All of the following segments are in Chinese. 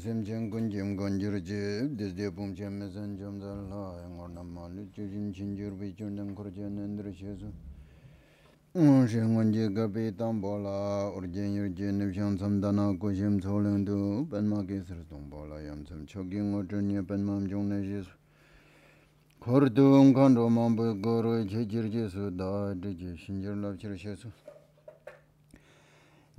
sēmchēng gōngchēng gōngchērchē, dēsdē pōngchēng mēsēng chōngzā lā, ngōr nā mā lī, chōchīng chīngchēr bē chōng dāng khur chēng nēndir shēsū. ngō shēng gōngchē gā bē tāng bō lā, ur chēng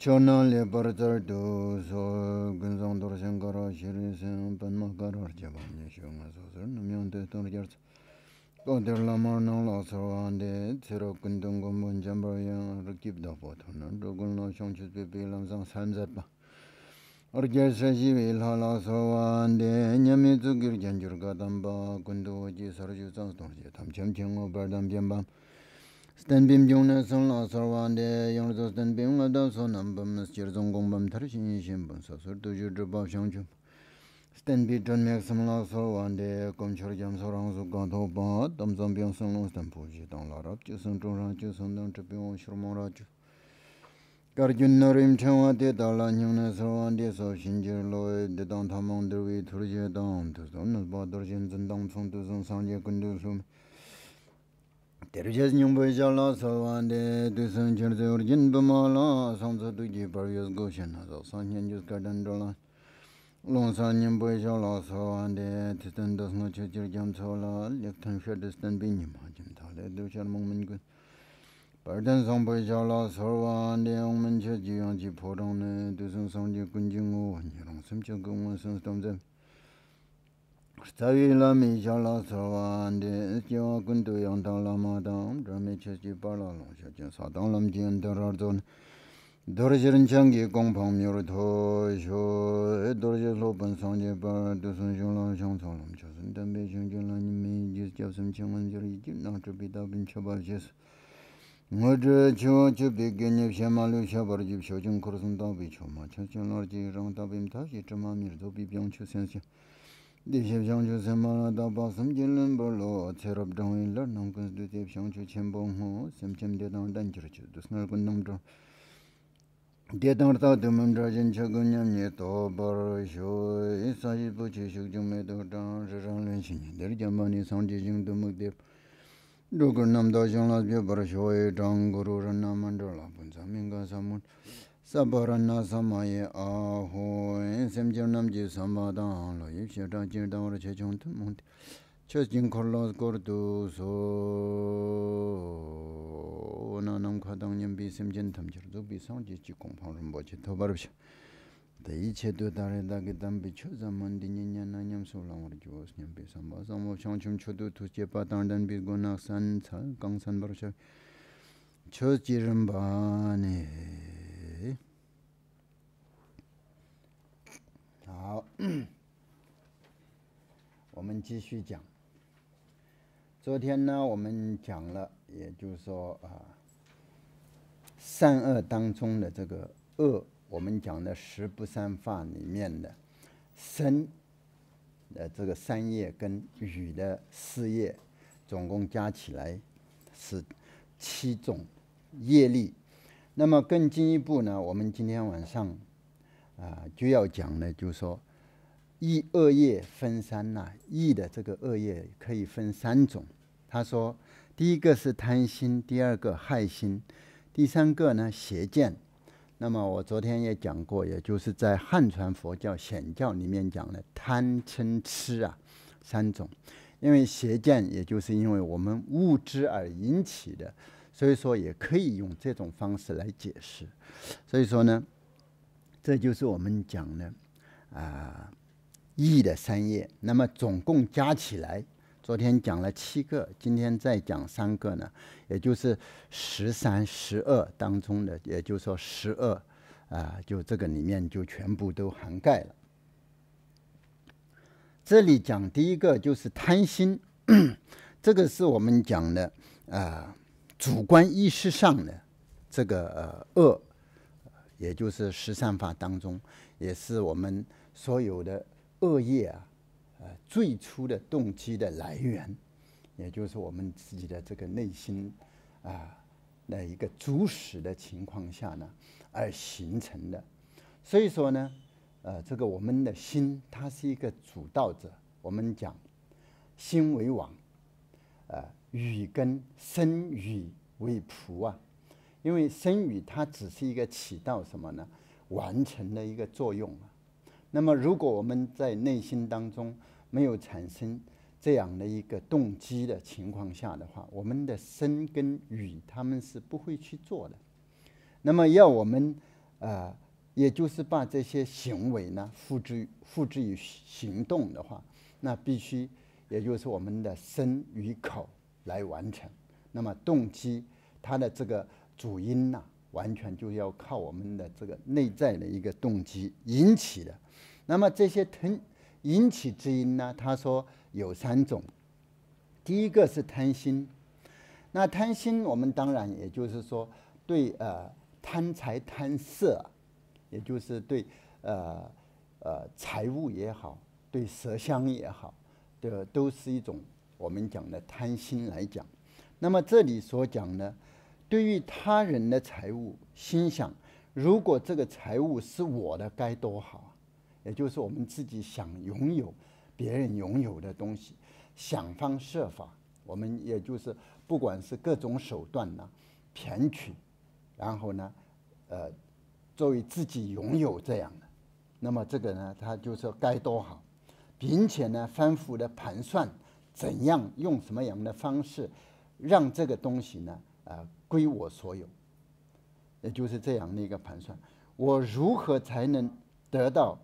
Chonan le barzar du so gunzang dorsen gara shiri sen pan ma gara rjaba 스탠빔 yung nesang lak sarwaande, yung lato Stenbim lato so nambam masjir zang Tērū chēs nyoṃ bōyī chārlā sāwa ʷā rā de du sāng chēr tsā ʷu rī jīṃ bō mā rā sāṁ tsā du jī pār yōs gō shēn haza sāṁ chēn jūs kār tā ʷi ṭā rā Nō sā nyoṃ bōyī chārlā sāwa ʷā rā de tī tā ṭā sṅgā Sāvī lāmi yālā sāvāndi, jīvā guṇḍu yāntā lāmā dāṁ, dhrami chacī pārā lāṁ chacī, sādāṁ lāṁ jīyān dīpshīp shāngchū sīmbā rā dāpā sīm jīn līmbā lō cērab dāngwī lā nāng kūnsi shāngchū chīmbā ngō sīm chīm dēdāng dāng jirā chū dūs nār kūn nāng dāng dēdāng rā tā dīmam chā gu yé tō bā rā yī sā yī pū chī shūk jīng mē tō dāng rā rā lēn shīn yī dēr jīmbā nī sāng sabarana samaye aho en semjir namje sambadan lo yip shirta jirta wara che chung tu mung ti che jing korlo kor du so na nam khadang nyam bi semjir tam jir duk bi sang je chi tu 好，我们继续讲。昨天呢，我们讲了，也就是说啊，善恶当中的这个恶，我们讲的十不善法里面的生，呃，这个三业跟雨的四业，总共加起来是七种业力。那么更进一步呢，我们今天晚上。啊，就要讲呢，就是说，一恶业分三呐，一的这个恶业可以分三种。他说，第一个是贪心，第二个害心，第三个呢邪见。那么我昨天也讲过，也就是在汉传佛教显教里面讲的贪嗔痴啊三种。因为邪见，也就是因为我们无知而引起的，所以说也可以用这种方式来解释。所以说呢。这就是我们讲的啊，义的三业。那么总共加起来，昨天讲了七个，今天再讲三个呢，也就是十三、十二当中的，也就是说十二啊，就这个里面就全部都涵盖了。这里讲第一个就是贪心，这个是我们讲的啊，主观意识上的这个呃恶。也就是十善法当中，也是我们所有的恶业啊，呃最初的动机的来源，也就是我们自己的这个内心啊的一个主使的情况下呢，而形成的。所以说呢，呃，这个我们的心，它是一个主道者。我们讲，心为王，呃，与根生与为仆啊。因为生育它只是一个起到什么呢？完成的一个作用啊。那么，如果我们在内心当中没有产生这样的一个动机的情况下的话，我们的生跟语他们是不会去做的。那么，要我们呃，也就是把这些行为呢付之付之于行动的话，那必须也就是我们的身与口来完成。那么，动机它的这个。主因呐，完全就要靠我们的这个内在的一个动机引起的。那么这些腾引起之因呢？他说有三种，第一个是贪心。那贪心，我们当然也就是说对呃贪财贪色，也就是对呃呃财物也好，对色香也好，的都是一种我们讲的贪心来讲。那么这里所讲呢？对于他人的财物，心想：如果这个财物是我的，该多好啊！也就是我们自己想拥有别人拥有的东西，想方设法，我们也就是不管是各种手段呢，骗取，然后呢，呃，作为自己拥有这样的，那么这个呢，他就说该多好，并且呢，反复的盘算，怎样用什么样的方式，让这个东西呢？啊，归我所有，也就是这样的一个盘算。我如何才能得到，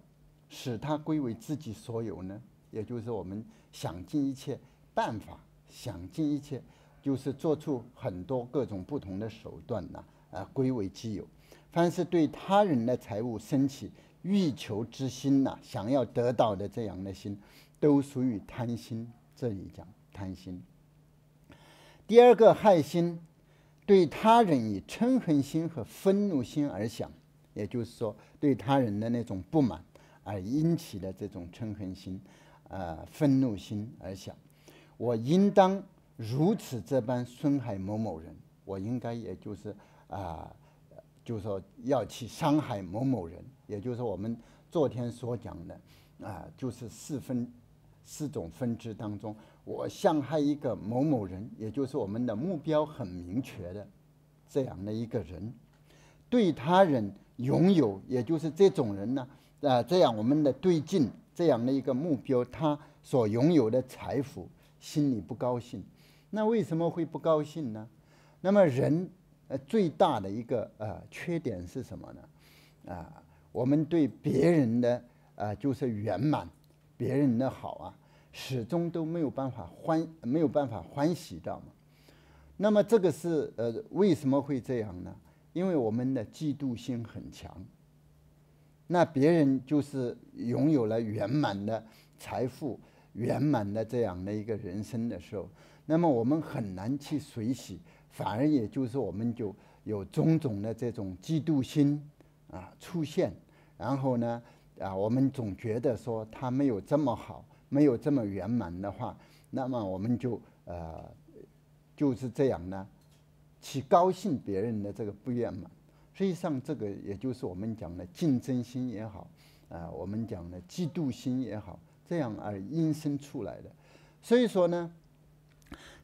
使它归为自己所有呢？也就是我们想尽一切办法，想尽一切，就是做出很多各种不同的手段呐，啊，归为己有。凡是对他人的财物升起欲求之心呐，想要得到的这样的心，都属于贪心。这里讲贪心。第二个害心。对他人以嗔恨心和愤怒心而想，也就是说，对他人的那种不满而引起的这种嗔恨心，啊，愤怒心而想，我应当如此这般损害某某人，我应该也就是啊，就说要去伤害某某人，也就是我们昨天所讲的啊，就是四分四种分支当中。我伤害一个某某人，也就是我们的目标很明确的，这样的一个人，对他人拥有，也就是这种人呢，啊，这样我们的对境这样的一个目标，他所拥有的财富，心里不高兴，那为什么会不高兴呢？那么人，呃，最大的一个呃缺点是什么呢？啊，我们对别人的啊，就是圆满别人的好啊。始终都没有办法欢，没有办法欢喜到嘛。那么这个是呃，为什么会这样呢？因为我们的嫉妒心很强。那别人就是拥有了圆满的财富、圆满的这样的一个人生的时候，那么我们很难去随喜，反而也就是我们就有种种的这种嫉妒心啊出现。然后呢，啊，我们总觉得说他没有这么好。没有这么圆满的话，那么我们就呃就是这样呢，去高兴别人的这个不圆满。实际上，这个也就是我们讲的竞争心也好，啊，我们讲的嫉妒心也好，这样而因生出来的。所以说呢，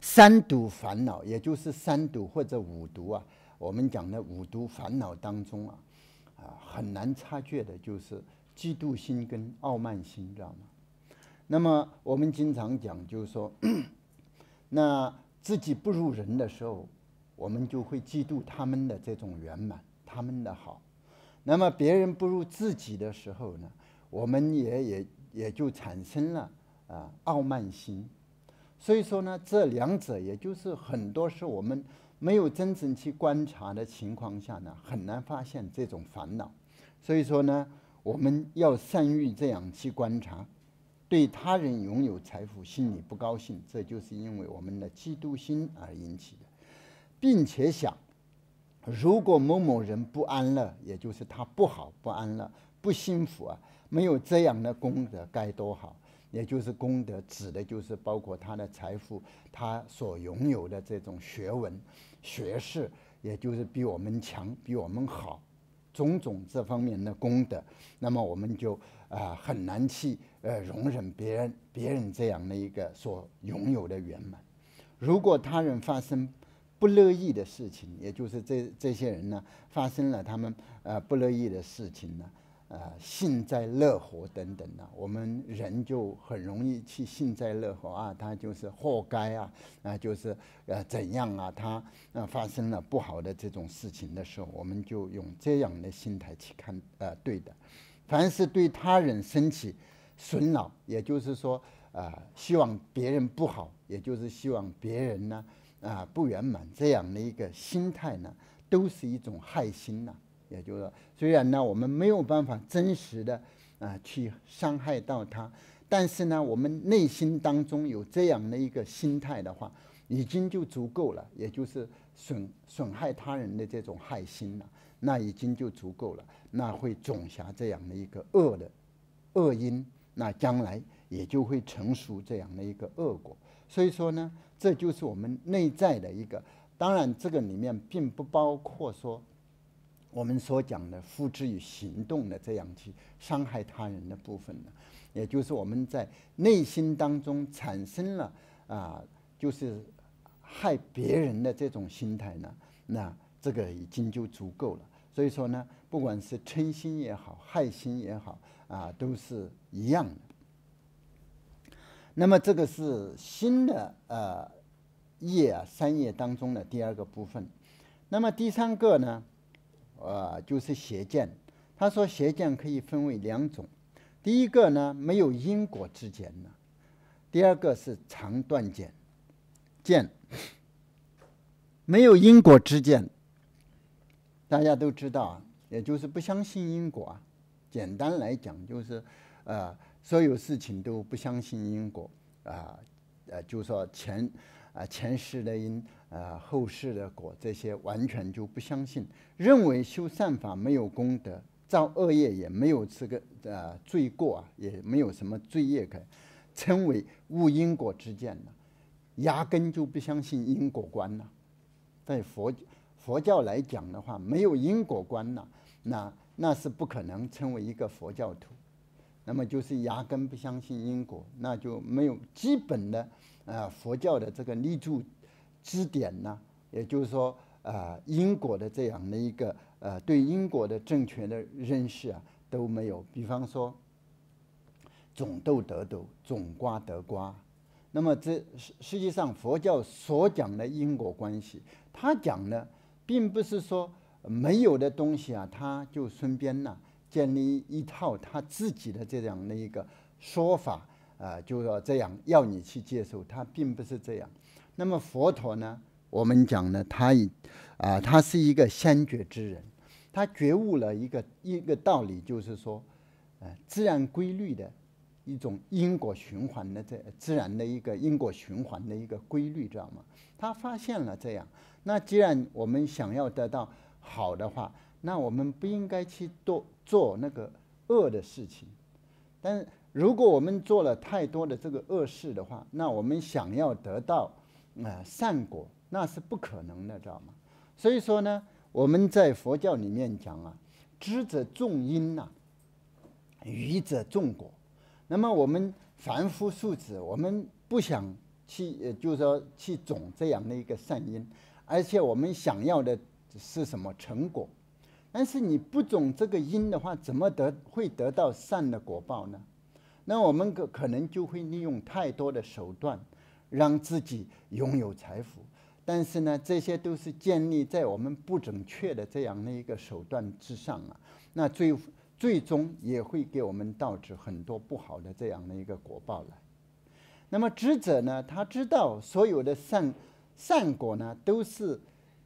三毒烦恼，也就是三毒或者五毒啊，我们讲的五毒烦恼当中啊，啊，很难察觉的就是嫉妒心跟傲慢心，知道吗？那么我们经常讲，就是说，那自己不如人的时候，我们就会嫉妒他们的这种圆满，他们的好；那么别人不如自己的时候呢，我们也也也就产生了啊傲慢心。所以说呢，这两者也就是很多是我们没有真正去观察的情况下呢，很难发现这种烦恼。所以说呢，我们要善于这样去观察。对他人拥有财富，心里不高兴，这就是因为我们的嫉妒心而引起的，并且想，如果某某人不安乐，也就是他不好、不安乐、不幸福啊，没有这样的功德该多好。也就是功德指的就是包括他的财富，他所拥有的这种学文、学识，也就是比我们强、比我们好，种种这方面的功德，那么我们就啊很难去。呃，容忍别人别人这样的一个所拥有的圆满。如果他人发生不乐意的事情，也就是这这些人呢，发生了他们呃不乐意的事情呢，呃，幸灾乐祸等等呢，我们人就很容易去幸灾乐祸啊，他就是活该啊，啊，就是呃怎样啊，他呃发生了不好的这种事情的时候，我们就用这样的心态去看呃对的，凡是对他人生起。损恼，也就是说，啊，希望别人不好，也就是希望别人呢，啊，不圆满，这样的一个心态呢，都是一种害心呐。也就是说，虽然呢，我们没有办法真实的啊去伤害到他，但是呢，我们内心当中有这样的一个心态的话，已经就足够了。也就是损损害他人的这种害心呐，那已经就足够了，那会种下这样的一个恶的恶因。那将来也就会成熟这样的一个恶果，所以说呢，这就是我们内在的一个。当然，这个里面并不包括说我们所讲的付之于行动的这样去伤害他人的部分呢。也就是我们在内心当中产生了啊，就是害别人的这种心态呢，那这个已经就足够了。所以说呢，不管是嗔心也好，害心也好。啊，都是一样的。那么这个是新的呃业啊三业当中的第二个部分。那么第三个呢，呃，就是邪见。他说邪见可以分为两种，第一个呢没有因果之见呢，第二个是长断见。见没有因果之见，大家都知道啊，也就是不相信因果啊。简单来讲就是，呃，所有事情都不相信因果，啊，呃，就说前，啊前世的因，呃后世的果，这些完全就不相信，认为修善法没有功德，造恶业也没有这个呃罪过啊，也没有什么罪业可，称为误因果之见了，压根就不相信因果观呐，在佛佛教来讲的话，没有因果观呐，那。那是不可能成为一个佛教徒，那么就是压根不相信因果，那就没有基本的啊佛教的这个立柱支点呢，也就是说啊因果的这样的一个呃对因果的正确的认识啊都没有。比方说，种豆得豆，种瓜得瓜。那么这实实际上佛教所讲的因果关系，他讲呢，并不是说。没有的东西啊，他就顺便呢，建立一套他自己的这样的一个说法，呃，就要这样要你去接受，他并不是这样。那么佛陀呢，我们讲呢，他已啊，他是一个先觉之人，他觉悟了一个一个道理，就是说，呃，自然规律的一种因果循环的这自然的一个因果循环的一个规律，知道吗？他发现了这样。那既然我们想要得到，好的话，那我们不应该去做做那个恶的事情。但如果我们做了太多的这个恶事的话，那我们想要得到啊善果，那是不可能的，知道吗？所以说呢，我们在佛教里面讲啊，知者重因呐，愚者重果。那么我们凡夫俗子，我们不想去，就是说去种这样的一个善因，而且我们想要的。是什么成果？但是你不种这个因的话，怎么得会得到善的果报呢？那我们可可能就会利用太多的手段，让自己拥有财富。但是呢，这些都是建立在我们不准确的这样的一个手段之上啊。那最最终也会给我们导致很多不好的这样的一个果报来。那么智者呢，他知道所有的善善果呢，都是。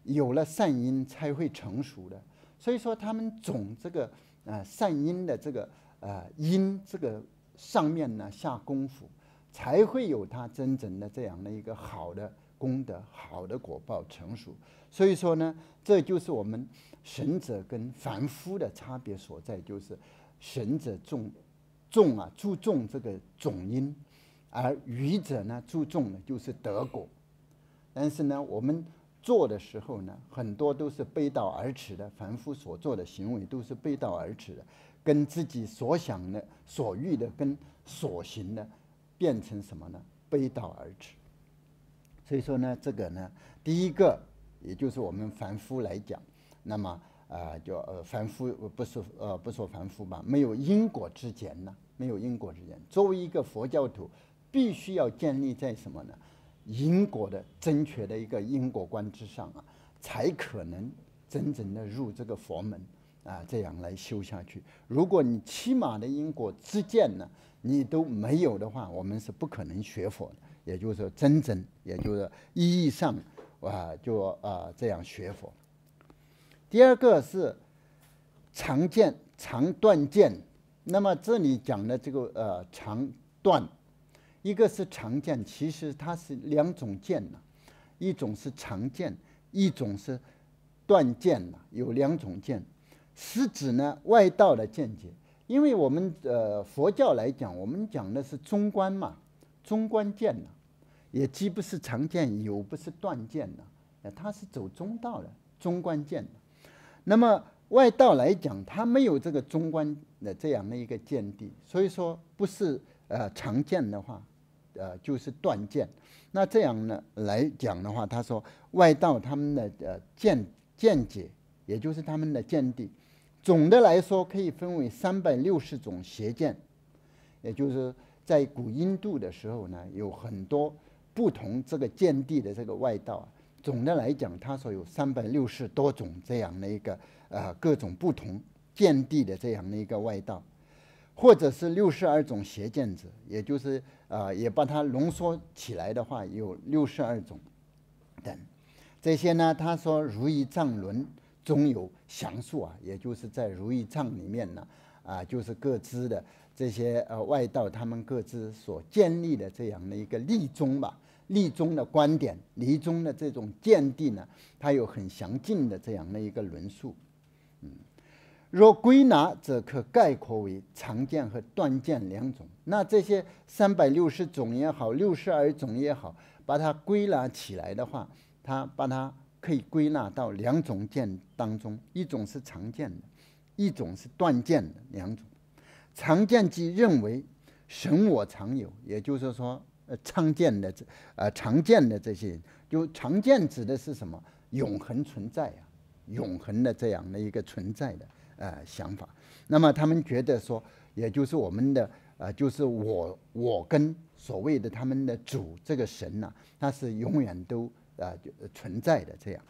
有了善因才会成熟的，所以说他们种这个呃善因的这个呃因这个上面呢下功夫，才会有他真正的这样的一个好的功德、好的果报成熟。所以说呢，这就是我们神者跟凡夫的差别所在，就是神者重重啊注重这个种因，而愚者呢注重的就是得果。但是呢，我们。做的时候呢，很多都是背道而驰的，凡夫所做的行为都是背道而驰的，跟自己所想的、所欲的、跟所行的，变成什么呢？背道而驰。所以说呢，这个呢，第一个，也就是我们凡夫来讲，那么啊，叫凡夫，不是呃，不说凡夫吧，没有因果之间呢，没有因果之间。作为一个佛教徒，必须要建立在什么呢？因果的正确的一个因果观之上啊，才可能真正的入这个佛门啊，这样来修下去。如果你起码的因果之见呢，你都没有的话，我们是不可能学佛的。也就是说，真正，也就是意义上啊，就啊这样学佛。第二个是常见、常断见。那么这里讲的这个呃常断。一个是常见，其实它是两种见呐，一种是常见，一种是断见呐，有两种见，是指呢外道的见解。因为我们呃佛教来讲，我们讲的是中观嘛，中观见呐，也既不是常见，又不是断见呐，呃，它是走中道的中观见的。那么外道来讲，它没有这个中观的这样的一个见地，所以说不是呃常见的话。呃，就是断剑。那这样呢来讲的话，他说外道他们的呃见见解，也就是他们的见地，总的来说可以分为三百六十种邪见。也就是在古印度的时候呢，有很多不同这个见地的这个外道啊。总的来讲，他说有三百六十多种这样的一个呃各种不同见地的这样的一个外道。或者是六十二种邪见者，也就是啊，也把它浓缩起来的话，有六十二种等这些呢。他说《如意藏轮中有详述啊，也就是在《如意藏》里面呢啊，就是各支的这些呃外道他们各自所建立的这样的一个立宗吧，立宗的观点、立宗的这种见地呢，它有很详尽的这样的一个论述。若归纳，则可概括为常见和断见两种。那这些三百六十种也好，六十二种也好，把它归纳起来的话，它把它可以归纳到两种见当中：一种是常见的，一种是断见的。两种常见即认为神我常有，也就是说，呃，常见的这呃常见的这些，就常见指的是什么？永恒存在啊，永恒的这样的一个存在的。呃，想法，那么他们觉得说，也就是我们的呃，就是我我跟所谓的他们的主这个神呢，它是永远都呃就存在的这样，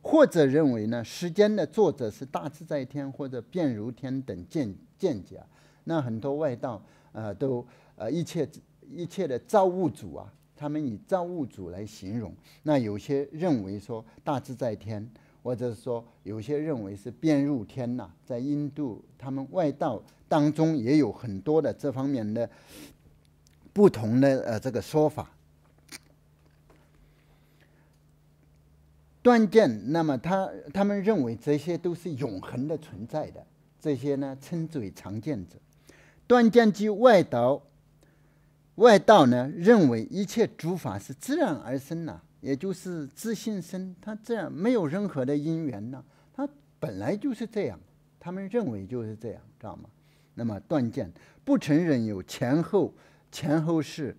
或者认为呢，时间的作者是大自在天或者变如天等见见解，那很多外道呃都呃一切一切的造物主啊，他们以造物主来形容，那有些认为说大自在天。或者是说，有些认为是变入天呐，在印度他们外道当中也有很多的这方面的不同的呃这个说法。断见，那么他他们认为这些都是永恒的存在的，这些呢称之为常见者。断见即外道，外道呢认为一切诸法是自然而生的。也就是自性生，他这样没有任何的因缘呢，他本来就是这样，他们认为就是这样，知道吗？那么断见，不承认有前后、前后事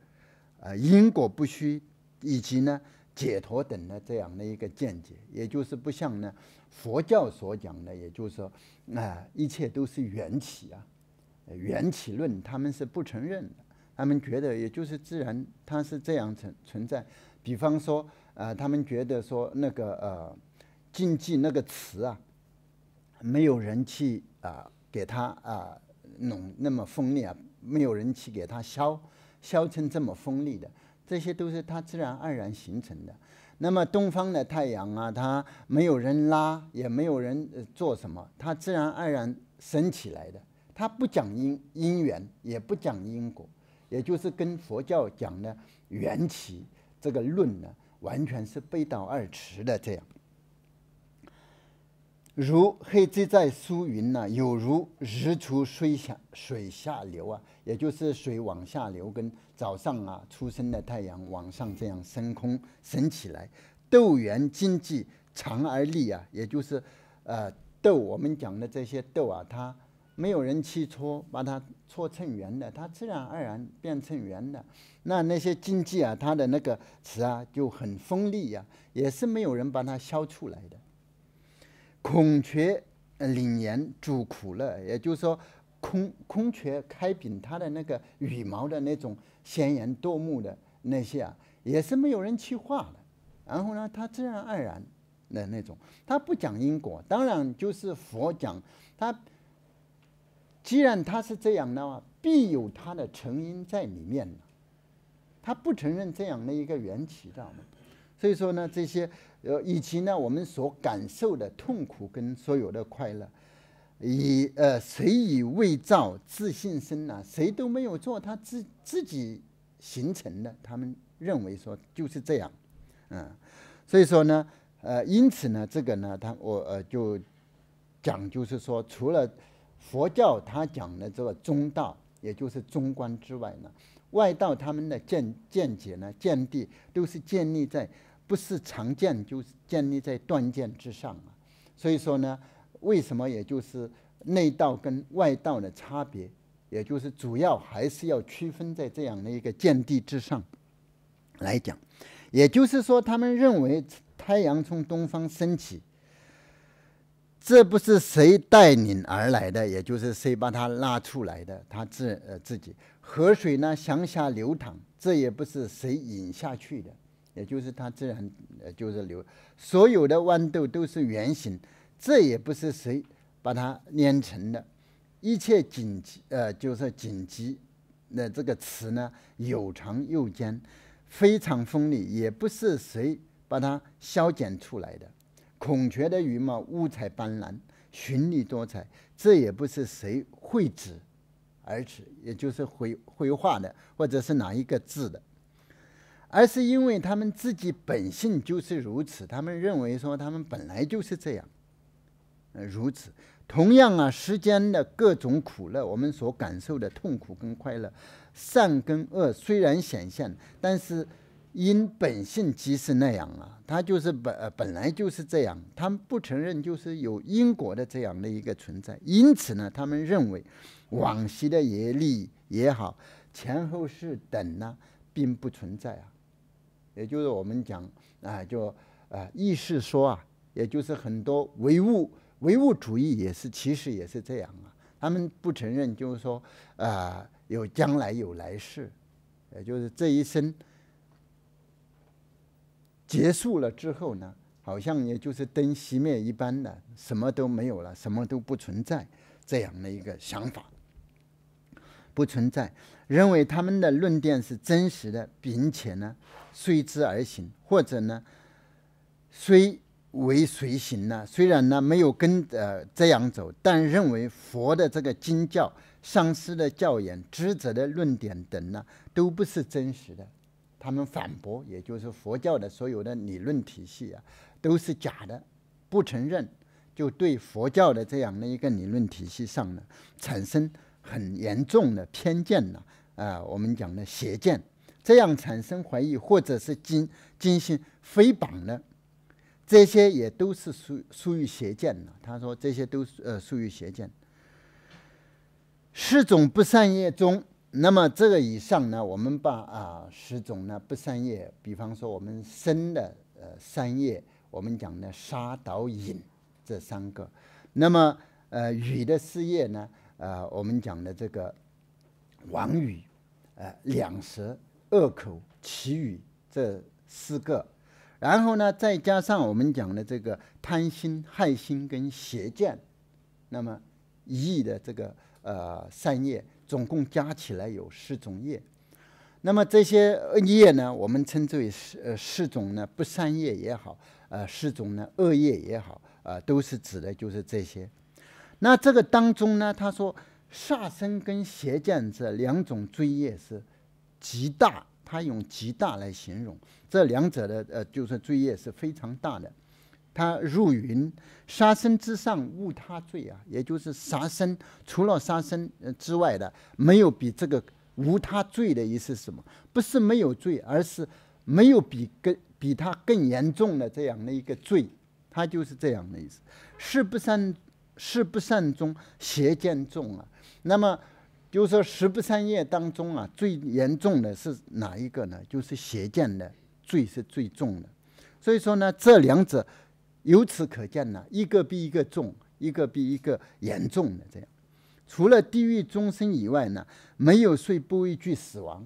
啊因果不虚，以及呢解脱等的这样的一个见解，也就是不像呢佛教所讲的，也就是说，啊一切都是缘起啊，缘起论他们是不承认的，他们觉得也就是自然它是这样存存在。比方说，呃，他们觉得说那个呃，禁忌那个词啊，没有人去啊，给它啊弄那么锋利啊，没有人去给它削削成这么锋利的，这些都是它自然而然形成的。那么东方的太阳啊，它没有人拉，也没有人做什么，它自然而然升起来的。它不讲因因缘，也不讲因果，也就是跟佛教讲的缘起。这个论呢，完全是背道而驰的。这样，如黑子在书云呢，有如日出水下水下流啊，也就是水往下流，跟早上啊出生的太阳往上这样升空升起来。豆圆经济长而立啊，也就是，呃豆我们讲的这些豆啊，它。没有人去搓，把它搓成圆的，它自然而然变成圆的。那那些经济啊，它的那个词啊就很锋利呀，也是没有人把它削出来的。孔雀翎岩煮苦乐，也就是说，空孔雀开屏它的那个羽毛的那种鲜艳夺目的那些啊，也是没有人去画的。然后呢，它自然而然的那种，它不讲因果，当然就是佛讲它。既然他是这样的话，必有他的成因在里面了。他不承认这样的一个缘起的，所以说呢，这些呃，以及呢，我们所感受的痛苦跟所有的快乐，以呃，谁以未造自信生呢？谁都没有做，他自自己形成的。他们认为说就是这样，嗯，所以说呢，呃，因此呢，这个呢，他我呃就讲，就是说除了。佛教他讲的这个中道，也就是中观之外呢，外道他们的见见解呢，见地都是建立在不是常见，就是建立在断见之上啊。所以说呢，为什么也就是内道跟外道的差别，也就是主要还是要区分在这样的一个见地之上来讲。也就是说，他们认为太阳从东方升起。这不是谁带领而来的，也就是谁把它拉出来的，它自呃自己。河水呢向下流淌，这也不是谁引下去的，也就是它自然呃就是流。所有的豌豆都是圆形，这也不是谁把它捏成的。一切紧急呃就是紧急，那这个词呢有长又尖，非常锋利，也不是谁把它削减出来的。孔雀的羽毛五彩斑斓、绚丽多彩，这也不是谁绘制而指也就是绘绘画的，或者是哪一个字的，而是因为他们自己本性就是如此。他们认为说他们本来就是这样，呃，如此。同样啊，世间的各种苦乐，我们所感受的痛苦跟快乐，善跟恶虽然显现，但是。因本性即是那样啊，它就是本本来就是这样。他们不承认就是有因果的这样的一个存在，因此呢，他们认为往昔的业力也好，前后世等呢并不存在啊。也就是我们讲啊，就啊意识说啊，也就是很多唯物唯物主义也是其实也是这样啊。他们不承认就是说啊有将来有来世，也就是这一生。结束了之后呢，好像也就是灯熄灭一般的，什么都没有了，什么都不存在这样的一个想法，不存在。认为他们的论点是真实的，并且呢，随之而行，或者呢，虽为随行呢，虽然呢没有跟呃这样走，但认为佛的这个经教、上师的教言、智者的论点等呢，都不是真实的。他们反驳，也就是佛教的所有的理论体系啊，都是假的，不承认，就对佛教的这样的一个理论体系上呢，产生很严重的偏见呢，啊。我们讲的邪见，这样产生怀疑，或者是进进行诽谤的，这些也都是属属于邪见了。他说这些都是呃属于邪见，十种不善业中。那么这个以上呢，我们把啊十种呢不善业，比方说我们生的呃三业，我们讲的杀、导、引这三个，那么呃雨的四业呢，呃我们讲的这个王语、呃两舌、恶口、绮语这四个，然后呢再加上我们讲的这个贪心、害心跟邪见，那么意的这个呃三业。总共加起来有四种业，那么这些业呢，我们称之为十呃四种呢不善业也好，呃四种呢恶业也好，啊都是指的就是这些。那这个当中呢，他说杀生跟邪见这两种罪业是极大，他用极大来形容这两者的呃就是罪业是非常大的。他入云，杀生之上无他罪啊，也就是杀生除了杀生之外的，没有比这个无他罪的意思什么，不是没有罪，而是没有比更比他更严重的这样的一个罪，它就是这样的意思。事不善，事不善终，邪见重啊。那么就是说十不善业当中啊，最严重的是哪一个呢？就是邪见的罪是最重的。所以说呢，这两者。由此可见呢，一个比一个重，一个比一个严重的这样。除了地狱众生以外呢，没有谁不畏惧死亡。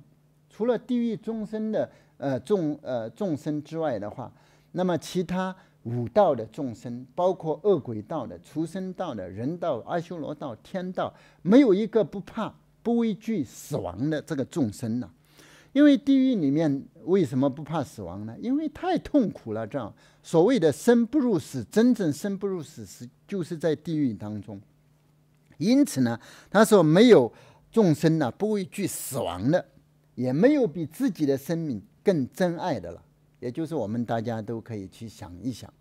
除了地狱众生的呃众呃众生之外的话，那么其他五道的众生，包括恶鬼道的、畜生道的、人道、阿修罗道、天道，没有一个不怕、不畏惧死亡的这个众生呢。因为地狱里面为什么不怕死亡呢？因为太痛苦了。这样所谓的生不如死，真正生不如死是就是在地狱当中。因此呢，他说没有众生呢不畏惧死亡的，也没有比自己的生命更珍爱的了。也就是我们大家都可以去想一想，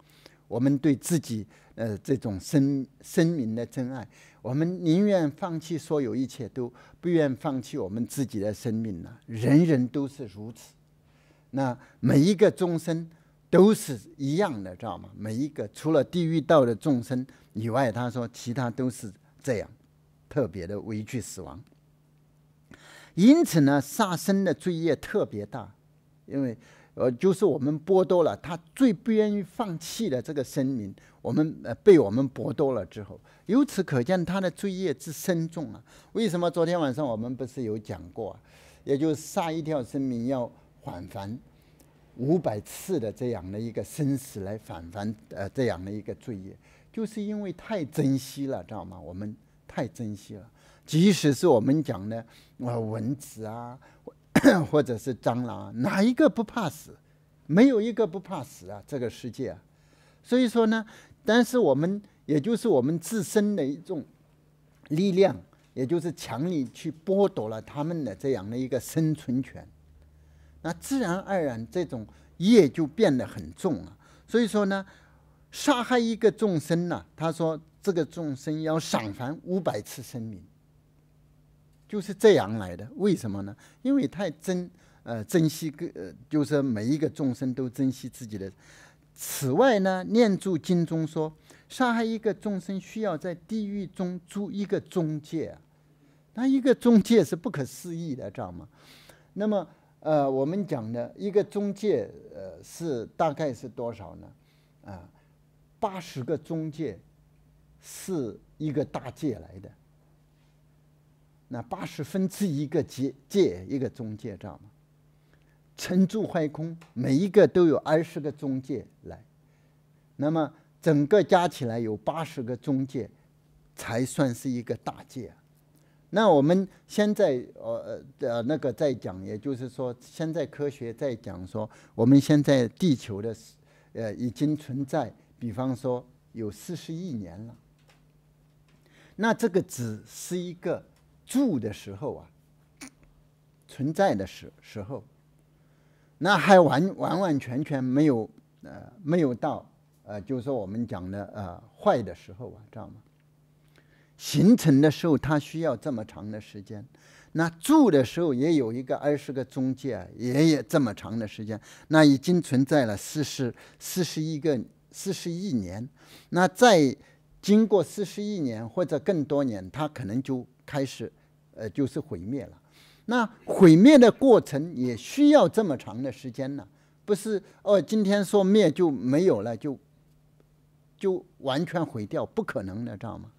我们对自己。呃，这种生生命的真爱，我们宁愿放弃所有一切，都不愿放弃我们自己的生命啊。人人都是如此。那每一个众生都是一样的，知道吗？每一个除了地狱道的众生以外，他说其他都是这样，特别的畏惧死亡。因此呢，杀生的罪业特别大，因为呃，就是我们剥夺了他最不愿意放弃的这个生命。我们呃被我们剥夺了之后，由此可见他的罪业之深重啊！为什么昨天晚上我们不是有讲过啊？也就是杀一条生命要返凡五百次的这样的一个生死来返还呃这样的一个罪业，就是因为太珍惜了，知道吗？我们太珍惜了，即使是我们讲的呃蚊子啊，或者是蟑螂啊，哪一个不怕死？没有一个不怕死啊！这个世界，啊。所以说呢。但是我们，也就是我们自身的一种力量，也就是强力去剥夺了他们的这样的一个生存权，那自然而然这种业就变得很重了。所以说呢，杀害一个众生呢，他说这个众生要偿还五百次生命，就是这样来的。为什么呢？因为太珍，呃，珍惜个，就是每一个众生都珍惜自己的。此外呢，《念住经》中说，杀害一个众生需要在地狱中租一个中介啊，那一个中介是不可思议的，知道吗？那么，呃，我们讲的一个中介，呃，是大概是多少呢？啊，八十个中介是一个大界来的，那八十分之一个界，界一个中介，知道吗？撑住坏空，每一个都有二十个中介来，那么整个加起来有八十个中介，才算是一个大界。那我们现在呃呃呃那个在讲，也就是说现在科学在讲说，我们现在地球的呃已经存在，比方说有四十亿年了。那这个只是一个住的时候啊，存在的时时候。那还完完完全全没有，呃，没有到，呃，就是说我们讲的，呃，坏的时候啊，知道吗？形成的时候它需要这么长的时间，那住的时候也有一个二十个中介，也有这么长的时间，那已经存在了四十、四十一个、四十一年，那再经过四十一年或者更多年，它可能就开始，呃，就是毁灭了。那毁灭的过程也需要这么长的时间呢，不是哦？今天说灭就没有了，就就完全毁掉，不可能的，知道吗？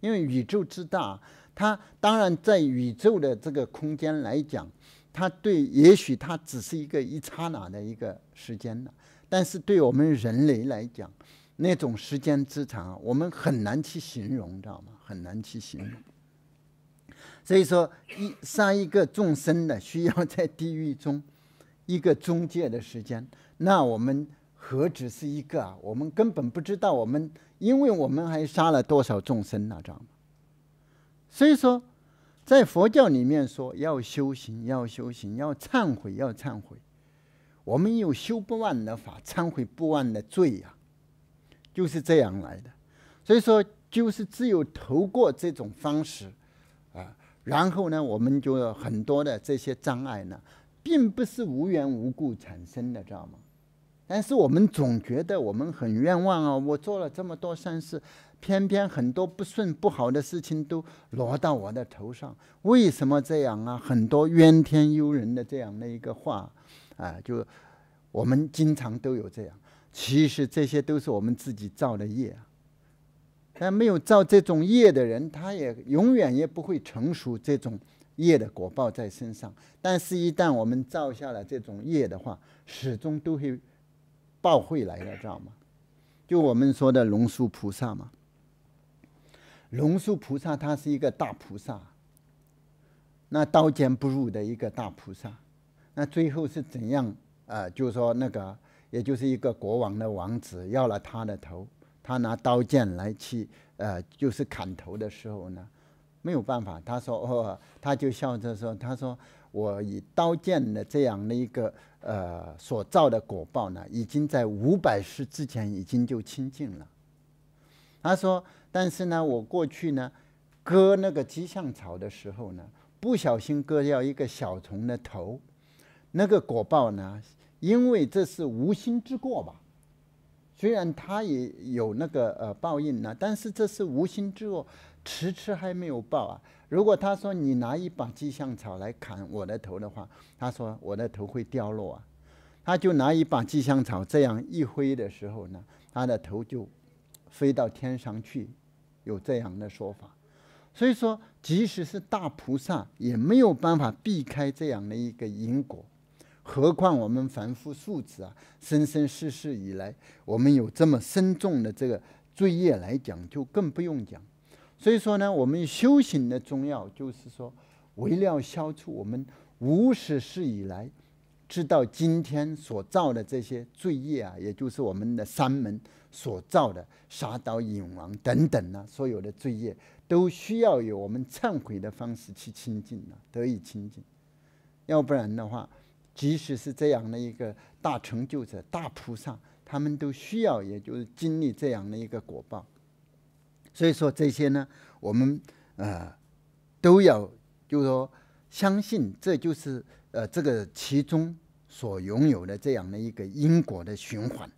因为宇宙之大，它当然在宇宙的这个空间来讲，它对也许它只是一个一刹那的一个时间呢，但是对我们人类来讲，那种时间之长，我们很难去形容，知道吗？很难去形容。所以说，一杀一个众生呢，需要在地狱中一个中介的时间。那我们何止是一个啊？我们根本不知道我们，因为我们还杀了多少众生呢？知道吗？所以说，在佛教里面说要修行，要修行，要忏悔，要忏悔。我们有修不完的法，忏悔不完的罪呀，就是这样来的。所以说，就是只有通过这种方式。然后呢，我们就很多的这些障碍呢，并不是无缘无故产生的，知道吗？但是我们总觉得我们很冤枉啊，我做了这么多善事，偏偏很多不顺不好的事情都落到我的头上，为什么这样啊？很多怨天尤人的这样的一个话，啊，就我们经常都有这样。其实这些都是我们自己造的业啊。但没有造这种业的人，他也永远也不会成熟这种业的果报在身上。但是，一旦我们造下了这种业的话，始终都会报回来的，知道吗？就我们说的龙树菩萨嘛，龙树菩萨他是一个大菩萨，那刀剑不入的一个大菩萨。那最后是怎样？呃，就是说那个，也就是一个国王的王子要了他的头。他拿刀剑来去，呃，就是砍头的时候呢，没有办法。他说：“哦，他就笑着说，他说我以刀剑的这样的一个，呃，所造的果报呢，已经在五百世之前已经就清净了。”他说：“但是呢，我过去呢，割那个吉象草的时候呢，不小心割掉一个小虫的头，那个果报呢，因为这是无心之过吧。”虽然他也有那个呃报应呢，但是这是无心之恶，迟迟还没有报啊。如果他说你拿一把吉祥草来砍我的头的话，他说我的头会掉落啊。他就拿一把吉祥草这样一挥的时候呢，他的头就飞到天上去，有这样的说法。所以说，即使是大菩萨也没有办法避开这样的一个因果。何况我们凡夫俗子啊，生生世世以来，我们有这么深重的这个罪业来讲，就更不用讲。所以说呢，我们修行的重要，就是说，为了消除我们无始世以来，直到今天所造的这些罪业啊，也就是我们的三门所造的杀、盗、淫、王等等呢，所有的罪业，都需要有我们忏悔的方式去清净啊，得以清净。要不然的话，即使是这样的一个大成就者、大菩萨，他们都需要，也就是经历这样的一个果报。所以说，这些呢，我们呃都要就说相信，这就是呃这个其中所拥有的这样的一个因果的循环。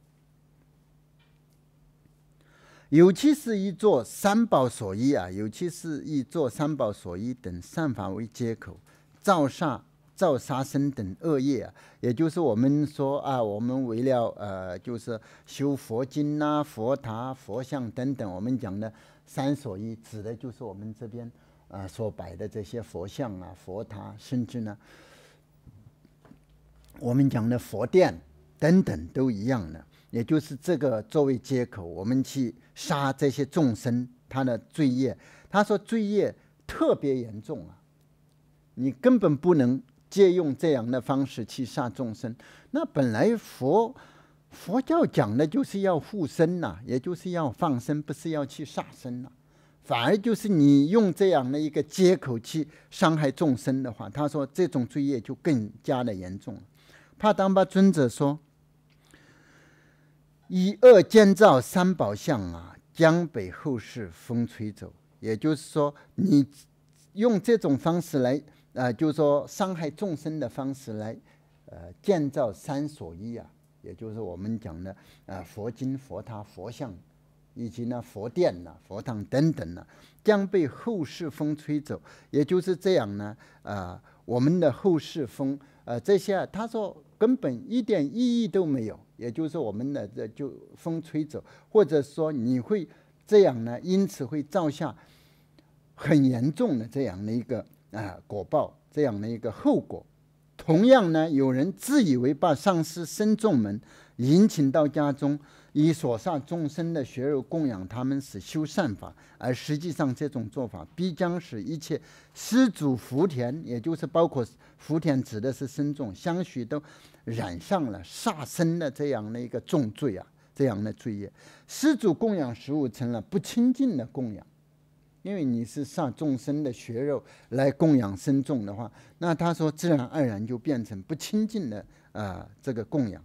尤其是以做三宝所依啊，尤其是以做三宝所依等善法为接口造煞。造杀生等恶业，也就是我们说啊，我们为了呃，就是修佛经啊、佛塔、佛像等等，我们讲的三所依，指的就是我们这边啊所摆的这些佛像啊、佛塔，甚至呢，我们讲的佛殿等等都一样的，也就是这个作为借口，我们去杀这些众生，他的罪业，他说罪业特别严重啊，你根本不能。借用这样的方式去杀众生，那本来佛佛教讲的就是要护生呐，也就是要放生，不是要去杀生呐，反而就是你用这样的一个借口去伤害众生的话，他说这种罪业就更加的严重了。帕当巴尊者说：“以恶建造三宝像啊，江北后世风吹走。”也就是说，你用这种方式来。啊，就是说伤害众生的方式来，呃，建造三所依啊，也就是我们讲的，呃，佛经、佛塔、佛像，以及呢佛殿呐、佛堂等等呢，将被后世风吹走。也就是这样呢，啊，我们的后世风，呃，这些啊、他说根本一点意义都没有。也就是我们的这就风吹走，或者说你会这样呢，因此会造下很严重的这样的一个。啊，果报这样的一个后果。同样呢，有人自以为把上师、深众门迎请到家中，以所杀众生的血肉供养他们，是修善法，而实际上这种做法必将使一切施主、福田，也就是包括福田指的是僧众相许，都染上了杀生的这样的一个重罪啊，这样的罪业。施主供养食物成了不清净的供养。因为你是杀众生的血肉来供养僧众的话，那他说自然而然就变成不清净的啊，这个供养，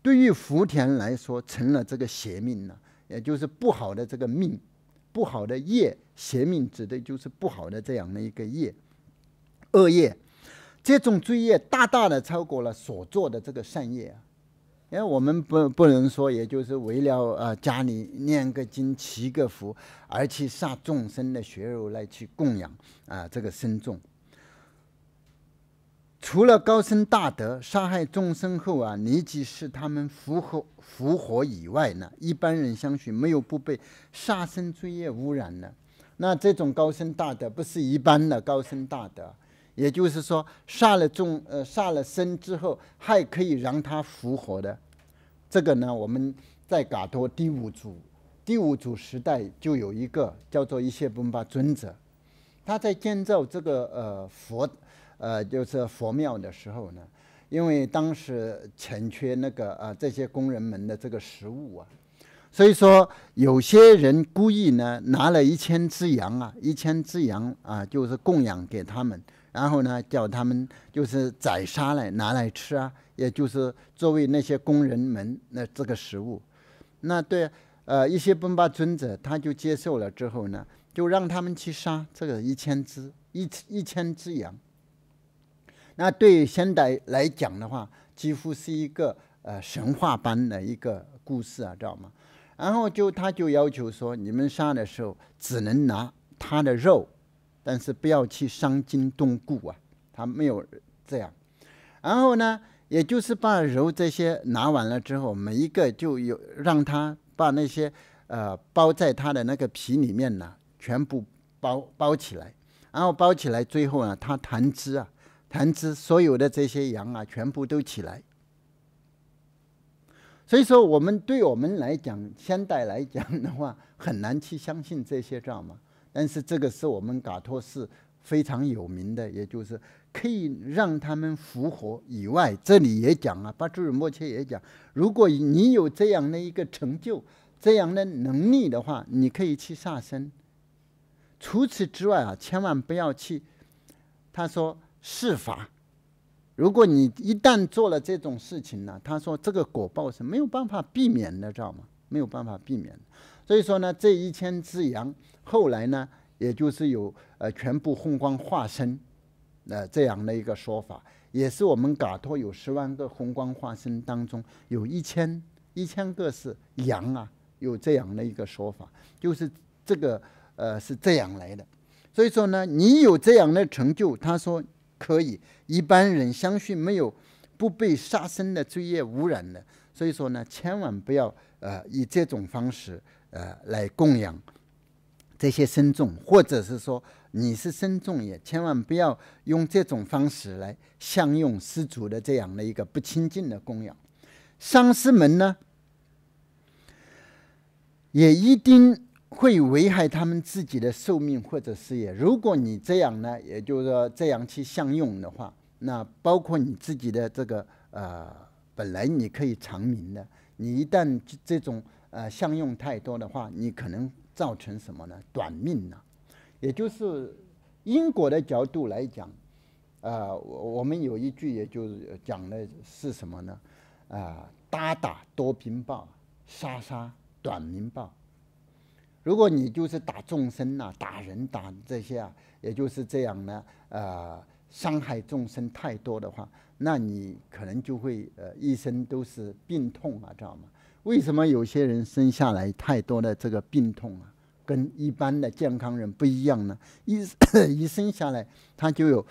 对于福田来说成了这个邪命了，也就是不好的这个命，不好的业，邪命指的就是不好的这样的一个业，恶业，这种罪业大大的超过了所做的这个善业啊。因为我们不不能说，也就是为了呃家里念个经、祈个福，而去杀众生的血肉来去供养啊，这个生众。除了高僧大德杀害众生后啊，立即使他们复活复活以外呢，一般人相信没有不被杀生罪业污染的。那这种高僧大德不是一般的高僧大德，也就是说杀了众呃杀了生之后，还可以让他复活的。这个呢，我们在嘎托第五组，第五组时代就有一个叫做一切本巴尊者，他在建造这个呃佛，呃就是佛庙的时候呢，因为当时欠缺那个呃这些工人们的这个食物啊，所以说有些人故意呢拿了一千只羊啊，一千只羊啊就是供养给他们。然后呢，叫他们就是宰杀来拿来吃啊，也就是作为那些工人们那这个食物。那对，呃，一些苯巴尊者他就接受了之后呢，就让他们去杀这个一千只一一千只羊。那对现代来讲的话，几乎是一个呃神话般的一个故事啊，知道吗？然后就他就要求说，你们杀的时候只能拿它的肉。但是不要去伤筋动骨啊，他没有这样。然后呢，也就是把揉这些拿完了之后，每一个就有让他把那些呃包在他的那个皮里面呢，全部包包起来。然后包起来，最后呢，他弹之啊，弹之，所有的这些羊啊，全部都起来。所以说，我们对我们来讲，现代来讲的话，很难去相信这些知道吗？但是这个是我们噶托寺非常有名的，也就是可以让他们复活以外，这里也讲啊，巴朱尔默切也讲，如果你有这样的一个成就、这样的能力的话，你可以去杀生。除此之外啊，千万不要去。他说世法，如果你一旦做了这种事情呢，他说这个果报是没有办法避免的，知道吗？没有办法避免。所以说呢，这一千只羊。后来呢，也就是有呃全部红光化身，呃这样的一个说法，也是我们噶托有十万个红光化身当中有一千一千个是羊啊，有这样的一个说法，就是这个呃是这样来的。所以说呢，你有这样的成就，他说可以，一般人相信没有不被杀生的罪业污染的，所以说呢，千万不要呃以这种方式呃来供养。这些僧众，或者是说你是僧众也，千万不要用这种方式来享用施主的这样的一个不清净的供养。上师门呢，也一定会危害他们自己的寿命或者事业。如果你这样呢，也就是说这样去享用的话，那包括你自己的这个呃，本来你可以长眠的，你一旦这种呃享用太多的话，你可能。造成什么呢？短命呢，也就是因果的角度来讲，啊，我我们有一句，也就是讲的是什么呢？啊，打打多病报，杀杀短命报。如果你就是打众生呐，打人打这些啊，也就是这样呢，呃，伤害众生太多的话，那你可能就会呃一生都是病痛啊，知道吗？为什么有些人生下来太多的这个病痛啊？跟一般的健康人不一样呢，一 一生下来他就有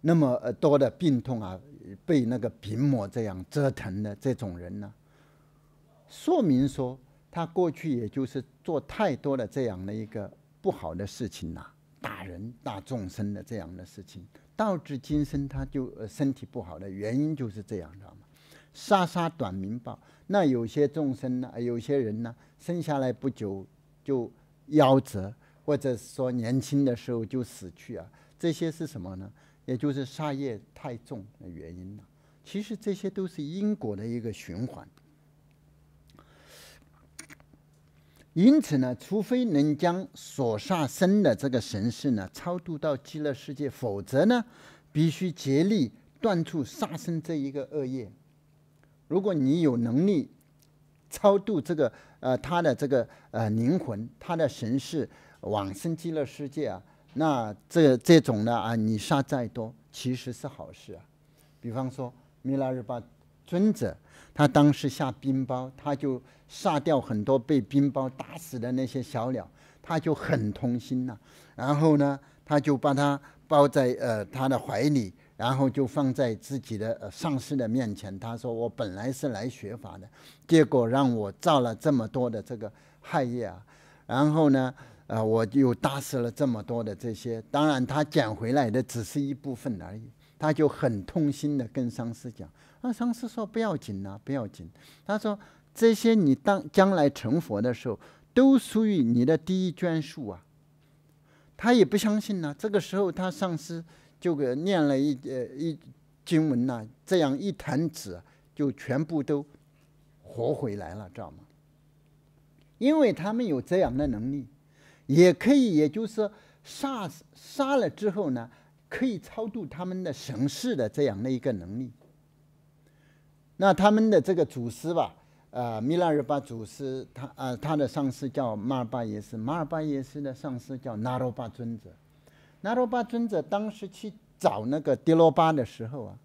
那么多的病痛啊，被那个病魔这样折腾的这种人呢，说明说他过去也就是做太多的这样的一个不好的事情呐，打人打众生的这样的事情，导致今生他就身体不好的原因就是这样，知道吗？杀杀短命报，那有些众生呢，有些人呢，生下来不久。就夭折，或者说年轻的时候就死去啊，这些是什么呢？也就是杀业太重的原因了。其实这些都是因果的一个循环。因此呢，除非能将所杀生的这个神式呢超度到极乐世界，否则呢，必须竭力断除杀生这一个恶业。如果你有能力超度这个。呃，他的这个呃灵魂，他的神是往生极乐世界啊，那这这种呢啊，你杀再多其实是好事啊。比方说，弥勒日巴尊者，他当时下冰雹，他就杀掉很多被冰雹打死的那些小鸟，他就很痛心呐。然后呢，他就把它抱在呃他的怀里。然后就放在自己的上司的面前，他说：“我本来是来学法的，结果让我造了这么多的这个害业啊，然后呢，呃，我又搭死了这么多的这些。当然，他捡回来的只是一部分而已。他就很痛心的跟上司讲，那上司说不要紧啊，不要紧。他说这些你当将来成佛的时候，都属于你的第一捐数啊。他也不相信呢。这个时候，他上司就给念了一呃一经文呐，这样一坛子就全部都活回来了，知道吗？因为他们有这样的能力，也可以，也就是杀杀了之后呢，可以超度他们的神似的这样的一个能力。那他们的这个祖师吧，呃，米拉日巴祖师，他呃，他的上师叫马尔巴耶斯，马尔巴耶斯的上师叫纳罗巴尊者。那罗巴尊者当时去找那个迪罗巴的时候啊，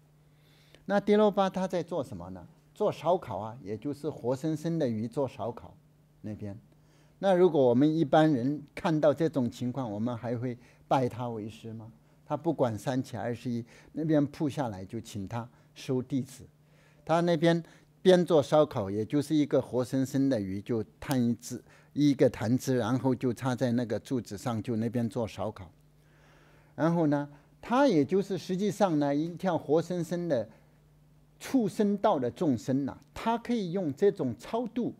那迪罗巴他在做什么呢？做烧烤啊，也就是活生生的鱼做烧烤。那边，那如果我们一般人看到这种情况，我们还会拜他为师吗？他不管三七二十一，那边铺下来就请他收弟子。他那边边做烧烤，也就是一个活生生的鱼，就摊一只，一个坛子，然后就插在那个柱子上，就那边做烧烤。然后呢，他也就是实际上呢，一条活生生的畜生道的众生呐，他可以用这种超度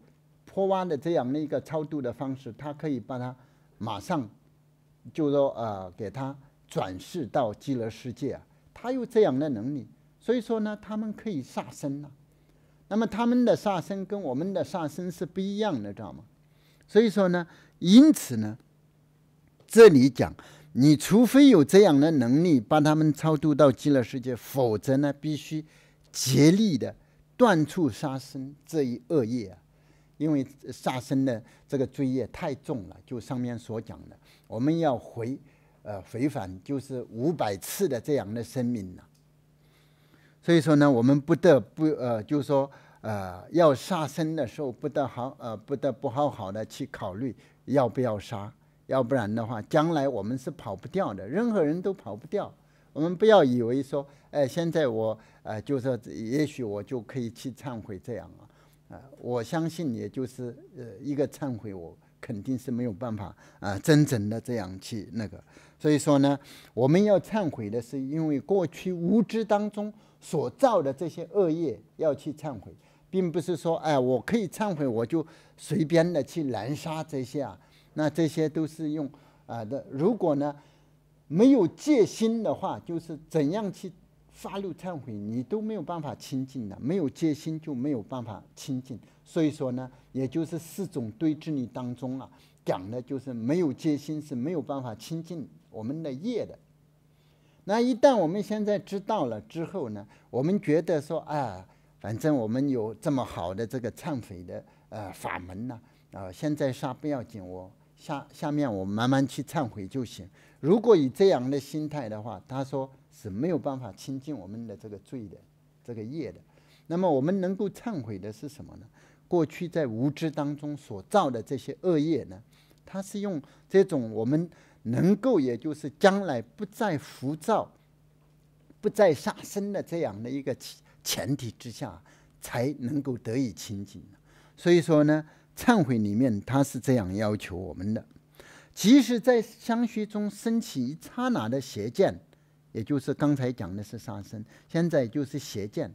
坡挖的这样的一个超度的方式，他可以把它马上就说呃，给他转世到极乐世界啊，他有这样的能力，所以说呢，他们可以杀生啊。那么他们的杀生跟我们的杀生是不一样的，知道吗？所以说呢，因此呢，这里讲。你除非有这样的能力把他们超度到极乐世界，否则呢，必须竭力的断除杀生这一恶业啊，因为杀生的这个罪业太重了。就上面所讲的，我们要回，呃，回返就是五百次的这样的生命了。所以说呢，我们不得不，呃，就说，呃，要杀生的时候不得好，呃，不得不好好的去考虑要不要杀。要不然的话，将来我们是跑不掉的，任何人都跑不掉。我们不要以为说，哎，现在我，呃，就是也许我就可以去忏悔这样啊，呃，我相信也就是，呃，一个忏悔，我肯定是没有办法啊，真正的这样去那个。所以说呢，我们要忏悔的是因为过去无知当中所造的这些恶业要去忏悔，并不是说，哎，我可以忏悔，我就随便的去滥杀这些啊。那这些都是用啊的，如果呢没有戒心的话，就是怎样去发怒忏悔，你都没有办法清净的。没有戒心就没有办法清净。所以说呢，也就是四种对治力当中啊，讲的就是没有戒心是没有办法清净我们的业的。那一旦我们现在知道了之后呢，我们觉得说，哎，反正我们有这么好的这个忏悔的呃法门呢，啊，现在杀不要紧哦。下下面我们慢慢去忏悔就行。如果以这样的心态的话，他说是没有办法清净我们的这个罪的，这个业的。那么我们能够忏悔的是什么呢？过去在无知当中所造的这些恶业呢？它是用这种我们能够，也就是将来不再浮躁、不再杀生的这样的一个前前提之下，才能够得以清净。所以说呢。忏悔里面，他是这样要求我们的：即使在相续中升起一刹那的邪见，也就是刚才讲的是杀生，现在就是邪见，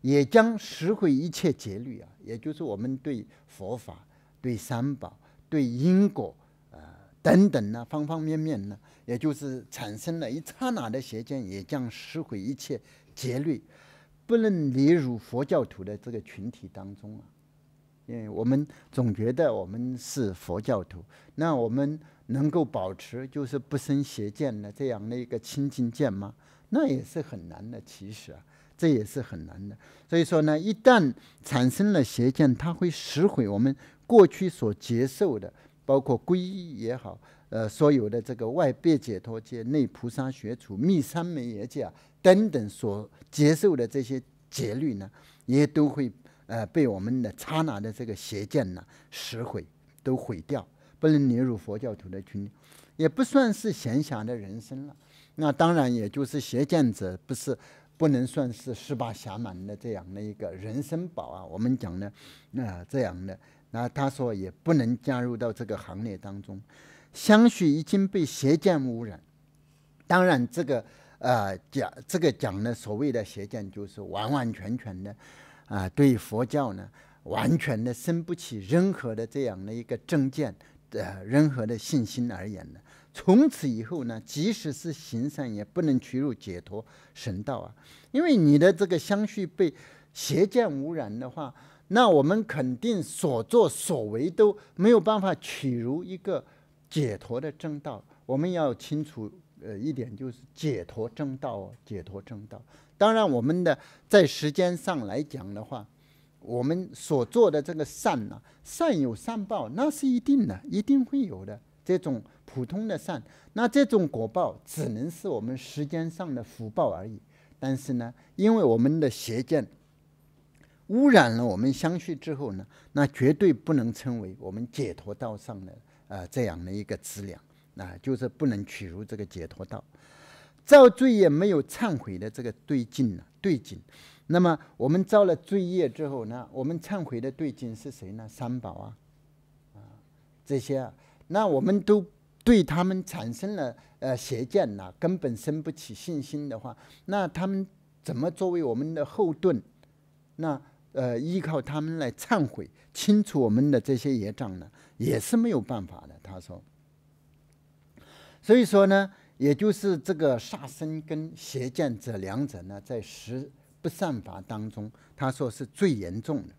也将拾毁一切戒律啊。也就是我们对佛法、对三宝、对因果啊等等呢，方方面面呢，也就是产生了一刹那的邪见，也将拾毁一切戒律，不能列入佛教徒的这个群体当中啊。因为我们总觉得我们是佛教徒，那我们能够保持就是不生邪见的这样的一个清净见吗？那也是很难的。其实啊，这也是很难的。所以说呢，一旦产生了邪见，它会实毁我们过去所接受的，包括皈依也好，呃，所有的这个外别解脱界、内菩萨学处、密三门戒啊、等等所接受的这些戒律呢，也都会。呃，被我们的刹那的这个邪见呢，石毁，都毁掉，不能列入佛教徒的群，也不算是闲暇的人生了。那当然，也就是邪见者不是，不能算是十八暇满的这样的一个人生宝啊。我们讲呢，那这样的，那他说也不能加入到这个行列当中。香续已经被邪见污染，当然这个，呃讲这个讲的所谓的邪见，就是完完全全的。啊，对佛教呢，完全的生不起任何的这样的一个正见，呃，任何的信心而言呢，从此以后呢，即使是行善也不能取入解脱神道啊，因为你的这个相续被邪见污染的话，那我们肯定所作所为都没有办法取入一个解脱的正道。我们要清楚。呃，一点就是解脱正道，解脱正道。当然，我们的在时间上来讲的话，我们所做的这个善呢，善有善报，那是一定的，一定会有的。这种普通的善，那这种果报只能是我们时间上的福报而已。但是呢，因为我们的邪见污染了我们相续之后呢，那绝对不能称为我们解脱道上的啊这样的一个资粮。啊，就是不能取入这个解脱道，造罪也没有忏悔的这个对境啊，对境。那么我们造了罪业之后呢，我们忏悔的对境是谁呢？三宝啊，啊这些。啊，那我们都对他们产生了呃邪见呐，根本生不起信心的话，那他们怎么作为我们的后盾，那呃依靠他们来忏悔清除我们的这些业障呢？也是没有办法的。他说。所以说呢，也就是这个杀生跟邪见这两者呢，在十不善法当中，他说是最严重的。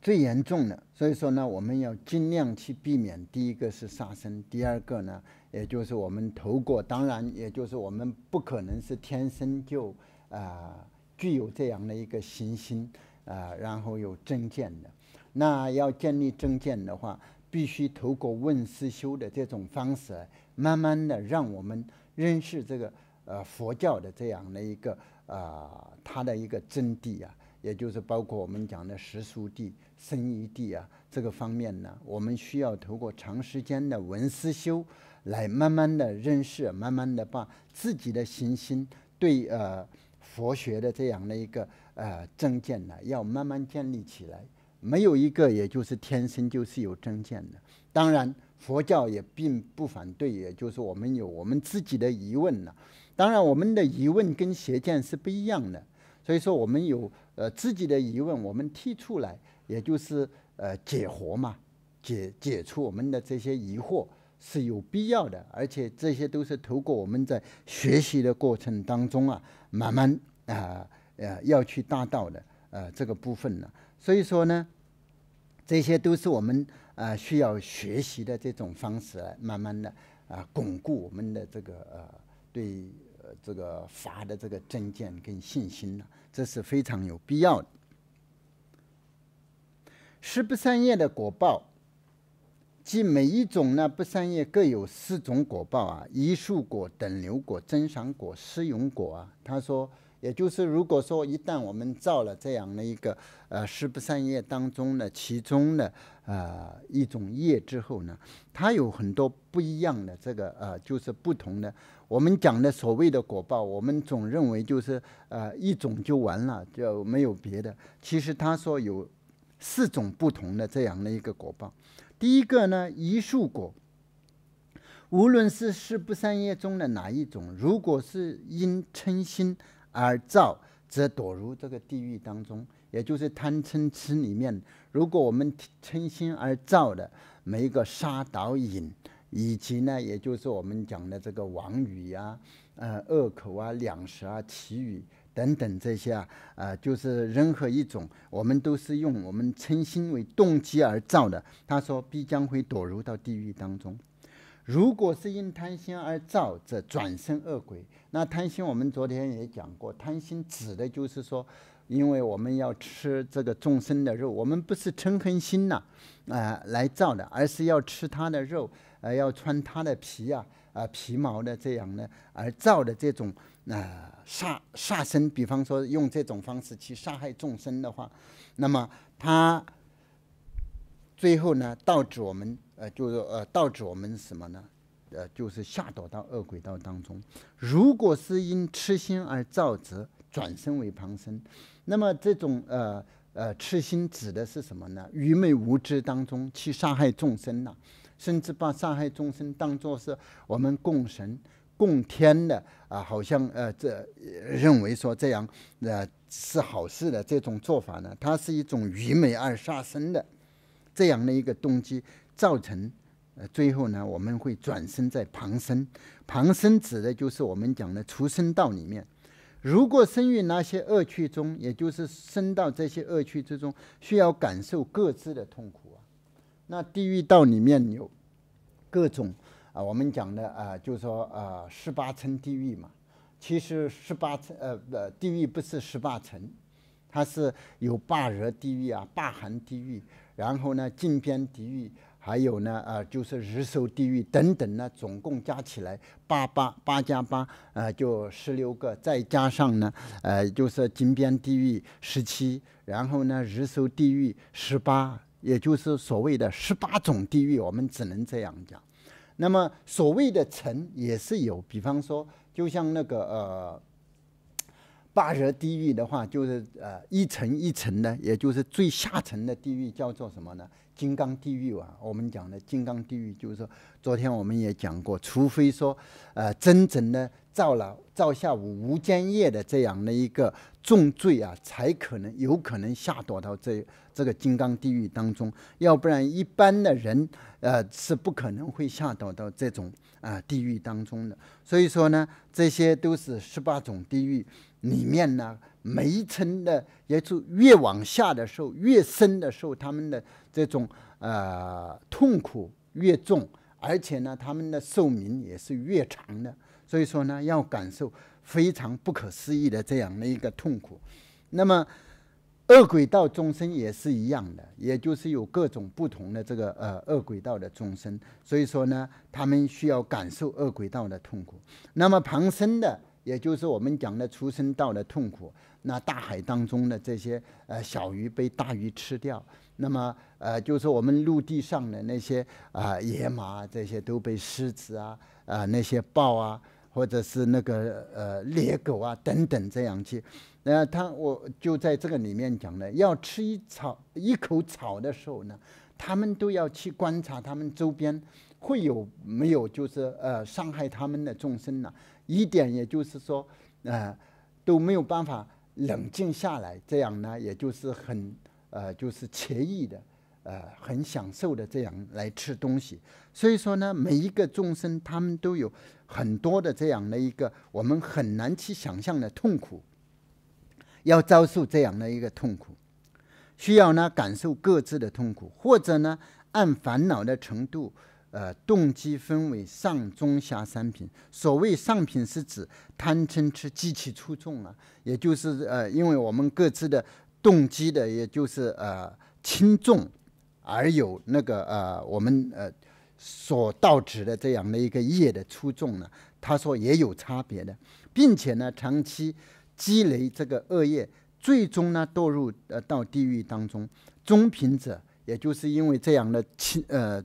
最严重的，所以说呢，我们要尽量去避免。第一个是杀生，第二个呢，也就是我们投过。当然，也就是我们不可能是天生就啊具有这样的一个行心啊，然后有真见的。那要建立真见的话，必须透过问思修的这种方式，慢慢的让我们认识这个呃佛教的这样的一个啊它的一个真谛啊。也就是包括我们讲的食、熟地、生、余地啊，这个方面呢，我们需要透过长时间的文思、修，来慢慢的认识，慢慢的把自己的信心对呃佛学的这样的一个呃正见呢，要慢慢建立起来。没有一个，也就是天生就是有正见的。当然，佛教也并不反对，也就是我们有我们自己的疑问呢。当然，我们的疑问跟邪见是不一样的。所以说，我们有呃自己的疑问，我们提出来，也就是呃解惑嘛，解解除我们的这些疑惑是有必要的，而且这些都是透过我们在学习的过程当中啊，慢慢啊呃要去达到的呃这个部分呢。所以说呢，这些都是我们啊需要学习的这种方式来慢慢的啊巩固我们的这个呃对。这个法的这个证见跟信心呢，这是非常有必要的。十不善业的果报，即每一种呢不善业各有四种果报啊：一、树果；等流果；增长果；施永果啊。他说，也就是如果说一旦我们造了这样的一个呃十不善业当中的其中的呃一种业之后呢，它有很多不一样的这个呃，就是不同的。我们讲的所谓的果报，我们总认为就是呃一种就完了，就没有别的。其实他说有四种不同的这样的一个果报。第一个呢，一树果，无论是是不三业中的哪一种，如果是因嗔心而造，则躲入这个地狱当中，也就是贪嗔痴里面。如果我们嗔心而造的，每一个杀倒淫。以及呢，也就是我们讲的这个王语呀，呃，恶口啊，两舌啊，绮语等等这些啊，呃，就是任何一种，我们都是用我们嗔心为动机而造的。他说必将会堕入到地狱当中。如果是因贪心而造，则转生恶鬼。那贪心，我们昨天也讲过，贪心指的就是说，因为我们要吃这个众生的肉，我们不是嗔恨心呐，啊，来造的，而是要吃他的肉。呃，要穿它的皮啊，啊，皮毛的这样呢而造的这种，呃，杀杀生，比方说用这种方式去杀害众生的话，那么它最后呢导致我们，呃，就是呃导致我们什么呢？呃，就是下堕到恶鬼道当中。如果是因痴心而造则，转生为旁生，那么这种呃呃痴心指的是什么呢？愚昧无知当中去杀害众生呐。甚至把杀害众生当作是我们共神共天的啊，好像呃，这认为说这样呃是好事的这种做法呢，它是一种愚昧而杀生的这样的一个动机，造成呃最后呢我们会转生在旁生。旁生指的就是我们讲的畜生道里面，如果生于那些恶趣中，也就是生到这些恶趣之中，需要感受各自的痛苦。那地狱道里面有各种啊，我们讲的啊，就说啊，十八层地狱嘛。其实十八层呃呃，地狱不是十八层，它是有霸热地狱啊、霸寒地狱，然后呢，禁边地狱，还有呢，呃，就是日受地狱等等呢，总共加起来八八八加八，呃，就十六个，再加上呢，呃，就是金边地狱十七，然后呢，日受地狱十八。也就是所谓的十八种地狱，我们只能这样讲。那么所谓的层也是有，比方说，就像那个呃八热地狱的话，就是呃一层一层的，也就是最下层的地狱叫做什么呢？金刚地狱啊。我们讲的金刚地狱，就是说昨天我们也讲过，除非说呃真正的造了造下五无间业的这样的一个重罪啊，才可能有可能下堕到这。这个金刚地狱当中，要不然一般的人，呃，是不可能会下到到这种啊地狱当中的。所以说呢，这些都是十八种地狱里面呢，每一层的也就越往下的时候，越深的时候，他们的这种呃痛苦越重，而且呢，他们的寿命也是越长的。所以说呢，要感受非常不可思议的这样的一个痛苦。那么。恶鬼道众生也是一样的，也就是有各种不同的这个呃恶鬼道的众生，所以说呢，他们需要感受恶鬼道的痛苦。那么旁生的，也就是我们讲的出生道的痛苦，那大海当中的这些呃小鱼被大鱼吃掉，那么呃就是我们陆地上的那些啊野马这些都被狮子啊啊那些豹啊，或者是那个呃猎狗啊等等这样去。那他我就在这个里面讲了，要吃一草一口草的时候呢，他们都要去观察他们周边会有没有就是呃伤害他们的众生呢，一点也就是说，呃都没有办法冷静下来，这样呢也就是很呃就是惬意的，呃很享受的这样来吃东西。所以说呢，每一个众生他们都有很多的这样的一个我们很难去想象的痛苦。要遭受这样的一个痛苦，需要呢感受各自的痛苦，或者呢按烦恼的程度，呃，动机分为上中下三品。所谓上品是指贪嗔痴极其出众啊，也就是呃，因为我们各自的动机的，也就是呃轻重，而有那个呃我们呃所导致的这样的一个业的出众呢，他说也有差别的，并且呢长期。积累这个恶业，最终呢堕入呃到地狱当中。中品者，也就是因为这样的轻呃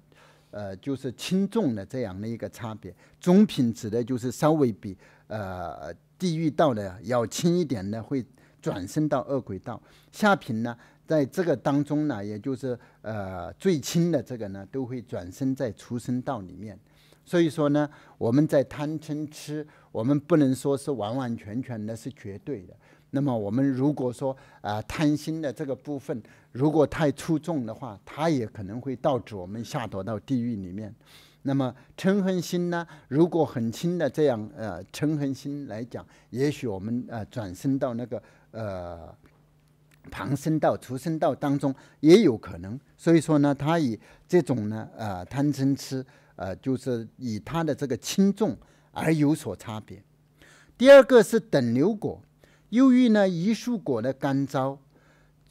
呃就是轻重的这样的一个差别。中品指的就是稍微比呃地狱道的要轻一点的，会转生到恶鬼道。下品呢，在这个当中呢，也就是呃最轻的这个呢，都会转生在畜生道里面。所以说呢，我们在贪嗔痴，我们不能说是完完全全的，是绝对的。那么我们如果说啊贪心的这个部分如果太出众的话，它也可能会导致我们下堕到地狱里面。那么嗔恨心呢，如果很轻的这样呃嗔恨心来讲，也许我们呃转生到那个呃旁生道、畜生道当中也有可能。所以说呢，它以这种呢呃贪嗔痴。呃，就是以它的这个轻重而有所差别。第二个是等流果，由于呢一树果的干遭，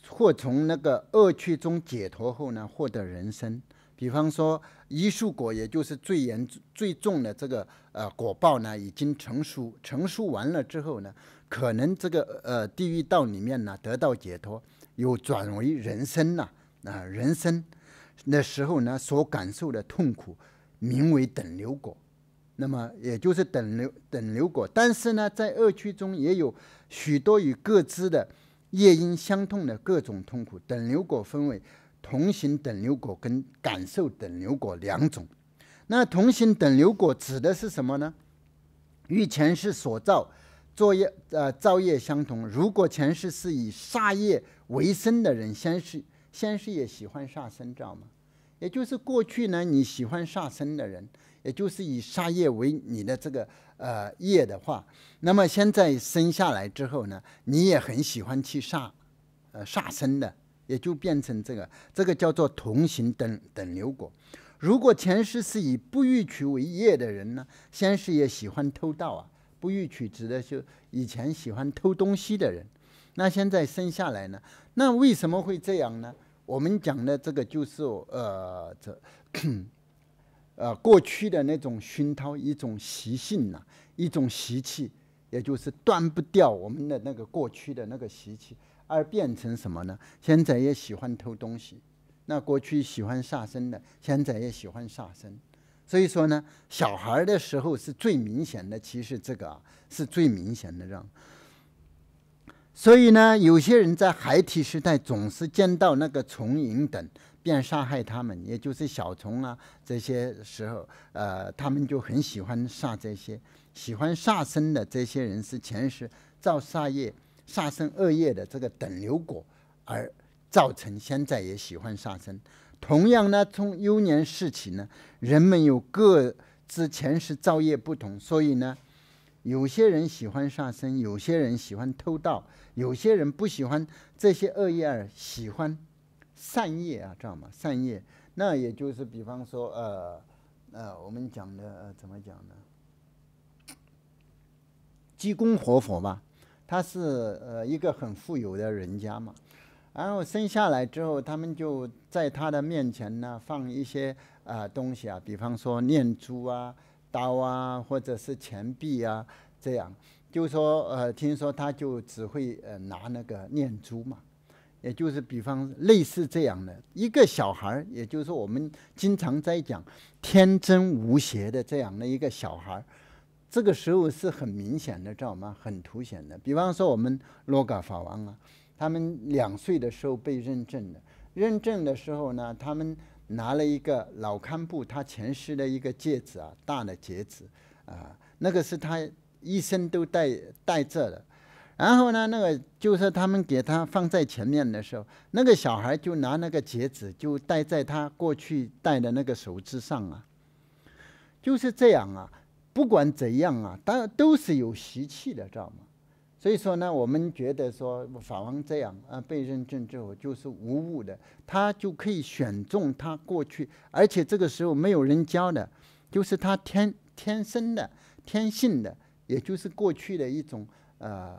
或从那个恶趣中解脱后呢，获得人生。比方说一树果，也就是最严最重的这个呃果报呢，已经成熟，成熟完了之后呢，可能这个呃地狱道里面呢得到解脱，又转为人生呐啊人生，那时候呢所感受的痛苦。名为等流果，那么也就是等流等流果。但是呢，在恶趣中也有许多与各自的业因相通的各种痛苦。等流果分为同行等流果跟感受等流果两种。那同行等流果指的是什么呢？与前世所造作业呃造业相同。如果前世是以杀业为生的人，先是先是也喜欢杀生，知道吗？也就是过去呢，你喜欢杀生的人，也就是以杀业为你的这个呃业的话，那么现在生下来之后呢，你也很喜欢去杀，呃杀生的，也就变成这个，这个叫做同行等等流果。如果前世是以不欲取为业的人呢，先是也喜欢偷盗啊，不欲取指的是以前喜欢偷东西的人，那现在生下来呢，那为什么会这样呢？我们讲的这个就是呃这 呃过去的那种熏陶一种习性呐一种习气，也就是断不掉我们的那个过去的那个习气，而变成什么呢？现在也喜欢偷东西，那过去喜欢杀生的，现在也喜欢杀生。所以说呢，小孩的时候是最明显的，其实这个啊、是最明显的让。所以呢，有些人在孩提时代总是见到那个虫蝇等，便杀害他们，也就是小虫啊。这些时候，呃，他们就很喜欢杀这些，喜欢杀生的这些人是前世造杀业、杀生恶业的这个等流果，而造成现在也喜欢杀生。同样呢，从幼年时起呢，人们有各自前世造业不同，所以呢，有些人喜欢杀生，有些人喜欢偷盗。有些人不喜欢这些恶业啊，喜欢善业啊，知道吗？善业，那也就是比方说，呃，呃，我们讲的怎么讲呢？济公活佛嘛，他是呃一个很富有的人家嘛，然后生下来之后，他们就在他的面前呢放一些啊东西啊，比方说念珠啊、刀啊，或者是钱币啊，这样。就是说，呃，听说他就只会呃拿那个念珠嘛，也就是比方类似这样的一个小孩儿，也就是说我们经常在讲天真无邪的这样的一个小孩儿，这个时候是很明显的，知道吗？很凸显的。比方说我们罗嘎法王啊，他们两岁的时候被认证的，认证的时候呢，他们拿了一个老堪布他前世的一个戒指啊，大的戒指啊，那个是他。一生都戴戴这的。然后呢，那个就是他们给他放在前面的时候，那个小孩就拿那个戒指就戴在他过去戴的那个手指上啊，就是这样啊，不管怎样啊，当然都是有习气的，知道吗？所以说呢，我们觉得说法王这样啊，被认证之后就是无误的，他就可以选中他过去，而且这个时候没有人教的，就是他天天生的天性的。也就是过去的一种呃，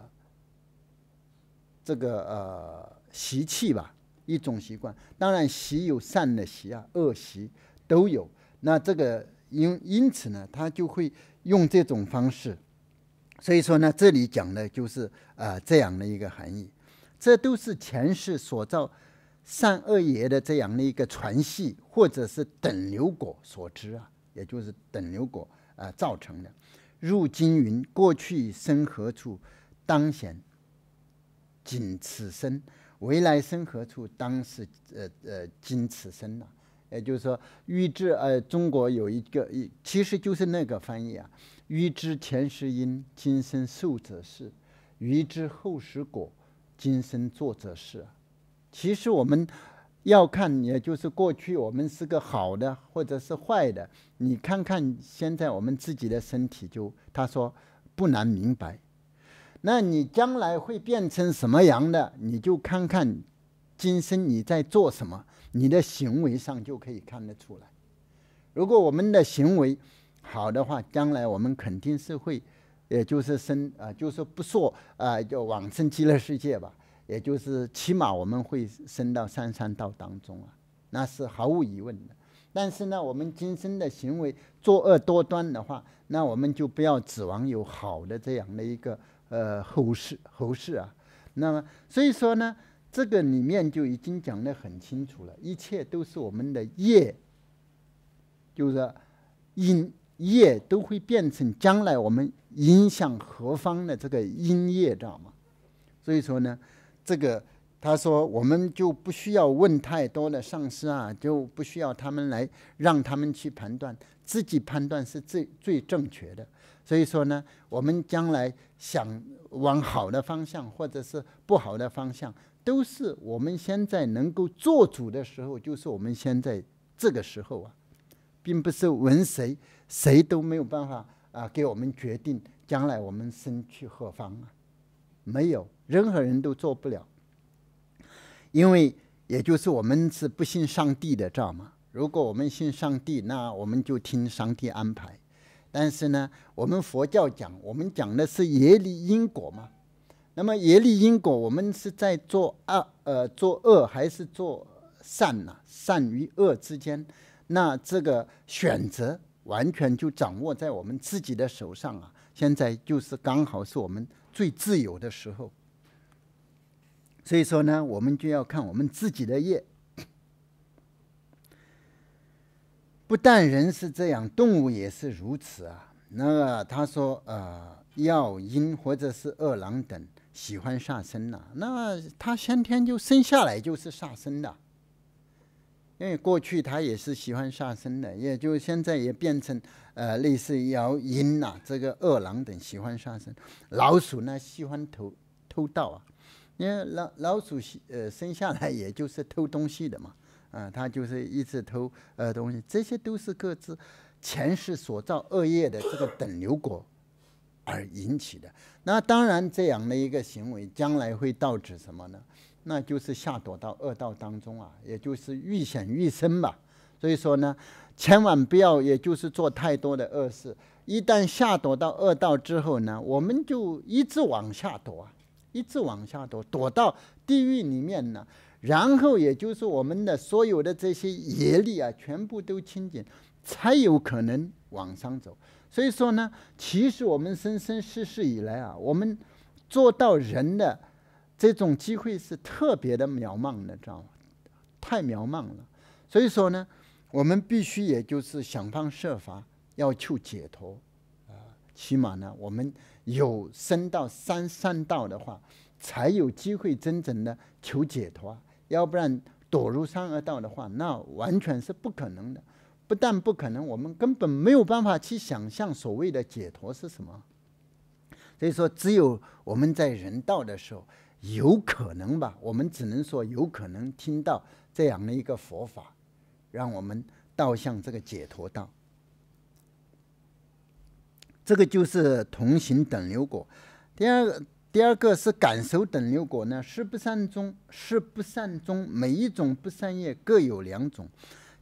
这个呃习气吧，一种习惯。当然，习有善的习啊，恶习都有。那这个因因此呢，他就会用这种方式。所以说呢，这里讲的就是呃这样的一个含义。这都是前世所造善恶业的这样的一个传系，或者是等流果所致啊，也就是等流果呃造成的。入金云，过去生何处？当显尽此生，未来生何处？当是呃呃，尽此生了。也就是说，欲知呃，中国有一个，其实就是那个翻译啊。欲知前世因，今生受者是；欲知后世果，今生做者是。其实我们。要看，也就是过去我们是个好的，或者是坏的，你看看现在我们自己的身体，就他说不难明白。那你将来会变成什么样的，你就看看今生你在做什么，你的行为上就可以看得出来。如果我们的行为好的话，将来我们肯定是会，也就是生啊，就是不说啊，就往生极乐世界吧。也就是起码我们会升到三三道当中啊，那是毫无疑问的。但是呢，我们今生的行为作恶多端的话，那我们就不要指望有好的这样的一个呃后世后世啊。那么所以说呢，这个里面就已经讲得很清楚了，一切都是我们的业，就是因业都会变成将来我们影响何方的这个因业，知道吗？所以说呢。这个，他说我们就不需要问太多的上司啊，就不需要他们来让他们去判断，自己判断是最最正确的。所以说呢，我们将来想往好的方向或者是不好的方向，都是我们现在能够做主的时候，就是我们现在这个时候啊，并不是问谁，谁都没有办法啊给我们决定将来我们身去何方啊，没有。任何人都做不了，因为也就是我们是不信上帝的，知道吗？如果我们信上帝，那我们就听上帝安排。但是呢，我们佛教讲，我们讲的是业力因果嘛。那么业力因果，我们是在做恶呃做恶还是做善呢？善与恶之间，那这个选择完全就掌握在我们自己的手上啊！现在就是刚好是我们最自由的时候。所以说呢，我们就要看我们自己的业。不但人是这样，动物也是如此啊。那个他说，呃，要鹰或者是饿狼等喜欢杀生呐，那他先天就生下来就是杀生的，因为过去他也是喜欢杀生的，也就现在也变成呃类似要鹰呐、这个饿狼等喜欢杀生，老鼠呢喜欢偷偷盗啊。因为老老鼠，呃，生下来也就是偷东西的嘛，啊，他就是一直偷，呃，东西，这些都是各自前世所造恶业的这个等流果而引起的。那当然，这样的一个行为将来会导致什么呢？那就是下躲到恶道当中啊，也就是愈显愈深嘛。所以说呢，千万不要，也就是做太多的恶事。一旦下躲到恶道之后呢，我们就一直往下躲。一直往下躲，躲到地狱里面呢，然后也就是我们的所有的这些业力啊，全部都清净，才有可能往上走。所以说呢，其实我们生生世世以来啊，我们做到人的这种机会是特别的渺茫的，知道吗？太渺茫了。所以说呢，我们必须也就是想方设法要求解脱。起码呢，我们有升到三善道的话，才有机会真正的求解脱要不然躲入三恶道的话，那完全是不可能的。不但不可能，我们根本没有办法去想象所谓的解脱是什么。所以说，只有我们在人道的时候有可能吧，我们只能说有可能听到这样的一个佛法，让我们倒向这个解脱道。这个就是同行等流果。第二个，第二个是感受等流果呢？是不善终，是不善终。每一种不善业各有两种，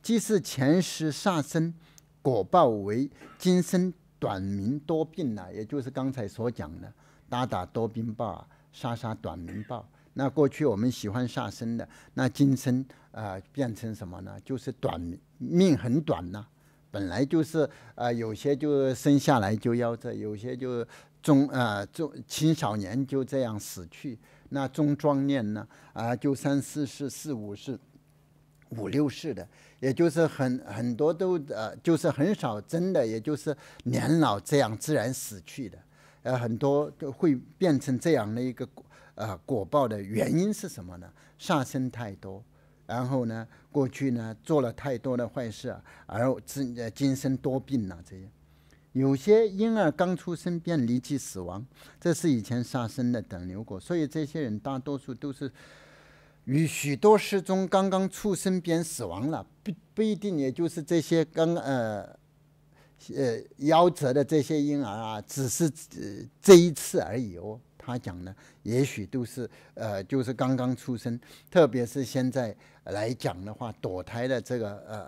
即是前世杀生，果报为今生短命多病呐，也就是刚才所讲的打打多病报，杀杀短命报。那过去我们喜欢杀生的，那今生啊变成什么呢？就是短命，很短呐。本来就是，呃，有些就生下来就要这，有些就中，呃，中青少年就这样死去，那中壮年呢，啊，就三四世、四五世、五六世的，也就是很很多都，呃，就是很少真的，也就是年老这样自然死去的，呃，很多都会变成这样的一个，呃，果报的原因是什么呢？杀生太多。然后呢？过去呢做了太多的坏事，而今今生多病呐。这样。有些婴儿刚出生便离奇死亡，这是以前杀生的等流果。所以这些人大多数都是与许多失踪刚刚出生便死亡了，不不一定也就是这些刚呃呃夭折的这些婴儿啊，只是这一次而已哦。他讲呢，也许都是，呃，就是刚刚出生，特别是现在来讲的话，堕胎的这个，呃，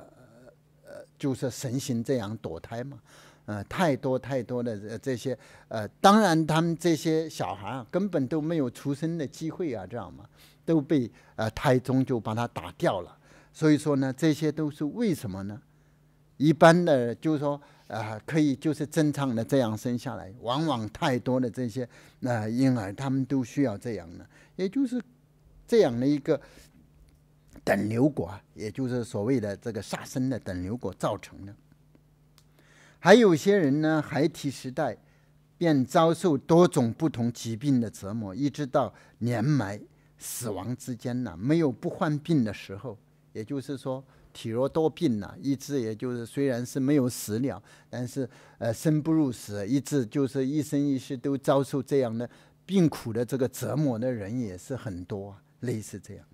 呃，就是神行这样堕胎嘛，呃，太多太多的这些，呃，当然他们这些小孩啊，根本都没有出生的机会啊，知道吗？都被呃胎中就把它打掉了，所以说呢，这些都是为什么呢？一般的就是说。啊，可以就是正常的这样生下来，往往太多的这些那婴儿，他们都需要这样的，也就是这样的一个等流果，也就是所谓的这个杀生的等流果造成的。还有些人呢，孩提时代便遭受多种不同疾病的折磨，一直到年迈死亡之间呢，没有不患病的时候，也就是说。体弱多病呐，一直也就是虽然是没有食疗，但是呃生不如死，一直就是一生一世都遭受这样的病苦的这个折磨的人也是很多，类似这样，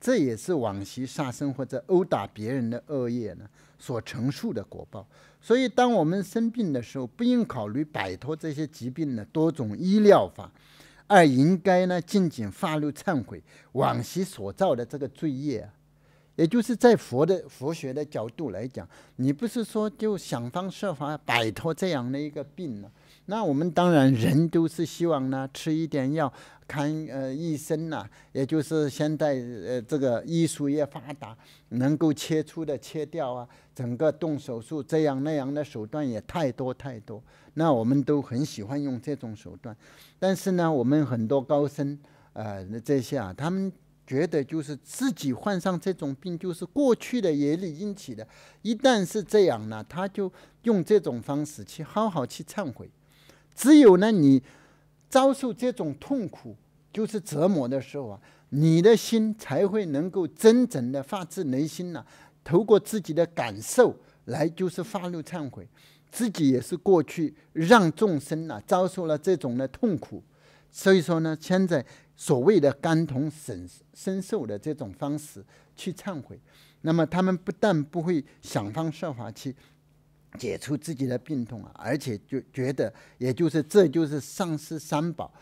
这也是往昔杀生或者殴打别人的恶业呢所承受的果报。所以，当我们生病的时候，不应考虑摆脱这些疾病的多种医疗法，而应该呢，尽静发怒忏悔往昔所造的这个罪业啊。也就是在佛的佛学的角度来讲，你不是说就想方设法摆脱这样的一个病呢？那我们当然人都是希望呢，吃一点药，看呃医生呐。也就是现在呃这个医术越发达，能够切除的切掉啊，整个动手术这样那样的手段也太多太多。那我们都很喜欢用这种手段，但是呢，我们很多高僧啊这些啊，他们。觉得就是自己患上这种病，就是过去的业力引起的。一旦是这样呢，他就用这种方式去好好去忏悔。只有呢，你遭受这种痛苦，就是折磨的时候啊，你的心才会能够真正的发自内心呢，透过自己的感受来，就是发怒忏悔。自己也是过去让众生呢遭受了这种的痛苦，所以说呢，现在。所谓的感同身身受的这种方式去忏悔，那么他们不但不会想方设法去解除自己的病痛啊，而且就觉得，也就是这就是上师三宝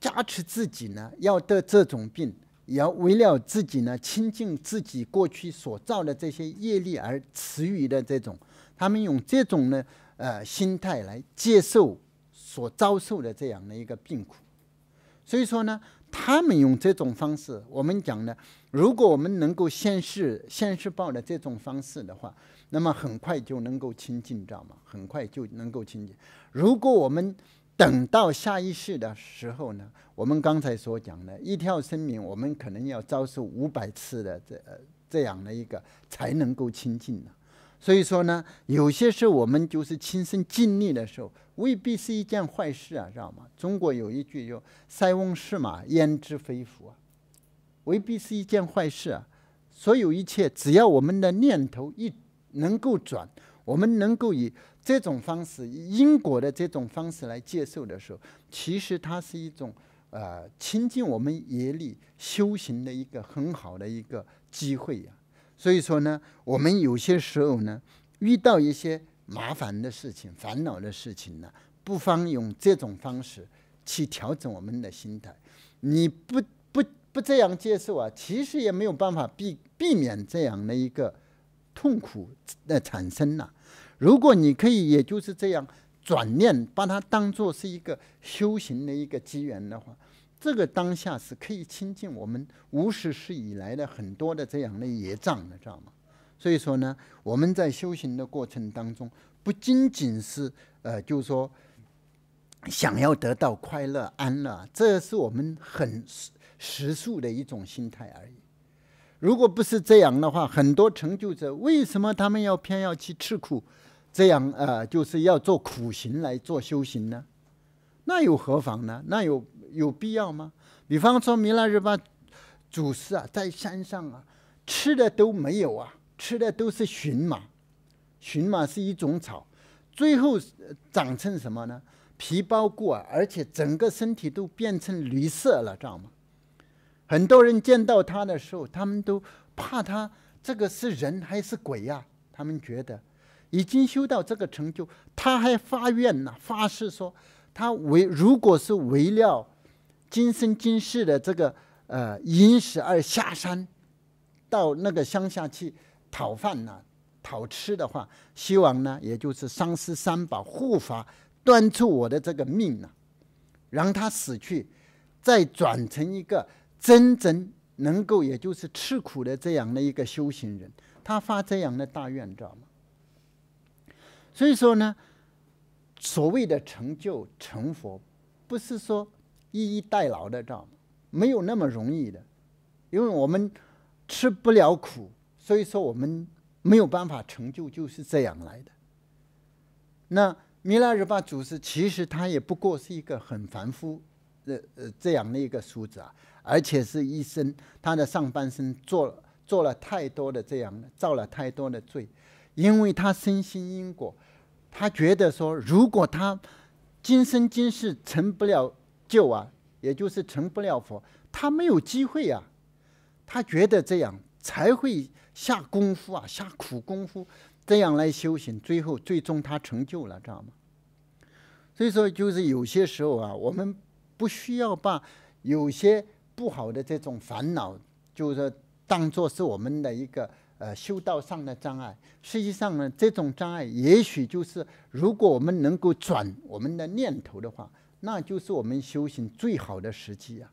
加持自己呢，要得这种病，也要为了自己呢，清净自己过去所造的这些业力而迟于的这种，他们用这种呢，呃，心态来接受所遭受的这样的一个病苦。所以说呢，他们用这种方式，我们讲呢，如果我们能够现世现世报的这种方式的话，那么很快就能够亲近，知道吗？很快就能够亲近。如果我们等到下一世的时候呢，我们刚才所讲的一条生命，我们可能要遭受五百次的这呃、这样的一个才能够亲近呢。所以说呢，有些时候我们就是亲身经历的时候。未必是一件坏事啊，知道吗？中国有一句叫“塞翁失马，焉知非福”，啊，未必是一件坏事。啊。所有一切，只要我们的念头一能够转，我们能够以这种方式、因果的这种方式来接受的时候，其实它是一种呃亲近我们业力修行的一个很好的一个机会呀。所以说呢，我们有些时候呢，遇到一些。麻烦的事情、烦恼的事情呢，不妨用这种方式去调整我们的心态。你不不不这样接受啊，其实也没有办法避避免这样的一个痛苦的产生呐。如果你可以，也就是这样转念，把它当做是一个修行的一个机缘的话，这个当下是可以清净我们无始时以来的很多的这样的业障的，知道吗？所以说呢，我们在修行的过程当中，不仅仅是呃，就是说想要得到快乐、安乐，这是我们很实数的一种心态而已。如果不是这样的话，很多成就者为什么他们要偏要去吃苦，这样啊，就是要做苦行来做修行呢？那又何妨呢？那有有必要吗？比方说，弥勒日巴祖师啊，在山上啊，吃的都没有啊。吃的都是荨麻，荨麻是一种草，最后长成什么呢？皮包骨啊，而且整个身体都变成绿色了，知道吗？很多人见到他的时候，他们都怕他，这个是人还是鬼呀？他们觉得已经修到这个成就，他还发愿呢，发誓说他为如果是为了今生今世的这个呃饮食而下山，到那个乡下去。讨饭呢，讨吃的话，希望呢，也就是三思三宝护法端住我的这个命呢，让他死去，再转成一个真正能够，也就是吃苦的这样的一个修行人。他发这样的大愿，知道吗？所以说呢，所谓的成就成佛，不是说一一代劳的，知道吗？没有那么容易的，因为我们吃不了苦。所以说我们没有办法成就，就是这样来的。那弥勒日巴祖师其实他也不过是一个很凡夫，呃呃这样的一个俗子啊，而且是一生他的上半生做做了太多的这样造了太多的罪，因为他深信因果，他觉得说如果他今生今世成不了就啊，也就是成不了佛，他没有机会呀，他觉得这样才会。下功夫啊，下苦功夫，这样来修行，最后最终他成就了，知道吗？所以说，就是有些时候啊，我们不需要把有些不好的这种烦恼，就是当做是我们的一个呃修道上的障碍。实际上呢，这种障碍也许就是，如果我们能够转我们的念头的话，那就是我们修行最好的时机啊。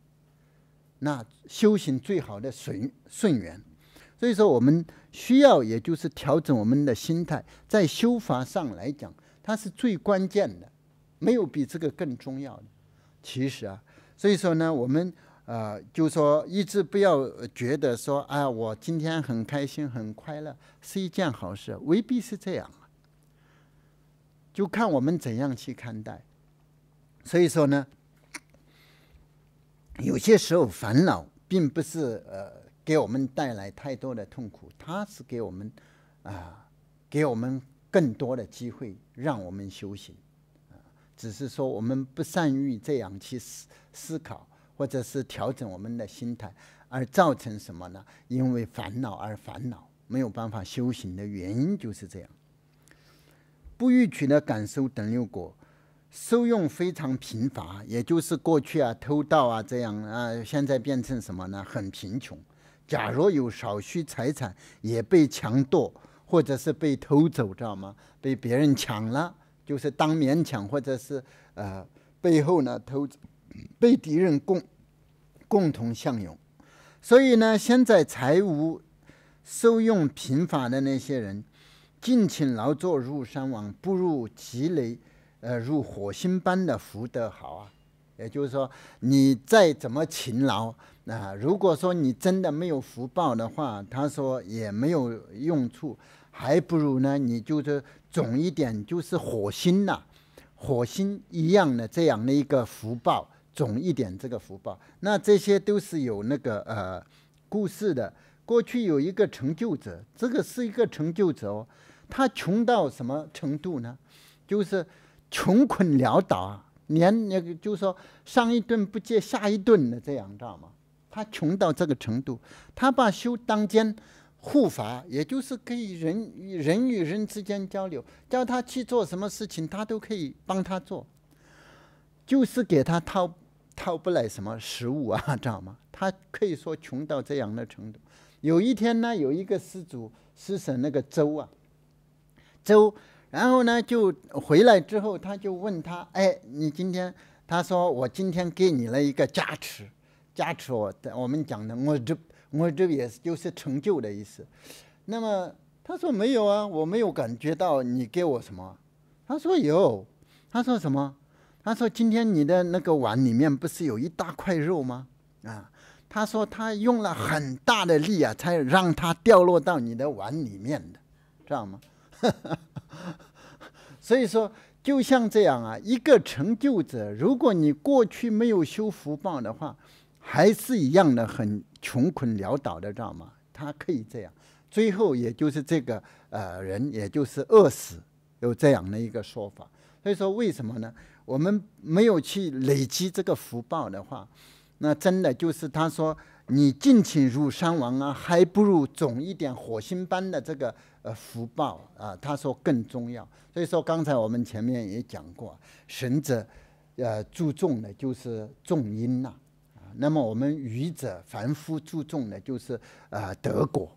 那修行最好的顺顺缘。所以说，我们需要，也就是调整我们的心态，在修法上来讲，它是最关键的，没有比这个更重要的。其实啊，所以说呢，我们呃，就说一直不要觉得说，啊，我今天很开心，很快乐，是一件好事，未必是这样。就看我们怎样去看待。所以说呢，有些时候烦恼并不是呃。给我们带来太多的痛苦，它是给我们啊，给我们更多的机会，让我们修行。只是说我们不善于这样去思思考，或者是调整我们的心态，而造成什么呢？因为烦恼而烦恼，没有办法修行的原因就是这样。不欲取的感受等六果，受用非常贫乏，也就是过去啊偷盗啊这样啊，现在变成什么呢？很贫穷。假如有少许财产也被强夺，或者是被偷走，知道吗？被别人抢了，就是当勉强，或者是呃背后呢偷，被敌人共共同享用。所以呢，现在财务受用贫乏的那些人，尽勤劳作入山王，不如积累呃如火星般的福德好啊。也就是说，你再怎么勤劳。那如果说你真的没有福报的话，他说也没有用处，还不如呢，你就是种一点，就是火星呐，火星一样的这样的一个福报，种一点这个福报。那这些都是有那个呃故事的。过去有一个成就者，这个是一个成就者哦，他穷到什么程度呢？就是穷困潦倒啊，连那个就说上一顿不接下一顿的这样，知道吗？他穷到这个程度，他把修当间护法，也就是可以人与人与人之间交流，叫他去做什么事情，他都可以帮他做，就是给他掏掏不来什么食物啊，知道吗？他可以说穷到这样的程度。有一天呢，有一个施主施舍那个粥啊粥，然后呢就回来之后，他就问他：“哎，你今天？”他说：“我今天给你了一个加持。”加持我的，我们讲的，我这我这个也就是成就的意思。那么他说没有啊，我没有感觉到你给我什么。他说有，他说什么？他说今天你的那个碗里面不是有一大块肉吗？啊，他说他用了很大的力啊，才让它掉落到你的碗里面的，知道吗？所以说就像这样啊，一个成就者，如果你过去没有修福报的话，还是一样的，很穷困潦倒的，知道吗？他可以这样，最后也就是这个呃人，也就是饿死，有这样的一个说法。所以说为什么呢？我们没有去累积这个福报的话，那真的就是他说你尽情入山王啊，还不如种一点火星般的这个呃福报啊，他说更重要。所以说刚才我们前面也讲过，神者呃注重的，就是重因呐。那么我们愚者凡夫注重的，就是呃德国，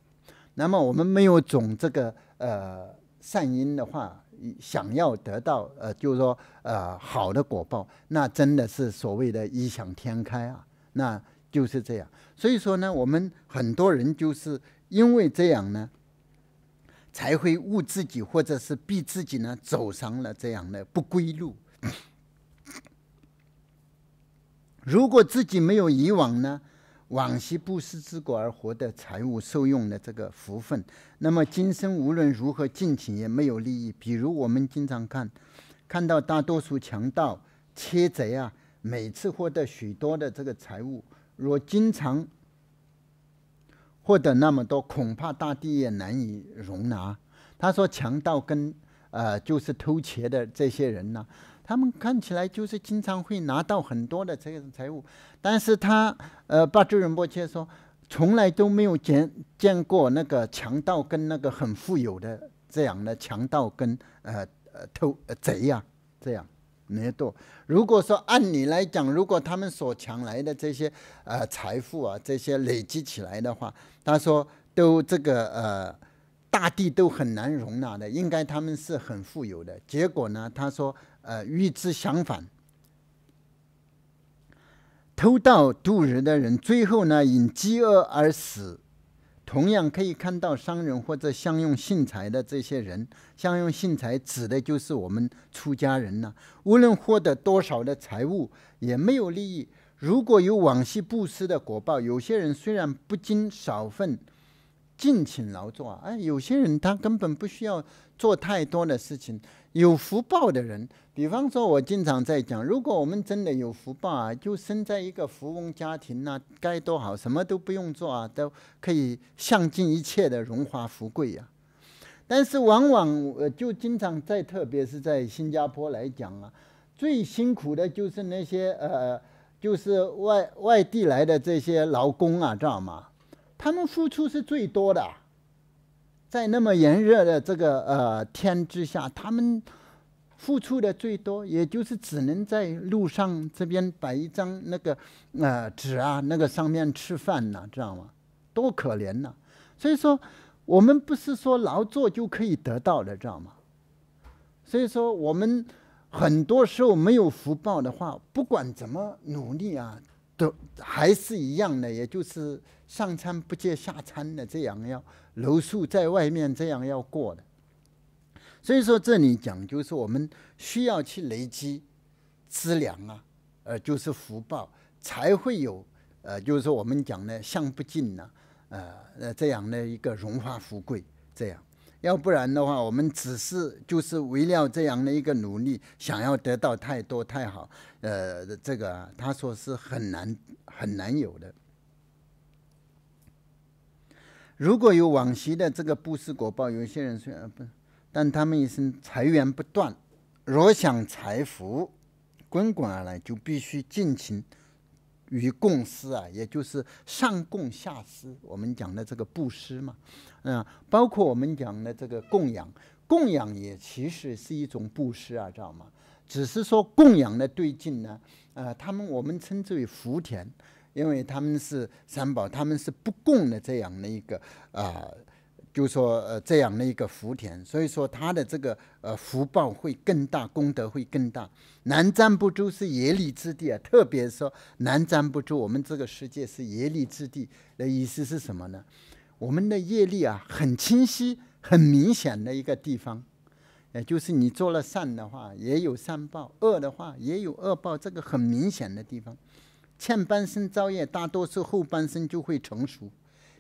那么我们没有种这个呃善因的话，想要得到呃，就是说呃好的果报，那真的是所谓的异想天开啊，那就是这样。所以说呢，我们很多人就是因为这样呢，才会误自己或者是逼自己呢，走上了这样的不归路。如果自己没有以往呢，往昔不施之果而获得财物受用的这个福分，那么今生无论如何尽情也没有利益。比如我们经常看，看到大多数强盗、窃贼啊，每次获得许多的这个财物，若经常获得那么多，恐怕大地也难以容纳。他说，强盗跟呃，就是偷窃的这些人呢。他们看起来就是经常会拿到很多的财财物，但是他呃，巴朱仁波切说，从来都没有见见过那个强盗跟那个很富有的这样的强盗跟呃呃偷贼呀这样很多。如果说按理来讲，如果他们所抢来的这些呃财富啊这些累积起来的话，他说都这个呃大地都很难容纳的，应该他们是很富有的。结果呢，他说。呃，与之相反，偷盗度日的人，最后呢，因饥饿而死。同样可以看到，商人或者相用信财的这些人，相用信财指的就是我们出家人呢。无论获得多少的财物，也没有利益。如果有往昔布施的果报，有些人虽然不经少份尽勤劳作啊，哎，有些人他根本不需要做太多的事情。有福报的人，比方说，我经常在讲，如果我们真的有福报啊，就生在一个富翁家庭呐，该多好，什么都不用做啊，都可以享尽一切的荣华富贵呀。但是往往呃，就经常在，特别是在新加坡来讲啊，最辛苦的就是那些呃，就是外外地来的这些劳工啊，知道吗？他们付出是最多的。在那么炎热的这个呃天之下，他们付出的最多，也就是只能在路上这边摆一张那个呃纸啊，那个上面吃饭呢，知道吗？多可怜呐！所以说，我们不是说劳作就可以得到的，知道吗？所以说，我们很多时候没有福报的话，不管怎么努力啊，都还是一样的，也就是上餐不接下餐的这样要。楼数在外面这样要过的，所以说这里讲就是我们需要去累积资粮啊，呃，就是福报，才会有呃，就是说我们讲的享不尽呢，呃，这样的一个荣华富贵，这样，要不然的话，我们只是就是为了这样的一个努力，想要得到太多太好，呃，这个啊，他说是很难很难有的。如果有往昔的这个布施果报，有些人虽然不，但他们一生财源不断。若想财福滚滚而来，就必须尽情与共施啊，也就是上供下施。我们讲的这个布施嘛，嗯，包括我们讲的这个供养，供养也其实是一种布施啊，知道吗？只是说供养的对境呢，呃，他们我们称之为福田。因为他们是三宝，他们是不共的这样的一个啊，就说呃这样的一个福田，所以说他的这个呃福报会更大，功德会更大。南瞻部洲是耶力之地啊，特别说南瞻部洲，我们这个世界是耶力之地的意思是什么呢？我们的业力啊很清晰、很明显的一个地方，也就是你做了善的话也有善报，恶的话也有恶报，这个很明显的地方。前半生造业，大多数后半生就会成熟，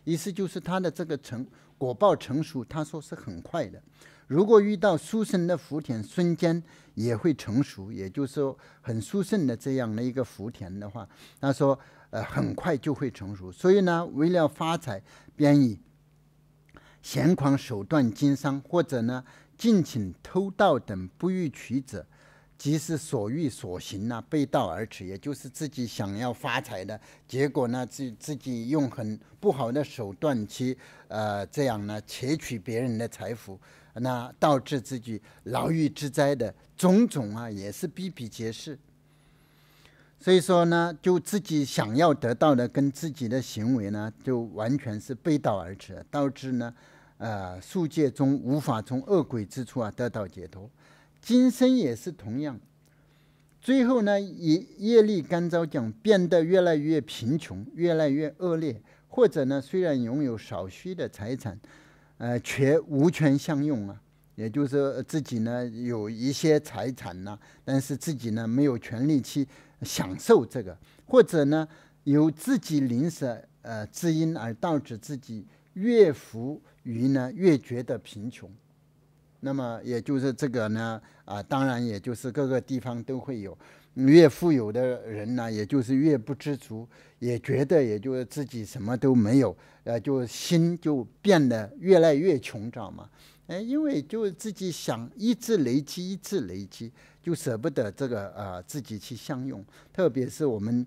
意思就是他的这个成果报成熟，他说是很快的。如果遇到殊胜的福田，瞬间也会成熟，也就是说很殊胜的这样的一个福田的话，他说呃很快就会成熟。所以呢，为了发财便以闲狂手段经商，或者呢尽情偷盗等不欲取者。即是所欲所行呢，背道而驰，也就是自己想要发财的结果呢，自自己用很不好的手段去，呃，这样呢窃取别人的财富，那导致自己牢狱之灾的种种啊，也是比比皆是。所以说呢，就自己想要得到的跟自己的行为呢，就完全是背道而驰，导致呢，呃，宿界中无法从恶鬼之处啊得到解脱。今生也是同样，最后呢，业业力干召讲变得越来越贫穷，越来越恶劣，或者呢，虽然拥有少许的财产，呃，却无权享用啊。也就是说，自己呢有一些财产呢，但是自己呢没有权利去享受这个，或者呢由自己吝啬，呃，自因而导致自己越富裕呢越觉得贫穷。那么也就是这个呢啊，当然也就是各个地方都会有，越富有的人呢，也就是越不知足，也觉得也就自己什么都没有，呃，就心就变得越来越穷，知道吗？哎，因为就自己想一直累积一直累积，就舍不得这个啊，自己去享用。特别是我们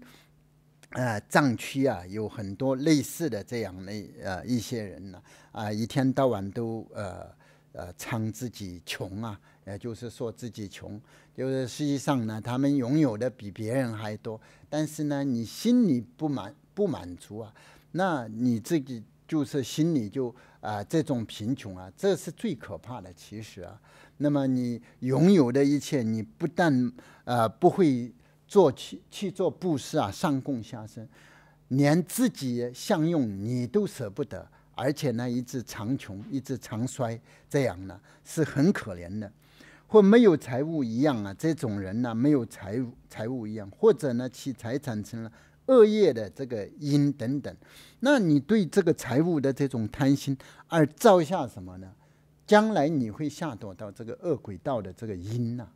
啊藏区啊，有很多类似的这样的呃一些人呢，啊，一天到晚都呃。呃，唱自己穷啊，也就是说自己穷，就是实际上呢，他们拥有的比别人还多，但是呢，你心里不满不满足啊，那你自己就是心里就啊这种贫穷啊，这是最可怕的。其实啊，那么你拥有的一切，你不但呃不会做去去做布施啊，上供下身，连自己享用你都舍不得。而且呢，一直长穷，一直长衰，这样呢是很可怜的，或没有财物一样啊。这种人呢，没有财物，财物一样，或者呢，其财产成了恶业的这个因等等。那你对这个财物的这种贪心，而造下什么呢？将来你会下堕到这个恶鬼道的这个因呐。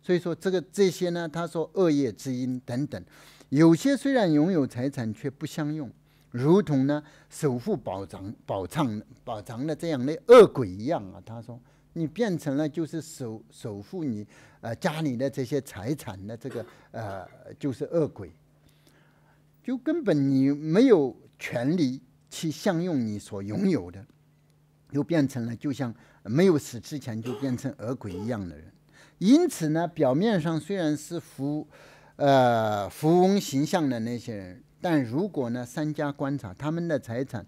所以说，这个这些呢，他说恶业之因等等，有些虽然拥有财产，却不相用。如同呢，守护宝藏、宝藏、宝藏的这样的恶鬼一样啊，他说，你变成了就是守守护你呃家里的这些财产的这个呃就是恶鬼，就根本你没有权利去享用你所拥有的，又变成了就像没有死之前就变成恶鬼一样的人，因此呢，表面上虽然是富，呃，富翁形象的那些人。但如果呢，三家观察他们的财产，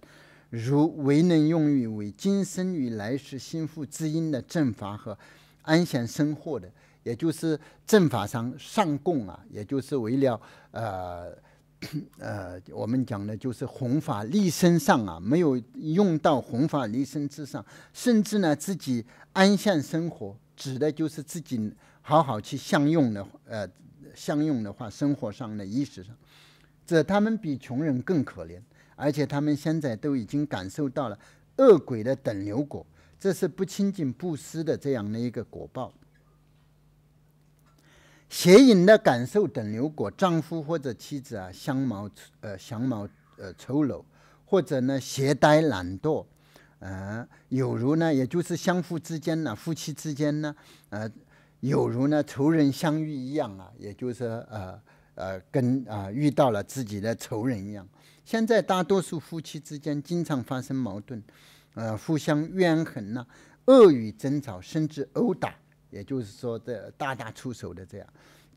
如未能用于为今生与来世心腹之因的正法和安闲生活的，也就是正法上上供啊，也就是为了呃 呃，我们讲的就是弘法立身上啊，没有用到弘法立身之上，甚至呢自己安闲生活，指的就是自己好好去享用的呃享用的话，生活上的衣食上。这他们比穷人更可怜，而且他们现在都已经感受到了恶鬼的等流果，这是不清净不思的这样的一个果报。邪淫的感受等流果，丈夫或者妻子啊，相貌呃相貌呃丑陋，或者呢邪呆懒惰，呃，有如呢也就是相互之间呢夫妻之间呢，呃，有如呢仇人相遇一样啊，也就是呃。呃，跟啊遇到了自己的仇人一样。现在大多数夫妻之间经常发生矛盾，呃，互相怨恨呐，恶语争吵，甚至殴打，也就是说，这大打出手的这样。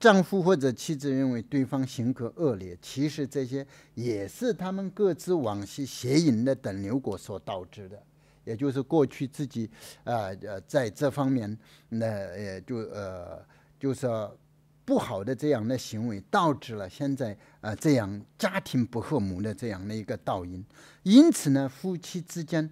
丈夫或者妻子认为对方性格恶劣，其实这些也是他们各自往昔邪淫的等流果所导致的，也就是过去自己啊呃在这方面那也就呃就说。不好的这样的行为导致了现在呃这样家庭不和睦的这样的一个倒因，因此呢，夫妻之间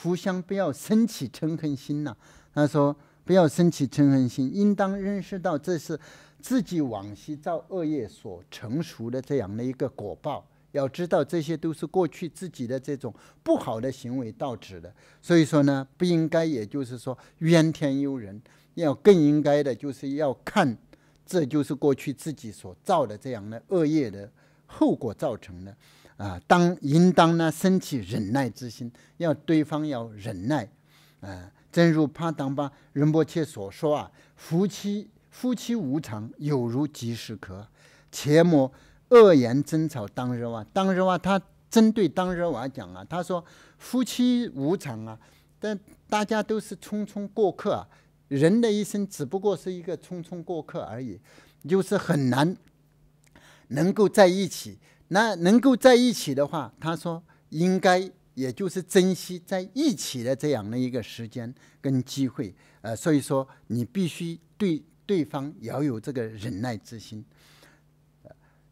互相不要升起嗔恨心呐。他说不要升起嗔恨心，应当认识到这是自己往昔造恶业所成熟的这样的一个果报。要知道这些都是过去自己的这种不好的行为导致的，所以说呢，不应该，也就是说怨天尤人，要更应该的就是要看。这就是过去自己所造的这样的恶业的后果造成的啊，当应当呢升起忍耐之心，要对方要忍耐，啊，正如帕当巴仁波切所说啊，夫妻夫妻无常，有如即时可。切莫恶言争吵。当日瓦，当日瓦，他针对当日瓦讲啊，他说夫妻无常啊，但大家都是匆匆过客。啊，人的一生只不过是一个匆匆过客而已，就是很难能够在一起。那能够在一起的话，他说应该也就是珍惜在一起的这样的一个时间跟机会。呃，所以说你必须对对方要有这个忍耐之心。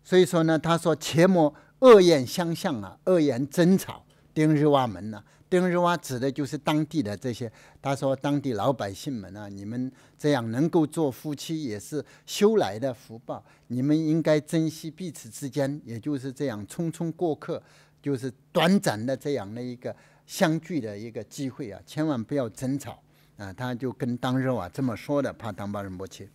所以说呢，他说切莫恶言相向啊，恶言争吵，丁日望门呢。丁日娃指的就是当地的这些，他说当地老百姓们啊，你们这样能够做夫妻也是修来的福报，你们应该珍惜彼此之间，也就是这样匆匆过客，就是短暂的这样的一个相聚的一个机会啊，千万不要争吵啊。他就跟当日娃这么说的，怕当巴人不切。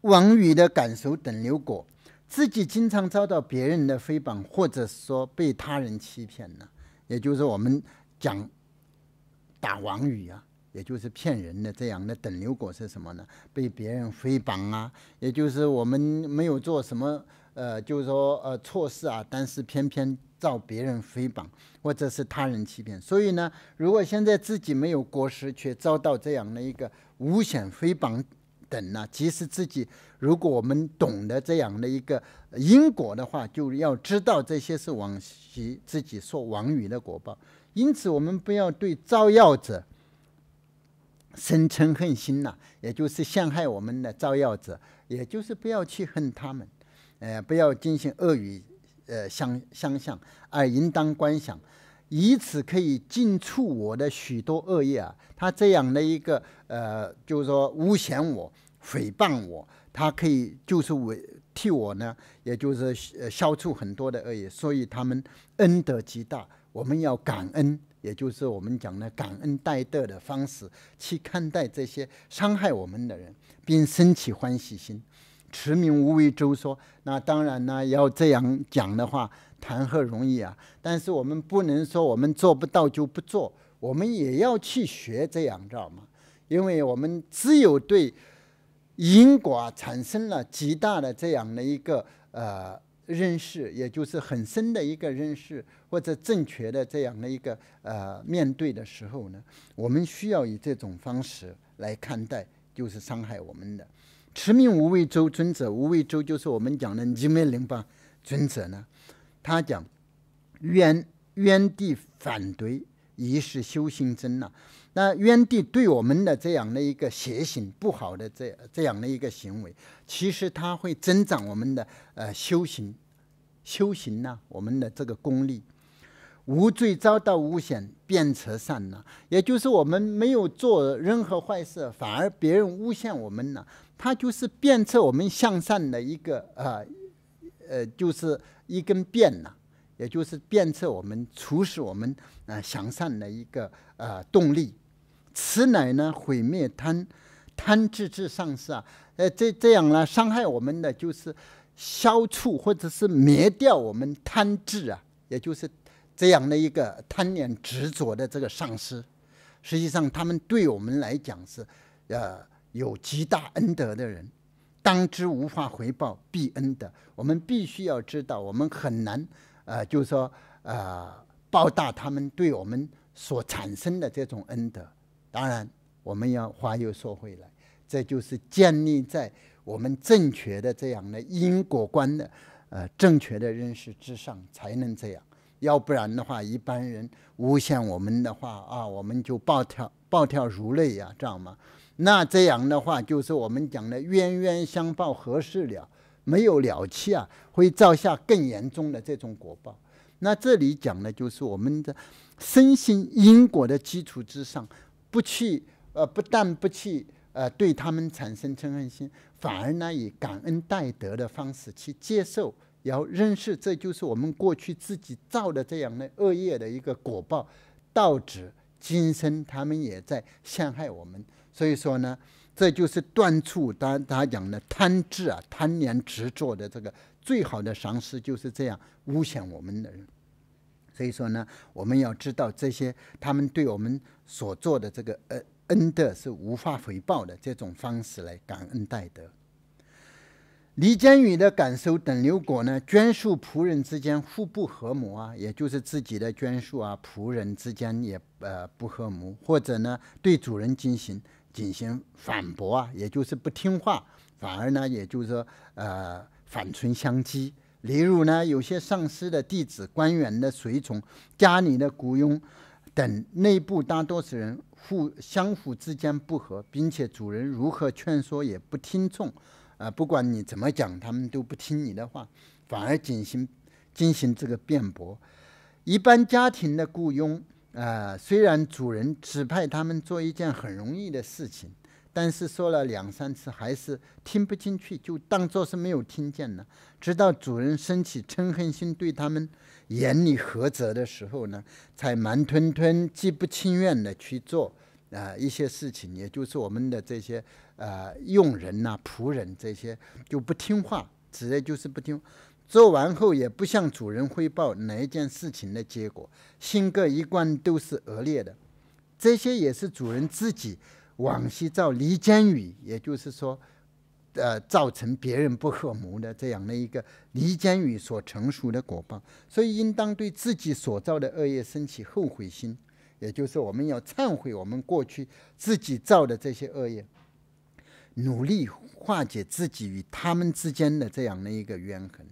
王宇的感受等留果自己经常遭到别人的诽谤，或者说被他人欺骗呢？也就是我们讲打网语啊，也就是骗人的这样的等流果是什么呢？被别人诽谤啊，也就是我们没有做什么呃，就是说呃错事啊，但是偏偏遭别人诽谤或者是他人欺骗。所以呢，如果现在自己没有过失，却遭到这样的一个诬陷诽谤。等呢？其实自己，如果我们懂得这样的一个因果的话，就要知道这些是往昔自己说妄语的果报。因此，我们不要对造谣者生嗔恨心呐，也就是陷害我们的造谣者，也就是不要去恨他们，呃，不要进行恶语，呃，相相向，而应当观想。以此可以净除我的许多恶业啊！他这样的一个呃，就是说诬陷我、诽谤我，他可以就是为替我呢，也就是消除很多的恶业。所以他们恩德极大，我们要感恩，也就是我们讲的感恩戴德的方式去看待这些伤害我们的人，并升起欢喜心，持名无畏周说。那当然呢，要这样讲的话。谈何容易啊！但是我们不能说我们做不到就不做，我们也要去学这样，知道吗？因为我们只有对因果产生了极大的这样的一个呃认识，也就是很深的一个认识或者正确的这样的一个呃面对的时候呢，我们需要以这种方式来看待，就是伤害我们的。持命无畏周尊者，无畏周就是我们讲的尼麦林巴尊者呢。他讲，冤冤地反对，一是修行增呐。那冤地对我们的这样的一个邪行不好的这这样的一个行为，其实它会增长我们的呃修行，修行呐，我们的这个功力。无罪遭到诬陷，便成善呐，也就是我们没有做任何坏事，反而别人诬陷我们呢，他就是鞭策我们向善的一个啊，呃，就是。一根辫呢，也就是鞭策我们、促使我们呃向善的一个呃动力。此乃呢毁灭贪贪治之丧失啊！呃，这这样呢伤害我们的就是消除或者是灭掉我们贪执啊，也就是这样的一个贪念执着的这个丧失。实际上，他们对我们来讲是呃有极大恩德的人。当知无法回报，必恩的，我们必须要知道，我们很难，呃，就是说，呃，报答他们对我们所产生的这种恩德。当然，我们要话又说回来，这就是建立在我们正确的这样的因果观的，呃，正确的认识之上才能这样。要不然的话，一般人诬陷我们的话啊，我们就暴跳暴跳如雷呀，这样吗？那这样的话，就是我们讲的冤冤相报何时了？没有了期啊，会造下更严重的这种果报。那这里讲的就是我们的身心因果的基础之上，不去呃，不但不去呃对他们产生嗔恨心，反而呢以感恩戴德的方式去接受，要认识，这就是我们过去自己造的这样的恶业的一个果报，道止。今生他们也在陷害我们，所以说呢，这就是断处他他讲的贪智啊、贪念执着的这个最好的尝识就是这样诬陷我们的人，所以说呢，我们要知道这些他们对我们所做的这个恩恩德是无法回报的这种方式来感恩戴德。李坚宇的感受等流果呢？捐属仆人之间互不和睦啊，也就是自己的捐属啊，仆人之间也呃不和睦，或者呢对主人进行进行反驳啊，也就是不听话，反而呢也就是说呃反唇相讥。例如呢，有些上司的弟子、官员的随从、家里的雇佣等内部大多数人互相互之间不和，并且主人如何劝说也不听从。啊，不管你怎么讲，他们都不听你的话，反而进行进行这个辩驳。一般家庭的雇佣啊，虽然主人指派他们做一件很容易的事情，但是说了两三次还是听不进去，就当做是没有听见呢。直到主人升起嗔恨心对他们严厉呵责的时候呢，才慢吞吞、既不情愿的去做。啊，一些事情，也就是我们的这些，呃，佣人呐、仆人这些就不听话，直接就是不听，做完后也不向主人汇报哪一件事情的结果，性格一贯都是恶劣的。这些也是主人自己往昔造离间语，也就是说，呃，造成别人不和睦的这样的一个离间语所成熟的果报，所以应当对自己所造的恶业升起后悔心。也就是我们要忏悔我们过去自己造的这些恶业，努力化解自己与他们之间的这样的一个怨恨。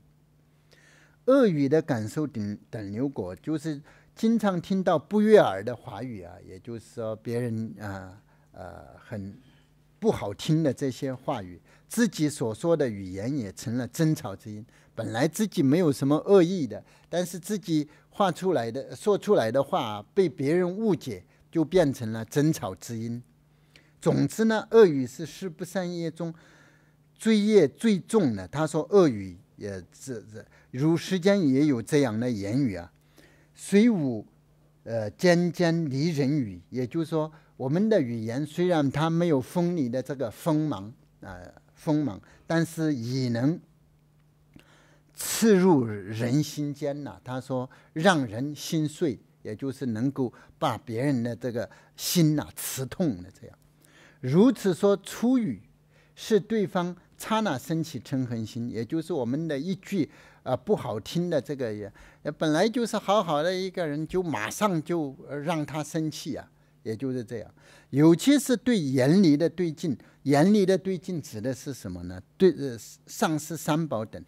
恶语的感受顶等流果，就是经常听到不悦耳的话语啊，也就是说别人啊呃很不好听的这些话语，自己所说的语言也成了争吵之音。本来自己没有什么恶意的，但是自己。画出来的、说出来的话被别人误解，就变成了争吵之音。总之呢，恶语是十不善业中罪业最重的。他说恶语也这这，如世间也有这样的言语啊，虽无呃尖尖离人语，也就是说，我们的语言虽然它没有锋利的这个锋芒啊锋芒，但是也能。刺入人心间呐，他说让人心碎，也就是能够把别人的这个心呐刺痛的这样。如此说出语，是对方刹那升起嗔恨心，也就是我们的一句啊不好听的这个也，本来就是好好的一个人，就马上就让他生气啊，也就是这样。尤其是对严厉的对境，严厉的对境指的是什么呢？对，呃、丧失三宝等。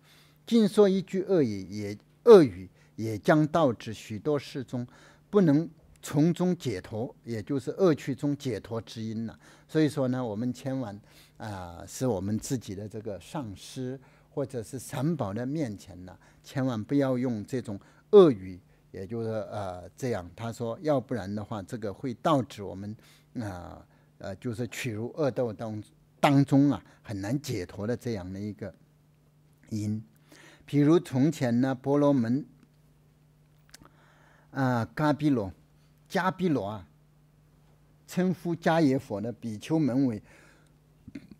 尽说一句恶语，也恶语也将导致许多事中不能从中解脱，也就是恶趣中解脱之因了。所以说呢，我们千万啊，使我们自己的这个上师或者是三宝的面前呢，千万不要用这种恶语，也就是呃这样。他说，要不然的话，这个会导致我们啊呃，就是取入恶道当当中啊，很难解脱的这样的一个因。比如从前呢，婆罗门啊，迦毗罗，迦毗罗啊，称呼迦耶佛呢，比丘门为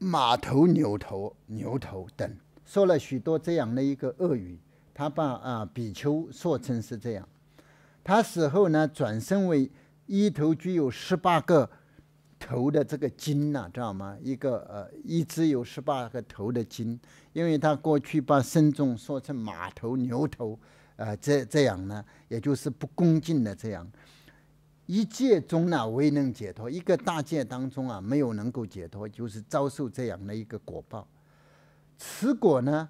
马头、牛头、牛头等，说了许多这样的一个恶语，他把啊比丘说成是这样。他死后呢，转生为一头具有十八个头的这个鲸呐，知道吗？一个呃，一只有十八个头的鲸。因为他过去把僧众说成马头牛头，啊，这这样呢，也就是不恭敬的这样。一界中呢未能解脱，一个大界当中啊没有能够解脱，就是遭受这样的一个果报。此果呢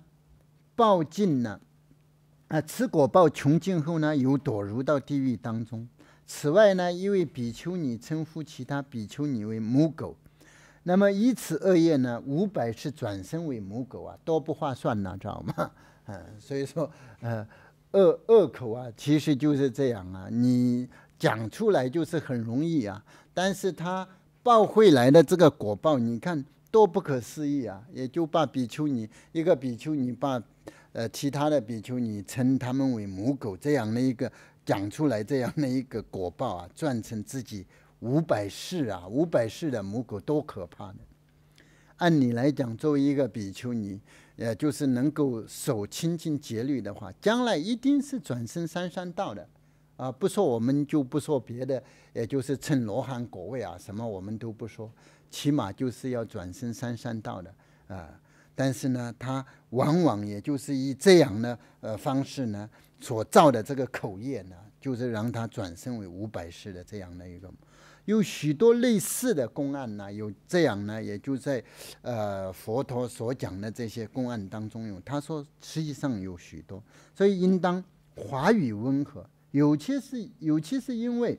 报尽呢，啊，此果报穷尽后呢，又堕入到地狱当中。此外呢，因为比丘尼称呼其他比丘尼为母狗。那么一次恶业呢，五百次转生为母狗啊，多不划算呐，知道吗？嗯，所以说，呃，恶恶口啊，其实就是这样啊，你讲出来就是很容易啊，但是他报回来的这个果报，你看多不可思议啊！也就把比丘尼一个比丘尼把，呃，其他的比丘尼称他们为母狗这样的一个讲出来这样的一个果报啊，转成自己。五百世啊，五百世的母狗多可怕呢！按理来讲，作为一个比丘尼，呃，就是能够守清净节律的话，将来一定是转生三山道的。啊，不说我们就不说别的，也就是趁罗汉果位啊，什么我们都不说，起码就是要转生三山道的啊。但是呢，他往往也就是以这样的呃方式呢，所造的这个口业呢，就是让他转生为五百世的这样的一个。有许多类似的公案呢，有这样呢，也就在，呃，佛陀所讲的这些公案当中有。他说，实际上有许多，所以应当华语温和。尤其是，尤其是因为，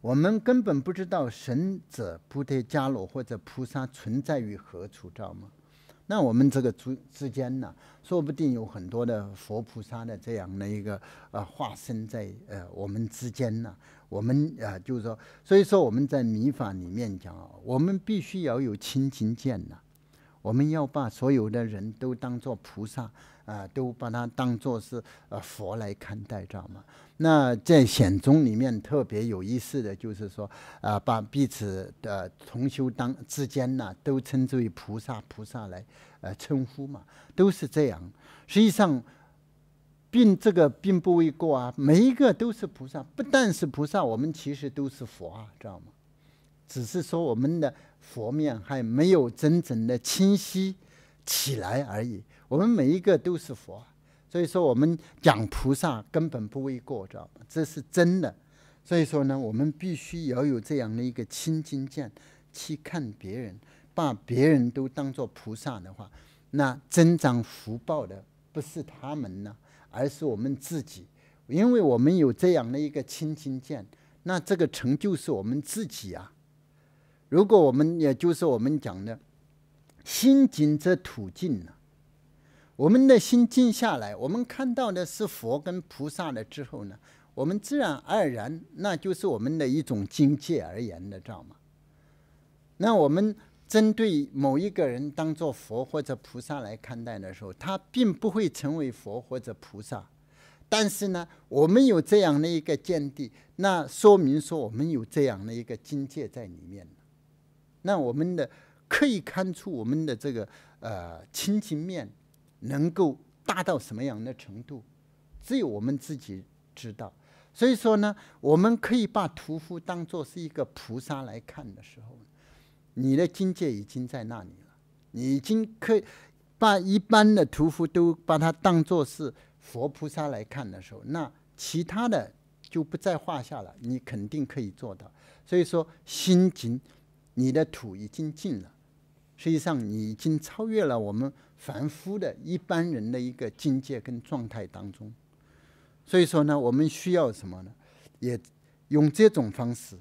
我们根本不知道神者、菩提伽罗或者菩萨存在于何处，知道吗？那我们这个之之间呢，说不定有很多的佛菩萨的这样的一个呃化身在呃我们之间呢。我们啊，就是说，所以说我们在民法里面讲啊，我们必须要有清净见呐，我们要把所有的人都当做菩萨啊，都把它当做是呃佛来看待，知道吗？那在显宗里面特别有意思的，就是说啊，把彼此的同修当之间呢，都称之为菩萨菩萨来呃称呼嘛，都是这样。实际上。并这个并不为过啊！每一个都是菩萨，不但是菩萨，我们其实都是佛啊，知道吗？只是说我们的佛面还没有真正的清晰起来而已。我们每一个都是佛，所以说我们讲菩萨根本不为过，知道吗？这是真的。所以说呢，我们必须要有这样的一个清净见，去看别人，把别人都当做菩萨的话，那增长福报的不是他们呢？而是我们自己，因为我们有这样的一个清净见，那这个成就是我们自己啊。如果我们，也就是我们讲的，心静则土静了，我们的心静下来，我们看到的是佛跟菩萨了之后呢，我们自然而然，那就是我们的一种境界而言的，知道吗？那我们。针对某一个人当做佛或者菩萨来看待的时候，他并不会成为佛或者菩萨，但是呢，我们有这样的一个见地，那说明说我们有这样的一个境界在里面那我们的可以看出我们的这个呃清净面能够大到什么样的程度，只有我们自己知道。所以说呢，我们可以把屠夫当做是一个菩萨来看的时候。你的境界已经在那里了，已经可以把一般的屠夫都把他当作是佛菩萨来看的时候，那其他的就不在话下了，你肯定可以做到。所以说，心静，你的土已经静了，实际上你已经超越了我们凡夫的一般人的一个境界跟状态当中。所以说呢，我们需要什么呢？也用这种方式。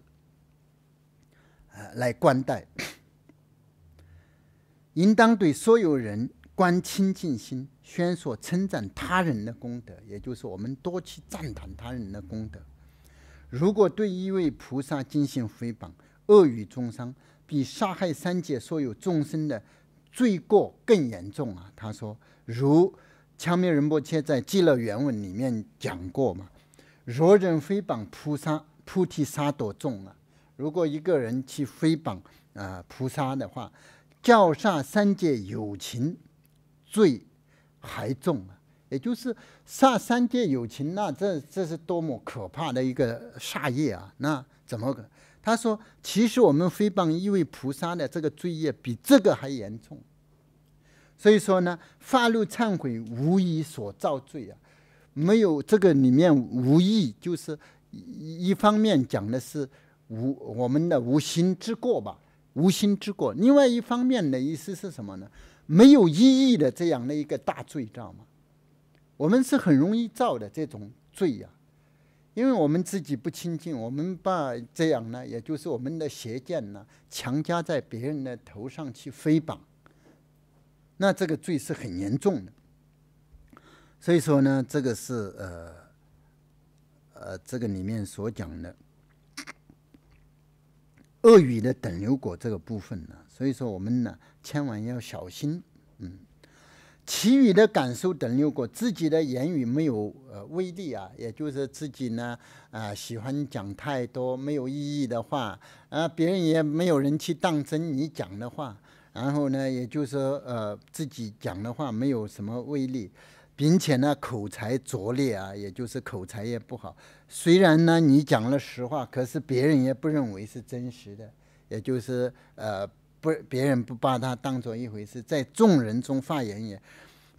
来关待，应当对所有人观清净心，宣说称赞他人的功德，也就是我们多去赞叹他人的功德。如果对一位菩萨进行诽谤、恶语中伤，比杀害三界所有众生的罪过更严重啊！他说：“如强灭仁波切在《寂乐原文》里面讲过嘛，若人诽谤菩萨，菩提萨埵众啊。”如果一个人去诽谤啊菩萨的话，叫杀三界有情，罪还重。也就是杀三界有情，那这这是多么可怕的一个杀业啊！那怎么？个？他说，其实我们诽谤一位菩萨的这个罪业比这个还严重。所以说呢，发怒忏悔无疑所造罪啊，没有这个里面无益，就是一方面讲的是。无我们的无心之过吧，无心之过。另外一方面的意思是什么呢？没有意义的这样的一个大罪知道吗？我们是很容易造的这种罪呀，因为我们自己不清净，我们把这样呢，也就是我们的邪见呢，强加在别人的头上去诽谤，那这个罪是很严重的。所以说呢，这个是呃呃，这个里面所讲的。恶语的等流果这个部分呢，所以说我们呢千万要小心。嗯，其余的感受等流果，自己的言语没有呃威力啊，也就是自己呢啊喜欢讲太多没有意义的话啊，别人也没有人去当真你讲的话。然后呢，也就是呃自己讲的话没有什么威力，并且呢口才拙劣啊，也就是口才也不好。虽然呢，你讲了实话，可是别人也不认为是真实的，也就是呃，不，别人不把它当做一回事。在众人中发言也，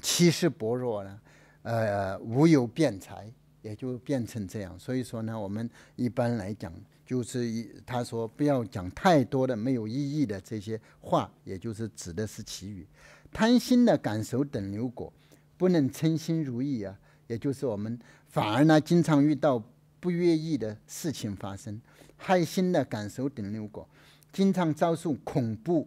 气势薄弱了，呃，无有辩才，也就变成这样。所以说呢，我们一般来讲，就是一他说不要讲太多的没有意义的这些话，也就是指的是其语。贪心的感受等流果，不能称心如意啊，也就是我们反而呢，经常遇到。不愿意的事情发生，害心的感受等如果经常遭受恐怖、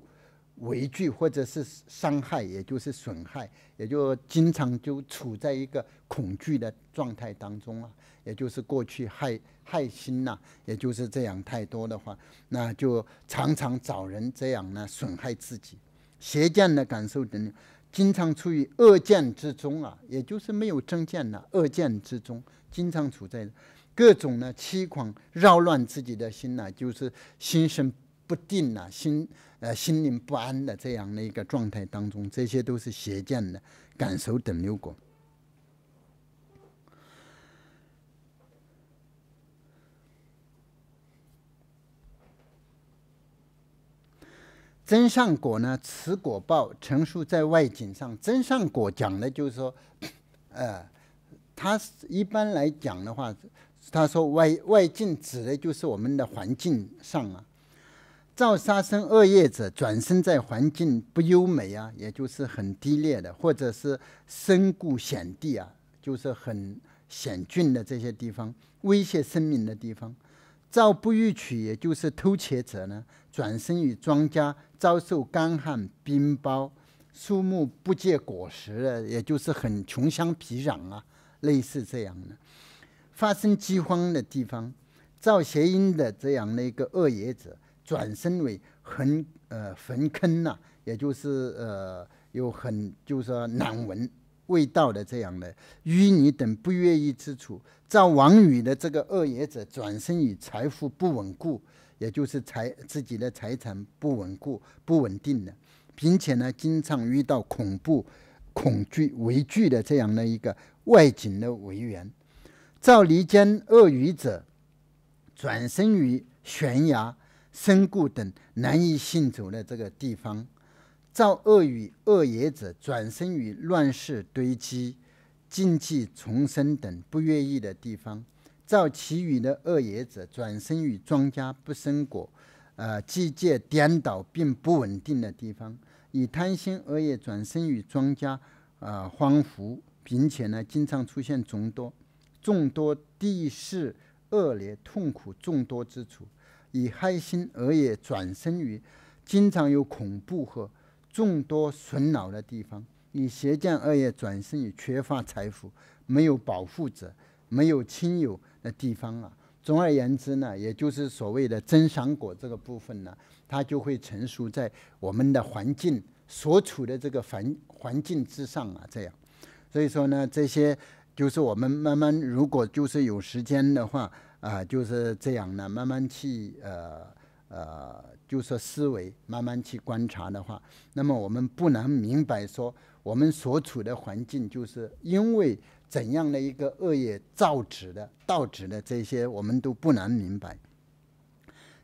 畏惧或者是伤害，也就是损害，也就经常就处在一个恐惧的状态当中啊，也就是过去害害心呐，也就是这样太多的话，那就常常找人这样呢损害自己。邪见的感受等经常处于恶见之中啊，也就是没有正见呐，恶见之中经常处在。各种呢，欺狂扰乱自己的心呐，就是心神不定呐，心呃心灵不安的这样的一个状态当中，这些都是邪见的感受等六果。真善果呢，持果报陈述在外景上，真善果讲的就是说，呃，它一般来讲的话。他说：“外外境指的就是我们的环境上啊，造杀生恶业者，转生在环境不优美啊，也就是很低劣的，或者是身故险地啊，就是很险峻的这些地方，威胁生命的。地方造不欲取，也就是偷窃者呢，转生于庄家遭受干旱、冰雹，树木不结果实的，也就是很穷乡僻壤啊，类似这样的。”发生饥荒的地方，造谐音的这样的一个恶业者，转身为坟呃坟坑呐，也就是呃有很就是说难闻味道的这样的淤泥等不愿意之处。造王语的这个恶业者，转身与财富不稳固，也就是财自己的财产不稳固不稳定的，并且呢经常遇到恐怖恐惧畏惧的这样的一个外景的围缘。造离间恶语者，转身于悬崖、深谷等难以行走的这个地方；造恶语恶业者，转身于乱世堆积、禁忌丛生等不愿意的地方；造其余的恶业者，转身于庄稼不生果、呃季节颠倒并不稳定的地方；以贪心恶业转身于庄稼，呃荒芜，并且呢经常出现众多。众多地势恶劣、痛苦众多之处，以开心而也转生于经常有恐怖和众多损恼的地方；以邪见恶业转生于缺乏财富、没有保护者、没有亲友的地方啊。总而言之呢，也就是所谓的增上果这个部分呢，它就会成熟在我们的环境所处的这个环环境之上啊。这样，所以说呢，这些。就是我们慢慢，如果就是有时间的话，啊，就是这样呢，慢慢去，呃，呃，就是思维，慢慢去观察的话，那么我们不难明白说，我们所处的环境就是因为怎样的一个恶业造纸的、造纸的这些，我们都不难明白。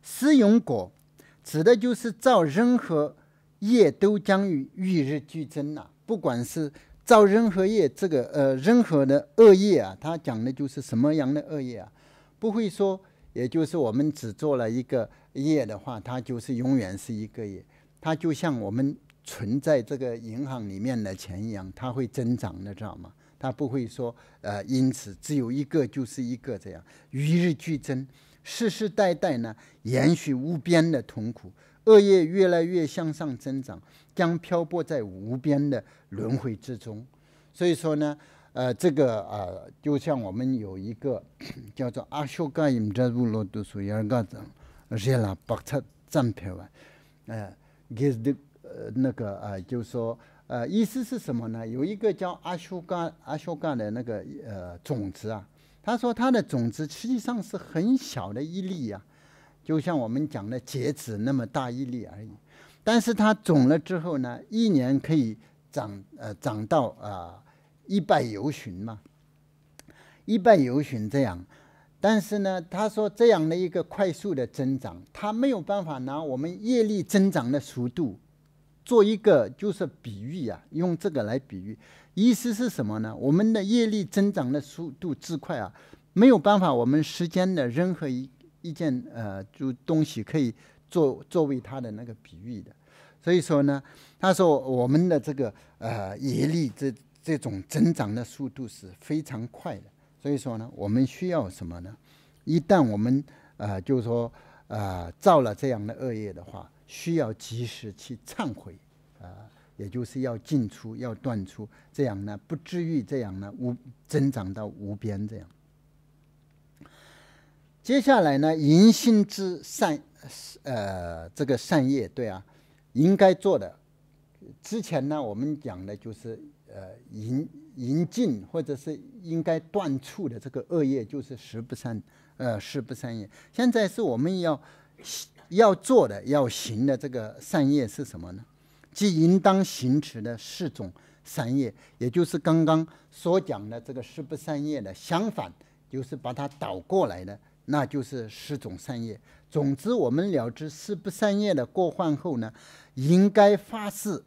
思永果指的就是造任何业都将与与日俱增呐，不管是。造任何业，这个呃，任何的恶业啊，他讲的就是什么样的恶业啊？不会说，也就是我们只做了一个业的话，它就是永远是一个业。它就像我们存在这个银行里面的钱一样，它会增长的，知道吗？它不会说，呃，因此只有一个就是一个这样，与日俱增，世世代代呢延续无边的痛苦，恶业越来越向上增长。将漂泊在无边的轮回之中，所以说呢，呃，这个呃，就像我们有一个 叫做阿修干引这不罗度属于一个怎热拉八特赞片文，呃，给的呃那个呃，就说呃，意思是什么呢？有一个叫阿修嘎阿修嘎的那个呃种子啊，他说他的种子实际上是很小的一粒呀，就像我们讲的结子那么大一粒而已。但是它肿了之后呢，一年可以长呃长到啊一百油旬嘛，一百油旬这样。但是呢，他说这样的一个快速的增长，它没有办法拿我们业力增长的速度做一个就是比喻呀，用这个来比喻，意思是什么呢？我们的业力增长的速度之快啊，没有办法，我们时间的任何一一件呃就东西可以。作作为他的那个比喻的，所以说呢，他说我们的这个呃业力这这种增长的速度是非常快的，所以说呢，我们需要什么呢？一旦我们呃就是说呃造了这样的恶业的话，需要及时去忏悔，啊，也就是要进出，要断出，这样呢不至于这样呢无增长到无边这样。接下来呢？行新之善，呃，这个善业，对啊，应该做的。之前呢，我们讲的就是，呃，应应尽或者是应该断触的这个恶业，就是十不善，呃，十不善业。现在是我们要要做的、要行的这个善业是什么呢？即应当行持的四种善业，也就是刚刚所讲的这个十不善业的相反，就是把它倒过来的。那就是十种善业。总之，我们了知十不善业的过患后呢，应该发誓，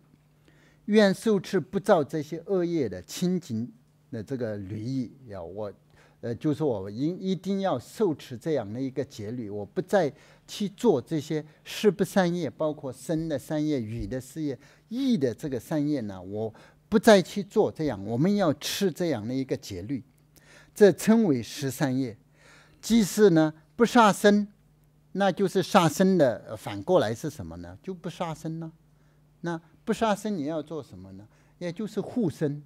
愿受持不造这些恶业的清净的这个律意。要我，呃，就是我应一定要受持这样的一个节律，我不再去做这些十不善业，包括生的善业、语的事业、意的这个善业呢，我不再去做这样。我们要持这样的一个节律，这称为十三业。即祀呢，不杀生，那就是杀生的。反过来是什么呢？就不杀生了。那不杀生，你要做什么呢？也就是护生、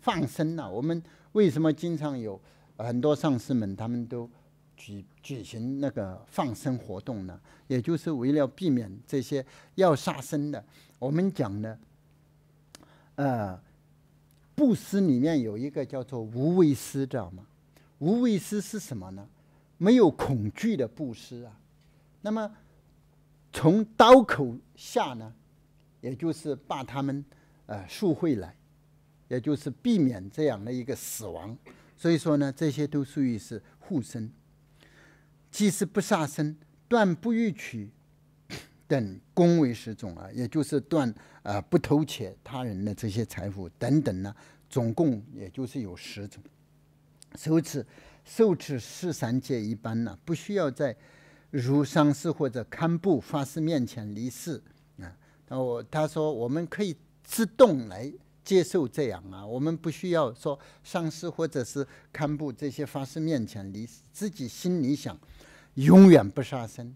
放生了。我们为什么经常有很多上师们，他们都举举行那个放生活动呢？也就是为了避免这些要杀生的。我们讲呢，呃，布施里面有一个叫做无畏施，知道吗？无畏施是什么呢？没有恐惧的布施啊，那么从刀口下呢，也就是把他们呃赎回来，也就是避免这样的一个死亡，所以说呢，这些都属于是护身。即是不杀生、断不欲取等，恭为十种啊，也就是断呃不偷窃他人的这些财富等等呢，总共也就是有十种，首次。受持十三戒一般呢，不需要在如上师或者堪布法师面前离世啊。然后他说，我们可以自动来接受这样啊，我们不需要说上师或者是堪布这些法师面前离，自己心里想永远不杀生。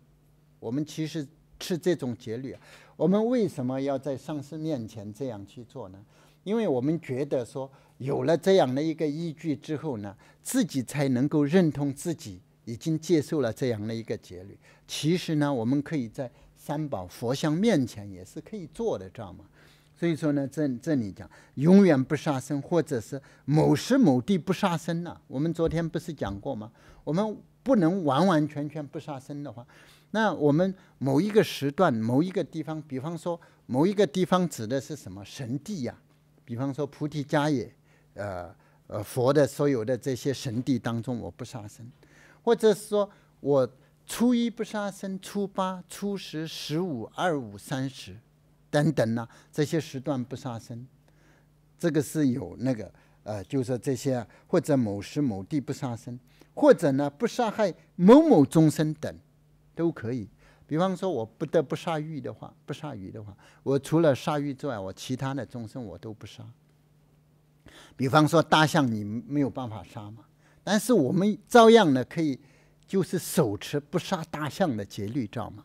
我们其实是这种戒律啊。我们为什么要在上师面前这样去做呢？因为我们觉得说。有了这样的一个依据之后呢，自己才能够认同自己已经接受了这样的一个结律。其实呢，我们可以在三宝佛像面前也是可以做的，知道吗？所以说呢，这这里讲永远不杀生，或者是某时某地不杀生呢？我们昨天不是讲过吗？我们不能完完全全不杀生的话，那我们某一个时段、某一个地方，比方说某一个地方指的是什么神地呀？比方说菩提迦耶。呃呃，佛的所有的这些神地当中，我不杀生，或者是说我初一不杀生，初八、初十、十五、二五、三十等等呢，这些时段不杀生，这个是有那个呃，就是这些或者某时某地不杀生，或者呢不杀害某某众生等，都可以。比方说我不得不杀鱼的话，不杀鱼的话，我除了杀鱼之外，我其他的众生我都不杀。比方说大象，你没有办法杀嘛，但是我们照样呢，可以，就是手持不杀大象的戒律，知道吗？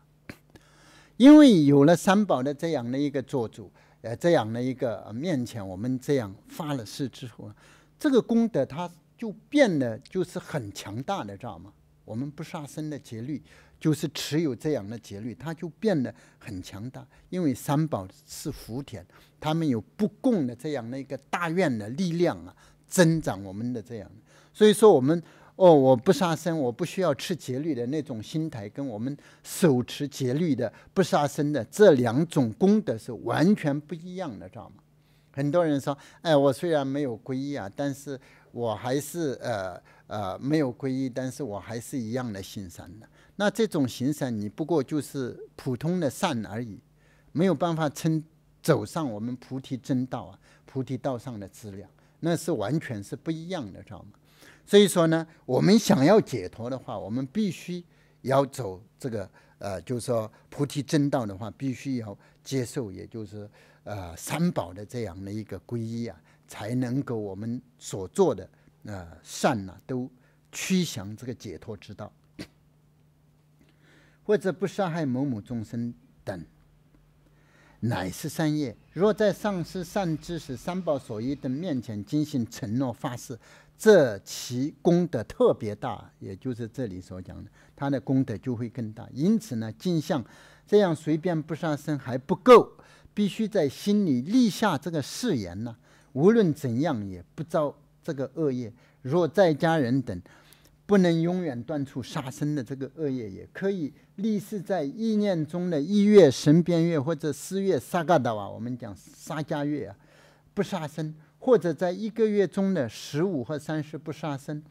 因为有了三宝的这样的一个做主，呃，这样的一个面前，我们这样发了誓之后，这个功德它就变得就是很强大的，知道吗？我们不杀生的戒律。就是持有这样的节律，他就变得很强大。因为三宝是福田，他们有不共的这样的一个大愿的力量啊，增长我们的这样。所以说我们哦，我不杀生，我不需要吃节律的那种心态，跟我们手持节律的不杀生的这两种功德是完全不一样的，知道吗？很多人说，哎，我虽然没有皈依啊，但是我还是呃呃没有皈依，但是我还是一样的心善的。那这种行善，你不过就是普通的善而已，没有办法称走上我们菩提真道啊，菩提道上的资料，那是完全是不一样的，知道吗？所以说呢，我们想要解脱的话，我们必须要走这个呃，就是说菩提真道的话，必须要接受，也就是呃三宝的这样的一个皈依啊，才能够我们所做的呃善呢，都趋向这个解脱之道。或者不杀害某某众生等，乃是善业。若在上师、善知识、三宝所依等面前进行承诺发誓，这其功德特别大，也就是这里所讲的，他的功德就会更大。因此呢，尽相这样随便不杀生还不够，必须在心里立下这个誓言呢，无论怎样也不招这个恶业。若在家人等。不能永远断除杀生的这个恶业，也可以立誓在意念中的一月、神边月或者四月萨嘎达瓦，我们讲沙迦月啊，不杀生；或者在一个月中的十五和三十不杀生。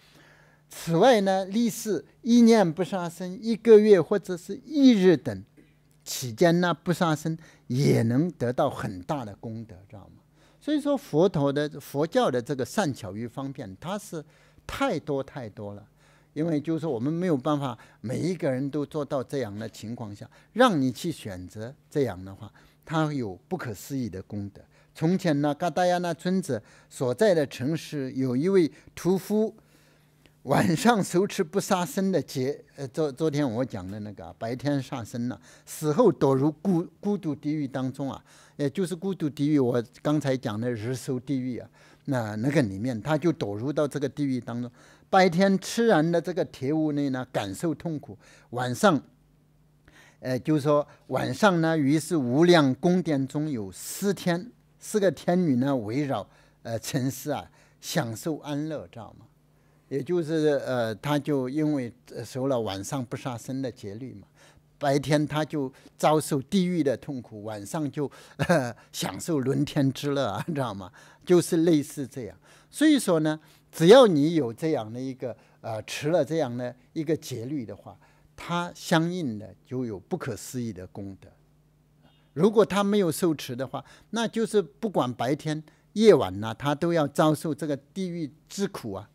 此外呢，立誓意念不杀生一个月或者是一日等期间，呢，不杀生也能得到很大的功德，知道吗？所以说，佛陀的佛教的这个善巧与方便，它是太多太多了。因为就是我们没有办法每一个人都做到这样的情况下，让你去选择这样的话，他有不可思议的功德。从前呢，嘎达亚那村子所在的城市有一位屠夫，晚上手持不杀生的节，呃，昨昨天我讲的那个，啊、白天杀生了，死后躲入孤孤独地狱当中啊，也就是孤独地狱，我刚才讲的日收地狱啊，那那个里面他就躲入到这个地狱当中。白天吃人的这个铁屋内呢，感受痛苦；晚上，呃，就是说晚上呢，于是无量宫殿中有四天四个天女呢，围绕呃城市啊，享受安乐，知道吗？也就是呃，他就因为受了晚上不杀生的戒律嘛，白天他就遭受地狱的痛苦，晚上就享受轮天之乐，知道吗？就是类似这样，所以说呢。只要你有这样的一个呃持了这样的一个戒律的话，它相应的就有不可思议的功德。如果他没有受持的话，那就是不管白天夜晚呐，他都要遭受这个地狱之苦啊。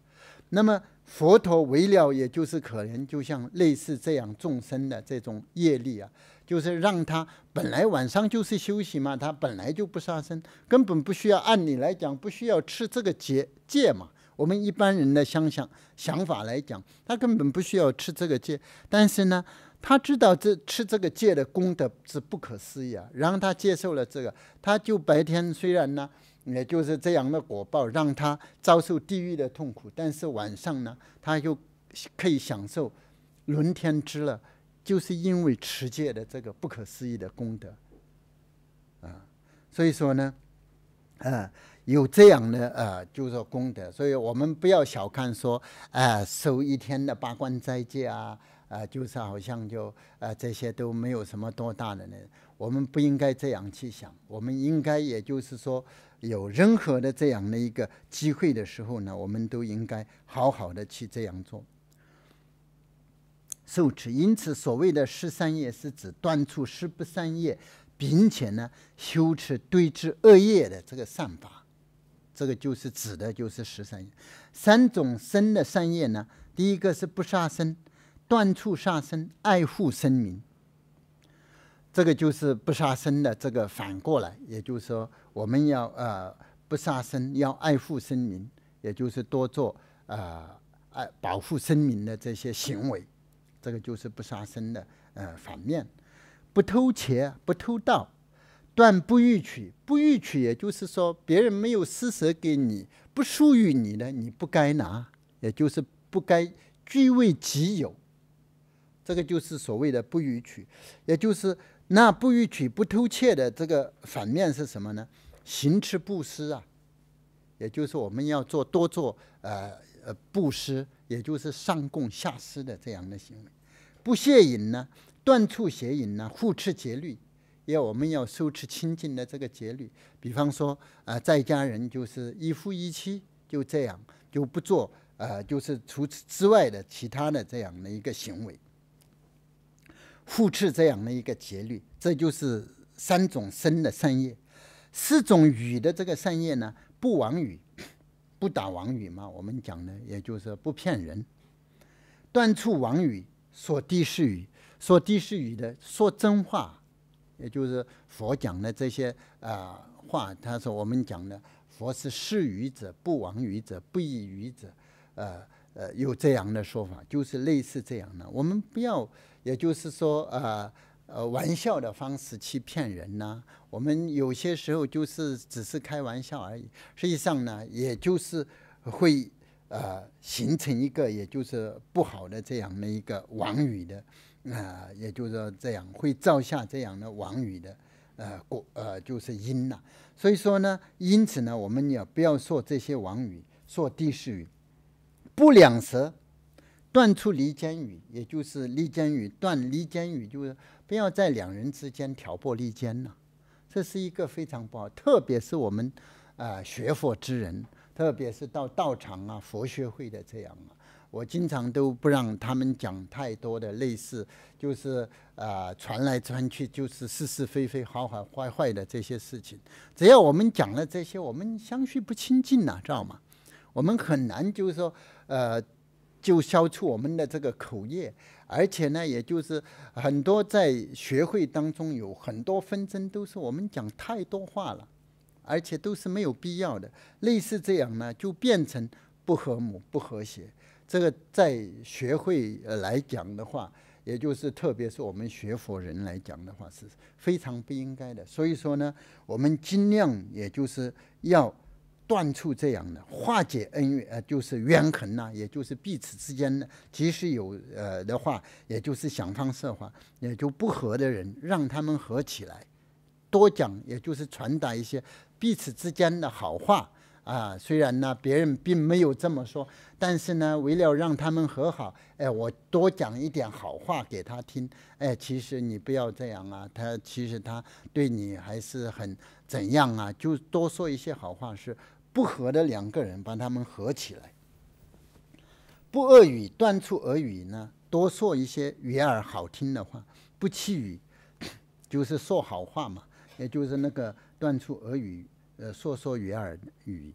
那么佛陀为了也就是可怜，就像类似这样众生的这种业力啊，就是让他本来晚上就是休息嘛，他本来就不杀生，根本不需要按理来讲不需要吃这个戒戒嘛。我们一般人的想想想法来讲，他根本不需要吃这个戒，但是呢，他知道这吃这个戒的功德是不可思议啊，然后他接受了这个，他就白天虽然呢，也就是这样的果报，让他遭受地狱的痛苦，但是晚上呢，他又可以享受轮天之乐，就是因为持戒的这个不可思议的功德啊，所以说呢，啊。有这样的呃，就说功德，所以我们不要小看说，哎，受一天的八关斋戒啊，啊，就是好像就呃，这些都没有什么多大的呢。我们不应该这样去想。我们应该也就是说，有任何的这样的一个机会的时候呢，我们都应该好好的去这样做受持。因此，所谓的十三业是指断除十不善业，并且呢，修持对治恶业的这个善法。这个就是指的，就是十三，三种生的三业呢。第一个是不杀生，断处杀生，爱护生民。这个就是不杀生的。这个反过来，也就是说，我们要呃不杀生，要爱护生民，也就是多做呃爱保护生民的这些行为。这个就是不杀生的呃反面，不偷窃，不偷盗。断不欲取，不欲取，也就是说别人没有施舍给你，不属于你的，你不该拿，也就是不该据为己有。这个就是所谓的不欲取。也就是那不欲取，不偷窃的这个反面是什么呢？行持布施啊，也就是我们要做多做呃呃布施，也就是上供下施的这样的行为。不邪淫呢，断处邪淫呢，护持节律。要我们要收持清净的这个节律，比方说啊，在家人就是一夫一妻就这样，就不做呃，就是除此之外的其他的这样的一个行为，护持这样的一个节律，这就是三种生的善业。四种语的这个善业呢，不妄语，不打妄语嘛。我们讲的，也就是不骗人，断处妄语，说的实语，说的实语的，说真话。也就是佛讲的这些啊话，他说我们讲的佛是是愚者不亡愚者不以愚者，呃呃有这样的说法，就是类似这样的。我们不要，也就是说啊呃玩笑的方式去骗人呢。我们有些时候就是只是开玩笑而已，实际上呢，也就是会呃形成一个，也就是不好的这样的一个往语的。啊，也就是这样会造下这样的亡语的，呃，果呃就是因呐，所以说呢，因此呢，我们也不要说这些亡语，说的士语，不两舌，断出离间语，也就是离间语，断离间语，就是不要在两人之间挑拨离间了，这是一个非常不好，特别是我们啊学佛之人，特别是到道场啊佛学会的这样啊。我经常都不让他们讲太多的类似，就是呃传来传去就是是是非非、好好坏坏的这些事情。只要我们讲了这些，我们相续不清净了，知道吗？我们很难就是说呃就消除我们的这个口业，而且呢，也就是很多在学会当中有很多纷争，都是我们讲太多话了，而且都是没有必要的。类似这样呢，就变成不和睦、不和谐。这个在学会来讲的话，也就是特别是我们学佛人来讲的话，是非常不应该的。所以说呢，我们尽量也就是要断除这样的化解恩怨，呃，就是怨恨呐，也就是彼此之间的，即使有呃的话，也就是想方设法，也就不和的人让他们和起来，多讲也就是传达一些彼此之间的好话。啊，虽然呢，别人并没有这么说，但是呢，为了让他们和好，哎，我多讲一点好话给他听。哎，其实你不要这样啊，他其实他对你还是很怎样啊，就多说一些好话，是不和的两个人把他们和起来。不恶语断出俄语呢，多说一些悦耳好听的话。不欺语 就是说好话嘛，也就是那个断出俄语。呃，说说语耳语，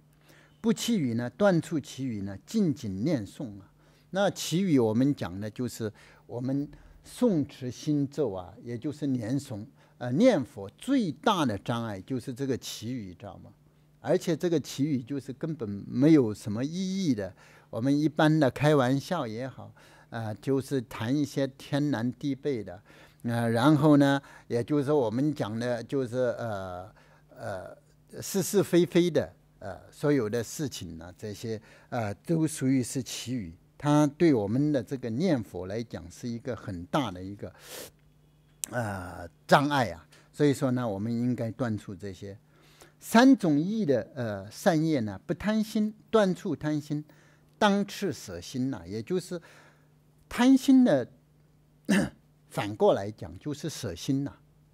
不齐语呢？断处其语呢？静静念诵啊？那其语我们讲的就是我们诵持心咒啊，也就是念诵呃念佛最大的障碍就是这个祈语，知道吗？而且这个祈语就是根本没有什么意义的。我们一般的开玩笑也好，啊，就是谈一些天南地北的，啊，然后呢，也就是我们讲的，就是呃呃。是是非非的，呃，所有的事情呢，这些，呃，都属于是起语。它对我们的这个念佛来讲，是一个很大的一个，呃，障碍啊。所以说呢，我们应该断除这些三种意的，呃，善业呢，不贪心，断除贪心，当次舍心呐，也就是贪心的 反过来讲，就是舍心呐。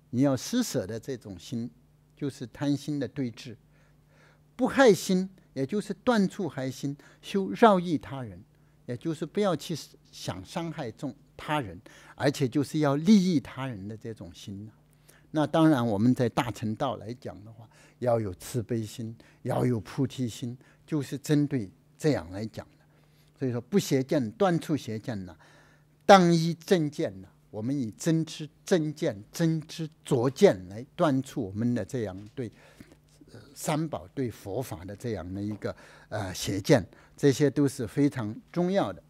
你要施舍的这种心。就是贪心的对峙；不害心，也就是断处害心，修饶益他人，也就是不要去想伤害众他人，而且就是要利益他人的这种心呐。那当然，我们在大乘道来讲的话，要有慈悲心，要有菩提心，就是针对这样来讲的。所以说，不邪见，断处邪见呐，当依正见呐。我们以真知、真见、真知灼见来断除我们的这样对三宝、对佛法的这样的一个呃邪见，这些都是非常重要的。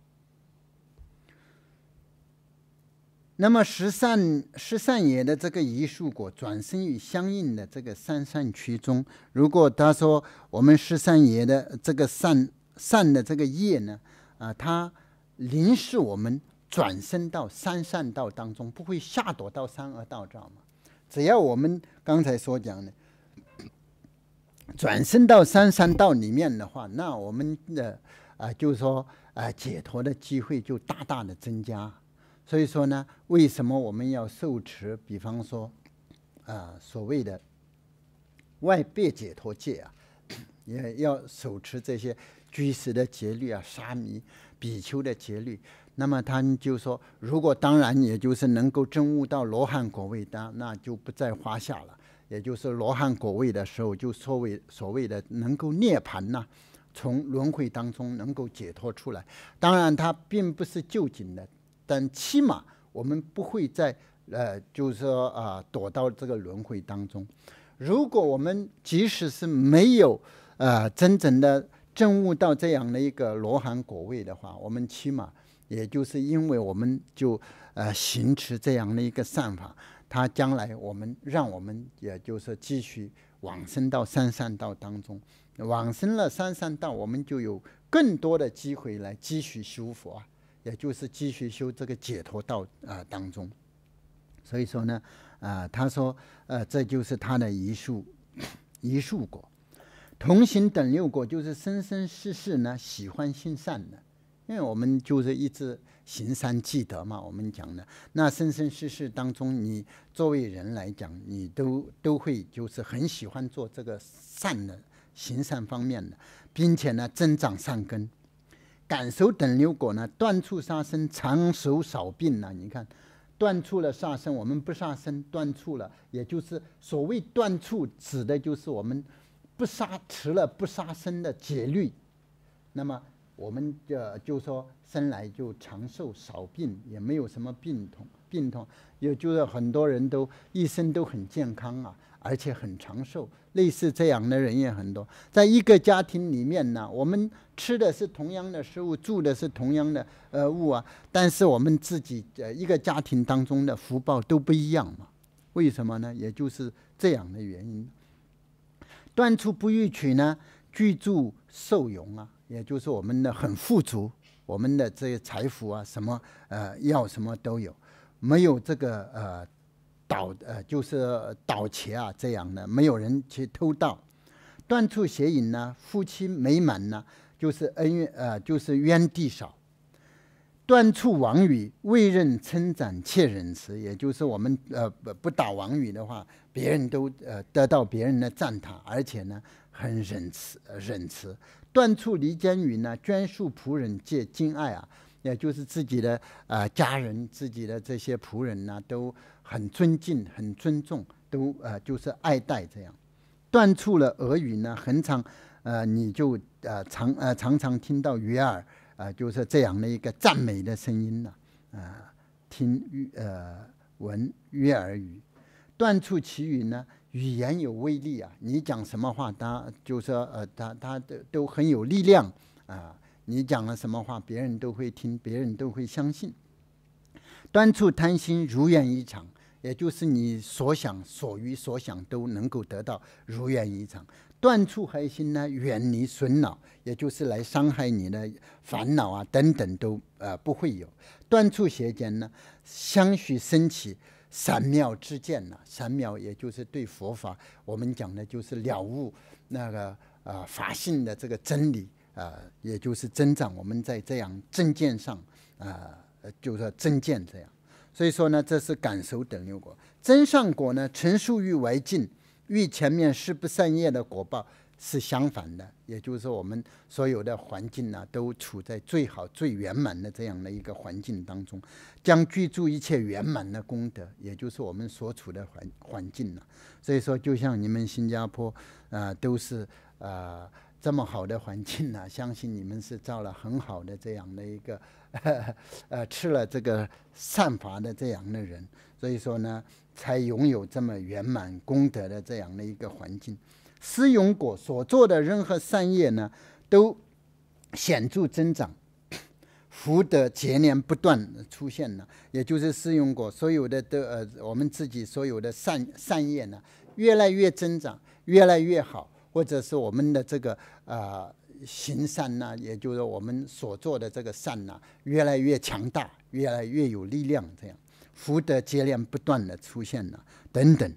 那么，十善十善业的这个一树果，转生于相应的这个三善区中。如果他说我们十善业的这个善善的这个业呢，啊，他。临是我们转身到三善道当中，不会下堕到三恶道，知道吗？只要我们刚才所讲的，转身到三善道里面的话，那我们的啊，就是说啊，解脱的机会就大大的增加。所以说呢，为什么我们要受持？比方说，啊，所谓的外别解脱戒啊，也要手持这些居士的戒律啊，沙弥。比丘的节律，那么他就说，如果当然也就是能够证悟到罗汉果位当，那就不在话下了。也就是罗汉果位的时候，就所谓所谓的能够涅槃呐，从轮回当中能够解脱出来。当然，它并不是究竟的，但起码我们不会在呃，就是说啊，躲到这个轮回当中。如果我们即使是没有呃，真正的。证悟到这样的一个罗汉果位的话，我们起码也就是因为我们就呃行持这样的一个善法，他将来我们让我们也就是继续往生到三善道当中，往生了三善道，我们就有更多的机会来继续修佛，也就是继续修这个解脱道啊当中。所以说呢，啊他说，呃这就是他的一树一树果。同行等六果就是生生世世呢喜欢行善的，因为我们就是一直行善积德嘛。我们讲的那生生世世当中，你作为人来讲，你都都会就是很喜欢做这个善的行善方面的，并且呢增长善根。感受等六果呢，断处杀生，长寿少病呢。你看，断处了杀生，我们不杀生断处了，也就是所谓断处指的就是我们。不杀持了不杀生的戒律，那么我们就就说生来就长寿少病，也没有什么病痛。病痛也就是很多人都一生都很健康啊，而且很长寿。类似这样的人也很多。在一个家庭里面呢，我们吃的是同样的食物，住的是同样的呃物啊，但是我们自己呃一个家庭当中的福报都不一样嘛。为什么呢？也就是这样的原因。断处不欲取呢，居住受用啊，也就是我们的很富足，我们的这些财富啊，什么呃要什么都有，没有这个呃，盗呃就是盗窃啊这样的，没有人去偷盗。断处邪淫呢，夫妻美满呢，就是恩怨呃就是冤地少。断处王语未任称赞，且忍慈，也就是我们呃不不打王语的话，别人都呃得到别人的赞叹，而且呢很忍慈忍慈。断处离间语呢，捐恕仆人皆敬爱啊，也就是自己的呃家人，自己的这些仆人呢都很尊敬、很尊重，都呃就是爱戴这样。断处了俄语呢，很常，呃你就呃常呃常常听到鱼儿。啊，就是这样的一个赞美的声音呢，啊，听呃，闻悦耳语，断处其语呢，语言有威力啊，你讲什么话，他就是呃，他他都都很有力量啊，你讲了什么话，别人都会听，别人都会相信，断处贪心如愿以偿，也就是你所想所欲所想都能够得到，如愿以偿。断除黑心呢，远离损恼，也就是来伤害你的烦恼啊等等都呃不会有。断除邪见呢，相续升起三妙之见呢，三妙也就是对佛法，我们讲的就是了悟那个呃法性的这个真理啊，也就是增长我们在这样真见上啊，就是说见这样。所以说呢，这是感受等六果，真上果呢成熟于外境。与前面是不善业的果报是相反的，也就是我们所有的环境呢，都处在最好、最圆满的这样的一个环境当中，将居住一切圆满的功德，也就是我们所处的环环境呢。所以说，就像你们新加坡，啊，都是啊这么好的环境呢，相信你们是造了很好的这样的一个 呃吃了这个善法的这样的人。所以说呢。才拥有这么圆满功德的这样的一个环境，施永果所做的任何善业呢，都显著增长，福德接连不断出现呢。也就是施用果所有的的呃，我们自己所有的善善业呢，越来越增长，越来越好，或者是我们的这个呃行善呢，也就是我们所做的这个善呢，越来越强大，越来越有力量，这样。福德接连不断的出现了，等等。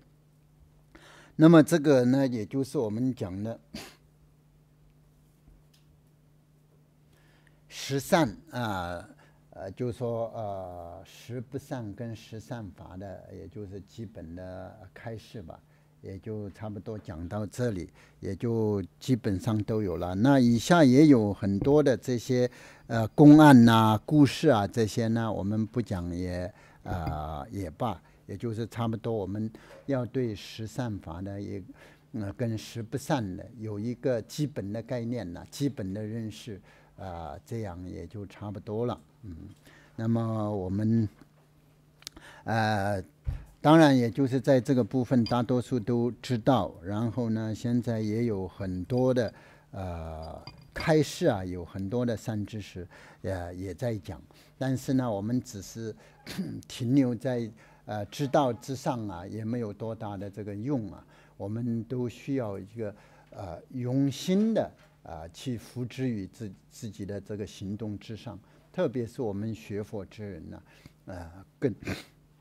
那么这个呢，也就是我们讲的十善啊，呃，就说呃十不善跟十善法的，也就是基本的开示吧，也就差不多讲到这里，也就基本上都有了。那以下也有很多的这些呃公案呐、故事啊，这些呢，我们不讲也。啊，也罢，也就是差不多，我们要对十善法呢，也嗯，跟十不善的有一个基本的概念呢，基本的认识，啊，这样也就差不多了，嗯。那么我们，呃，当然也就是在这个部分，大多数都知道。然后呢，现在也有很多的，呃，开示啊，有很多的善知识，呃，也在讲。但是呢，我们只是 停留在呃知道之上啊，也没有多大的这个用啊。我们都需要一个呃用心的啊去付之于自自己的这个行动之上。特别是我们学佛之人呢，啊，更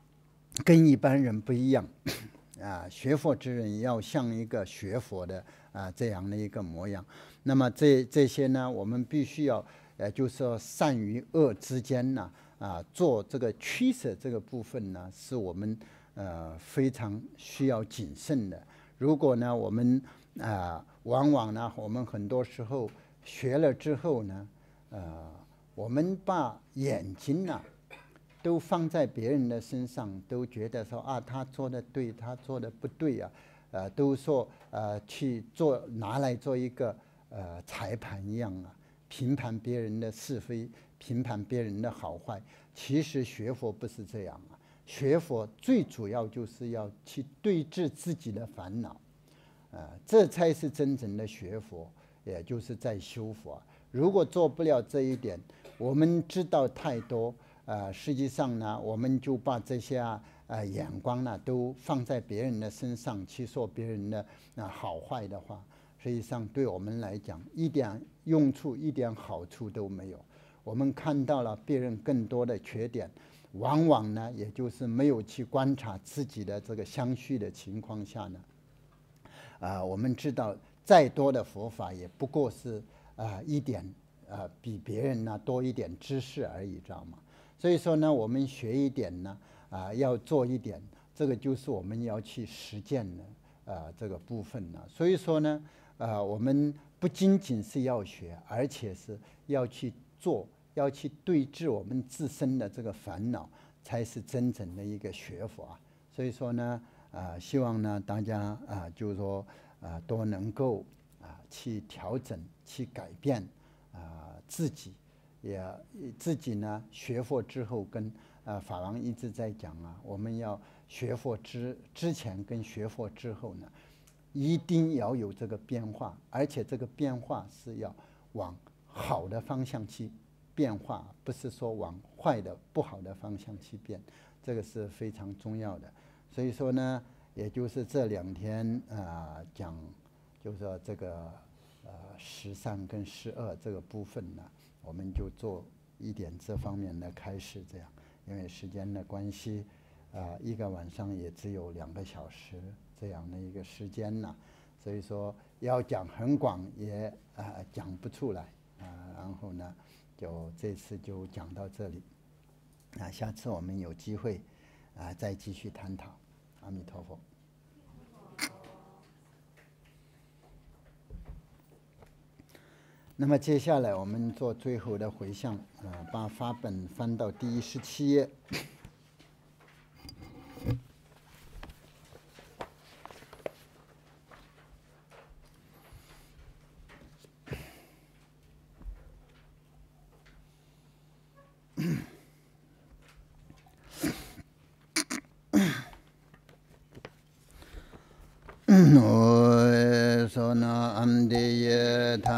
跟一般人不一样 啊。学佛之人要像一个学佛的啊这样的一个模样。那么这这些呢，我们必须要。呃，就是说善与恶之间呢，啊，做这个取舍这个部分呢，是我们呃非常需要谨慎的。如果呢，我们啊，往往呢，我们很多时候学了之后呢，呃，我们把眼睛呢都放在别人的身上，都觉得说啊，他做的对，他做的不对啊，呃，都说呃去做拿来做一个呃裁判一样啊。评判别人的是非，评判别人的好坏，其实学佛不是这样啊。学佛最主要就是要去对治自己的烦恼，啊，这才是真正的学佛，也就是在修佛。如果做不了这一点，我们知道太多，呃，实际上呢，我们就把这些呃眼光呢都放在别人的身上，去说别人的啊好坏的话。实际上，对我们来讲，一点用处、一点好处都没有。我们看到了别人更多的缺点，往往呢，也就是没有去观察自己的这个相续的情况下呢，啊，我们知道再多的佛法也不过是啊一点，啊比别人呢多一点知识而已，知道吗？所以说呢，我们学一点呢，啊要做一点，这个就是我们要去实践的啊这个部分呢。所以说呢。啊，我们不仅仅是要学，而且是要去做，要去对治我们自身的这个烦恼，才是真正的一个学佛。所以说呢，啊，希望呢大家啊，就是说啊，都能够啊去调整、去改变啊自己，也自己呢学佛之后，跟呃法王一直在讲啊，我们要学佛之之前跟学佛之后呢。一定要有这个变化，而且这个变化是要往好的方向去变化，不是说往坏的、不好的方向去变，这个是非常重要的。所以说呢，也就是这两天啊讲，就是说这个呃十三跟十二这个部分呢，我们就做一点这方面的开始，这样，因为时间的关系，啊一个晚上也只有两个小时。这样的一个时间呢，所以说要讲很广也啊讲不出来啊，然后呢，就这次就讲到这里啊，下次我们有机会啊再继续探讨。阿弥陀佛。那么接下来我们做最后的回向啊，把法本翻到第十七页。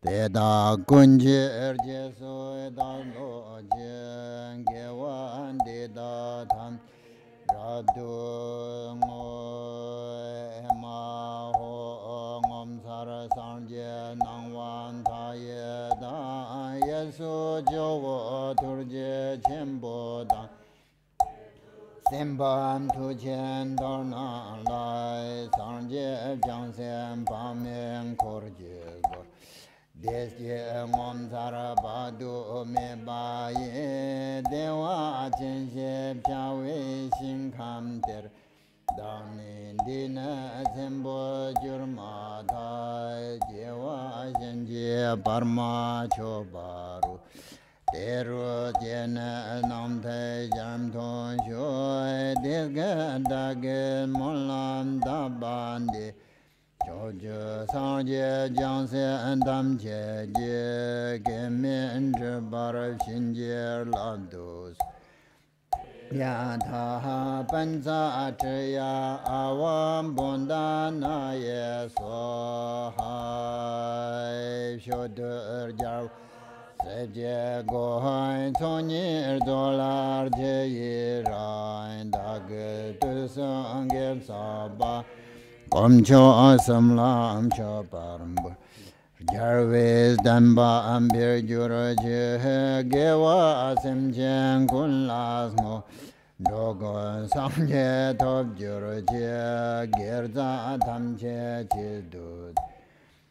Peda kunje erje soe dan doje nge wan de tu Deshye ngom sarabhadu me baye śokya saṅgyaya jyāṃ syaṃ tam che kya kya mīṃ ca parva śiṃ kya lāṃ duṣa yāṃ taha pañca chayā avaṃ bunda nāya svaḥ Omcho asamla omcho parambur. Jarvis damba ambir juraje gewa asem chen kun lasmo. Dogo samje top juraje gerza atam che chidut.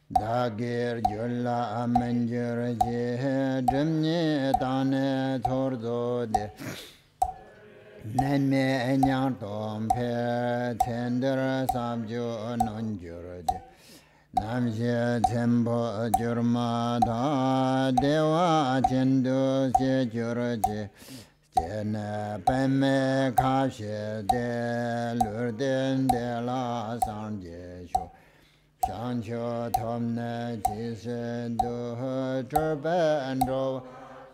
Dagir jula amen NAN MI YANG DONG PHAI TEN DIR SAB CHU NANG CHUR CHI NAM SHI TEN PO CHUR DE WA DE LA SANG SHU SHANG CHU THOB NA CHI SHI DU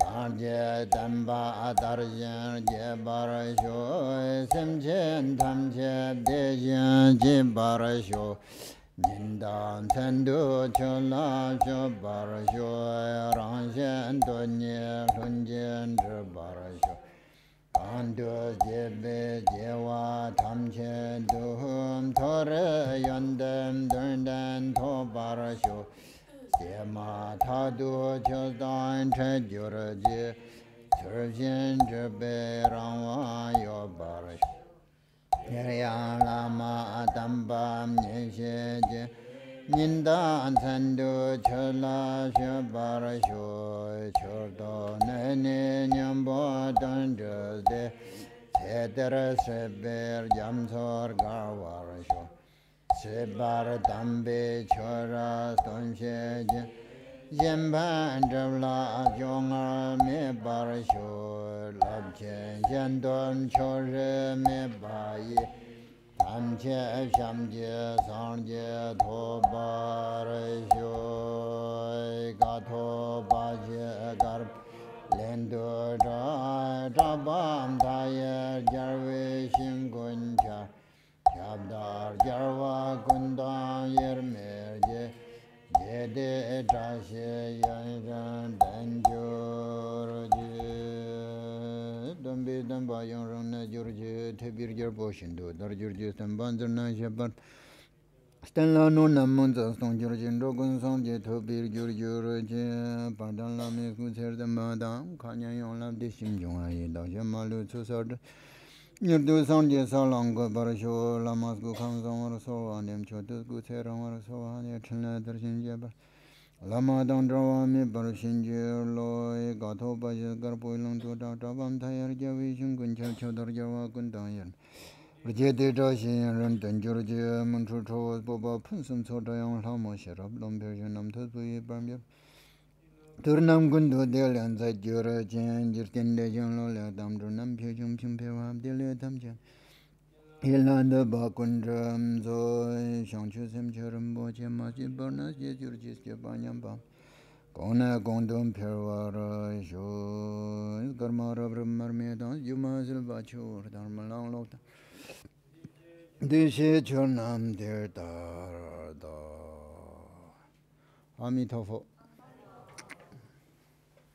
samje dhamba adarjan je barasho samje dhamje dejan je barasho nindan tendu chola jo barasho ranjan donye lunjan je barasho kandu jebe jewa tamche duhum Dhyama thadu chodan chajyur je Chorjin chabe rangwa yobar Nyaya lama adamba mnyeshe je Nyinda sibar dambi chora stonshe je jemba ndabla jonga me bar sho lab che jendon chore me bayi tam che sham je san je tho bar sho ga tho ba je lendo da da bam da ye cha shabdar jarva kunda yermer je yede etashe yajan danjur je dambi damba yong rong na jur je tebir jar bo shindu dar jur je samban zir na shabar stan la no nam je ndo gun song je tebir jur jur je pandan la me kun ser damba dam khanyan tsu sar nirdu sanje salang barisho lamas gu khamsang war sowa nem chotus gu tserang war sowa nye chenle darshin je bar lama dang drawa me barishin je lo e gato bhaja gar Durnam gundu de de de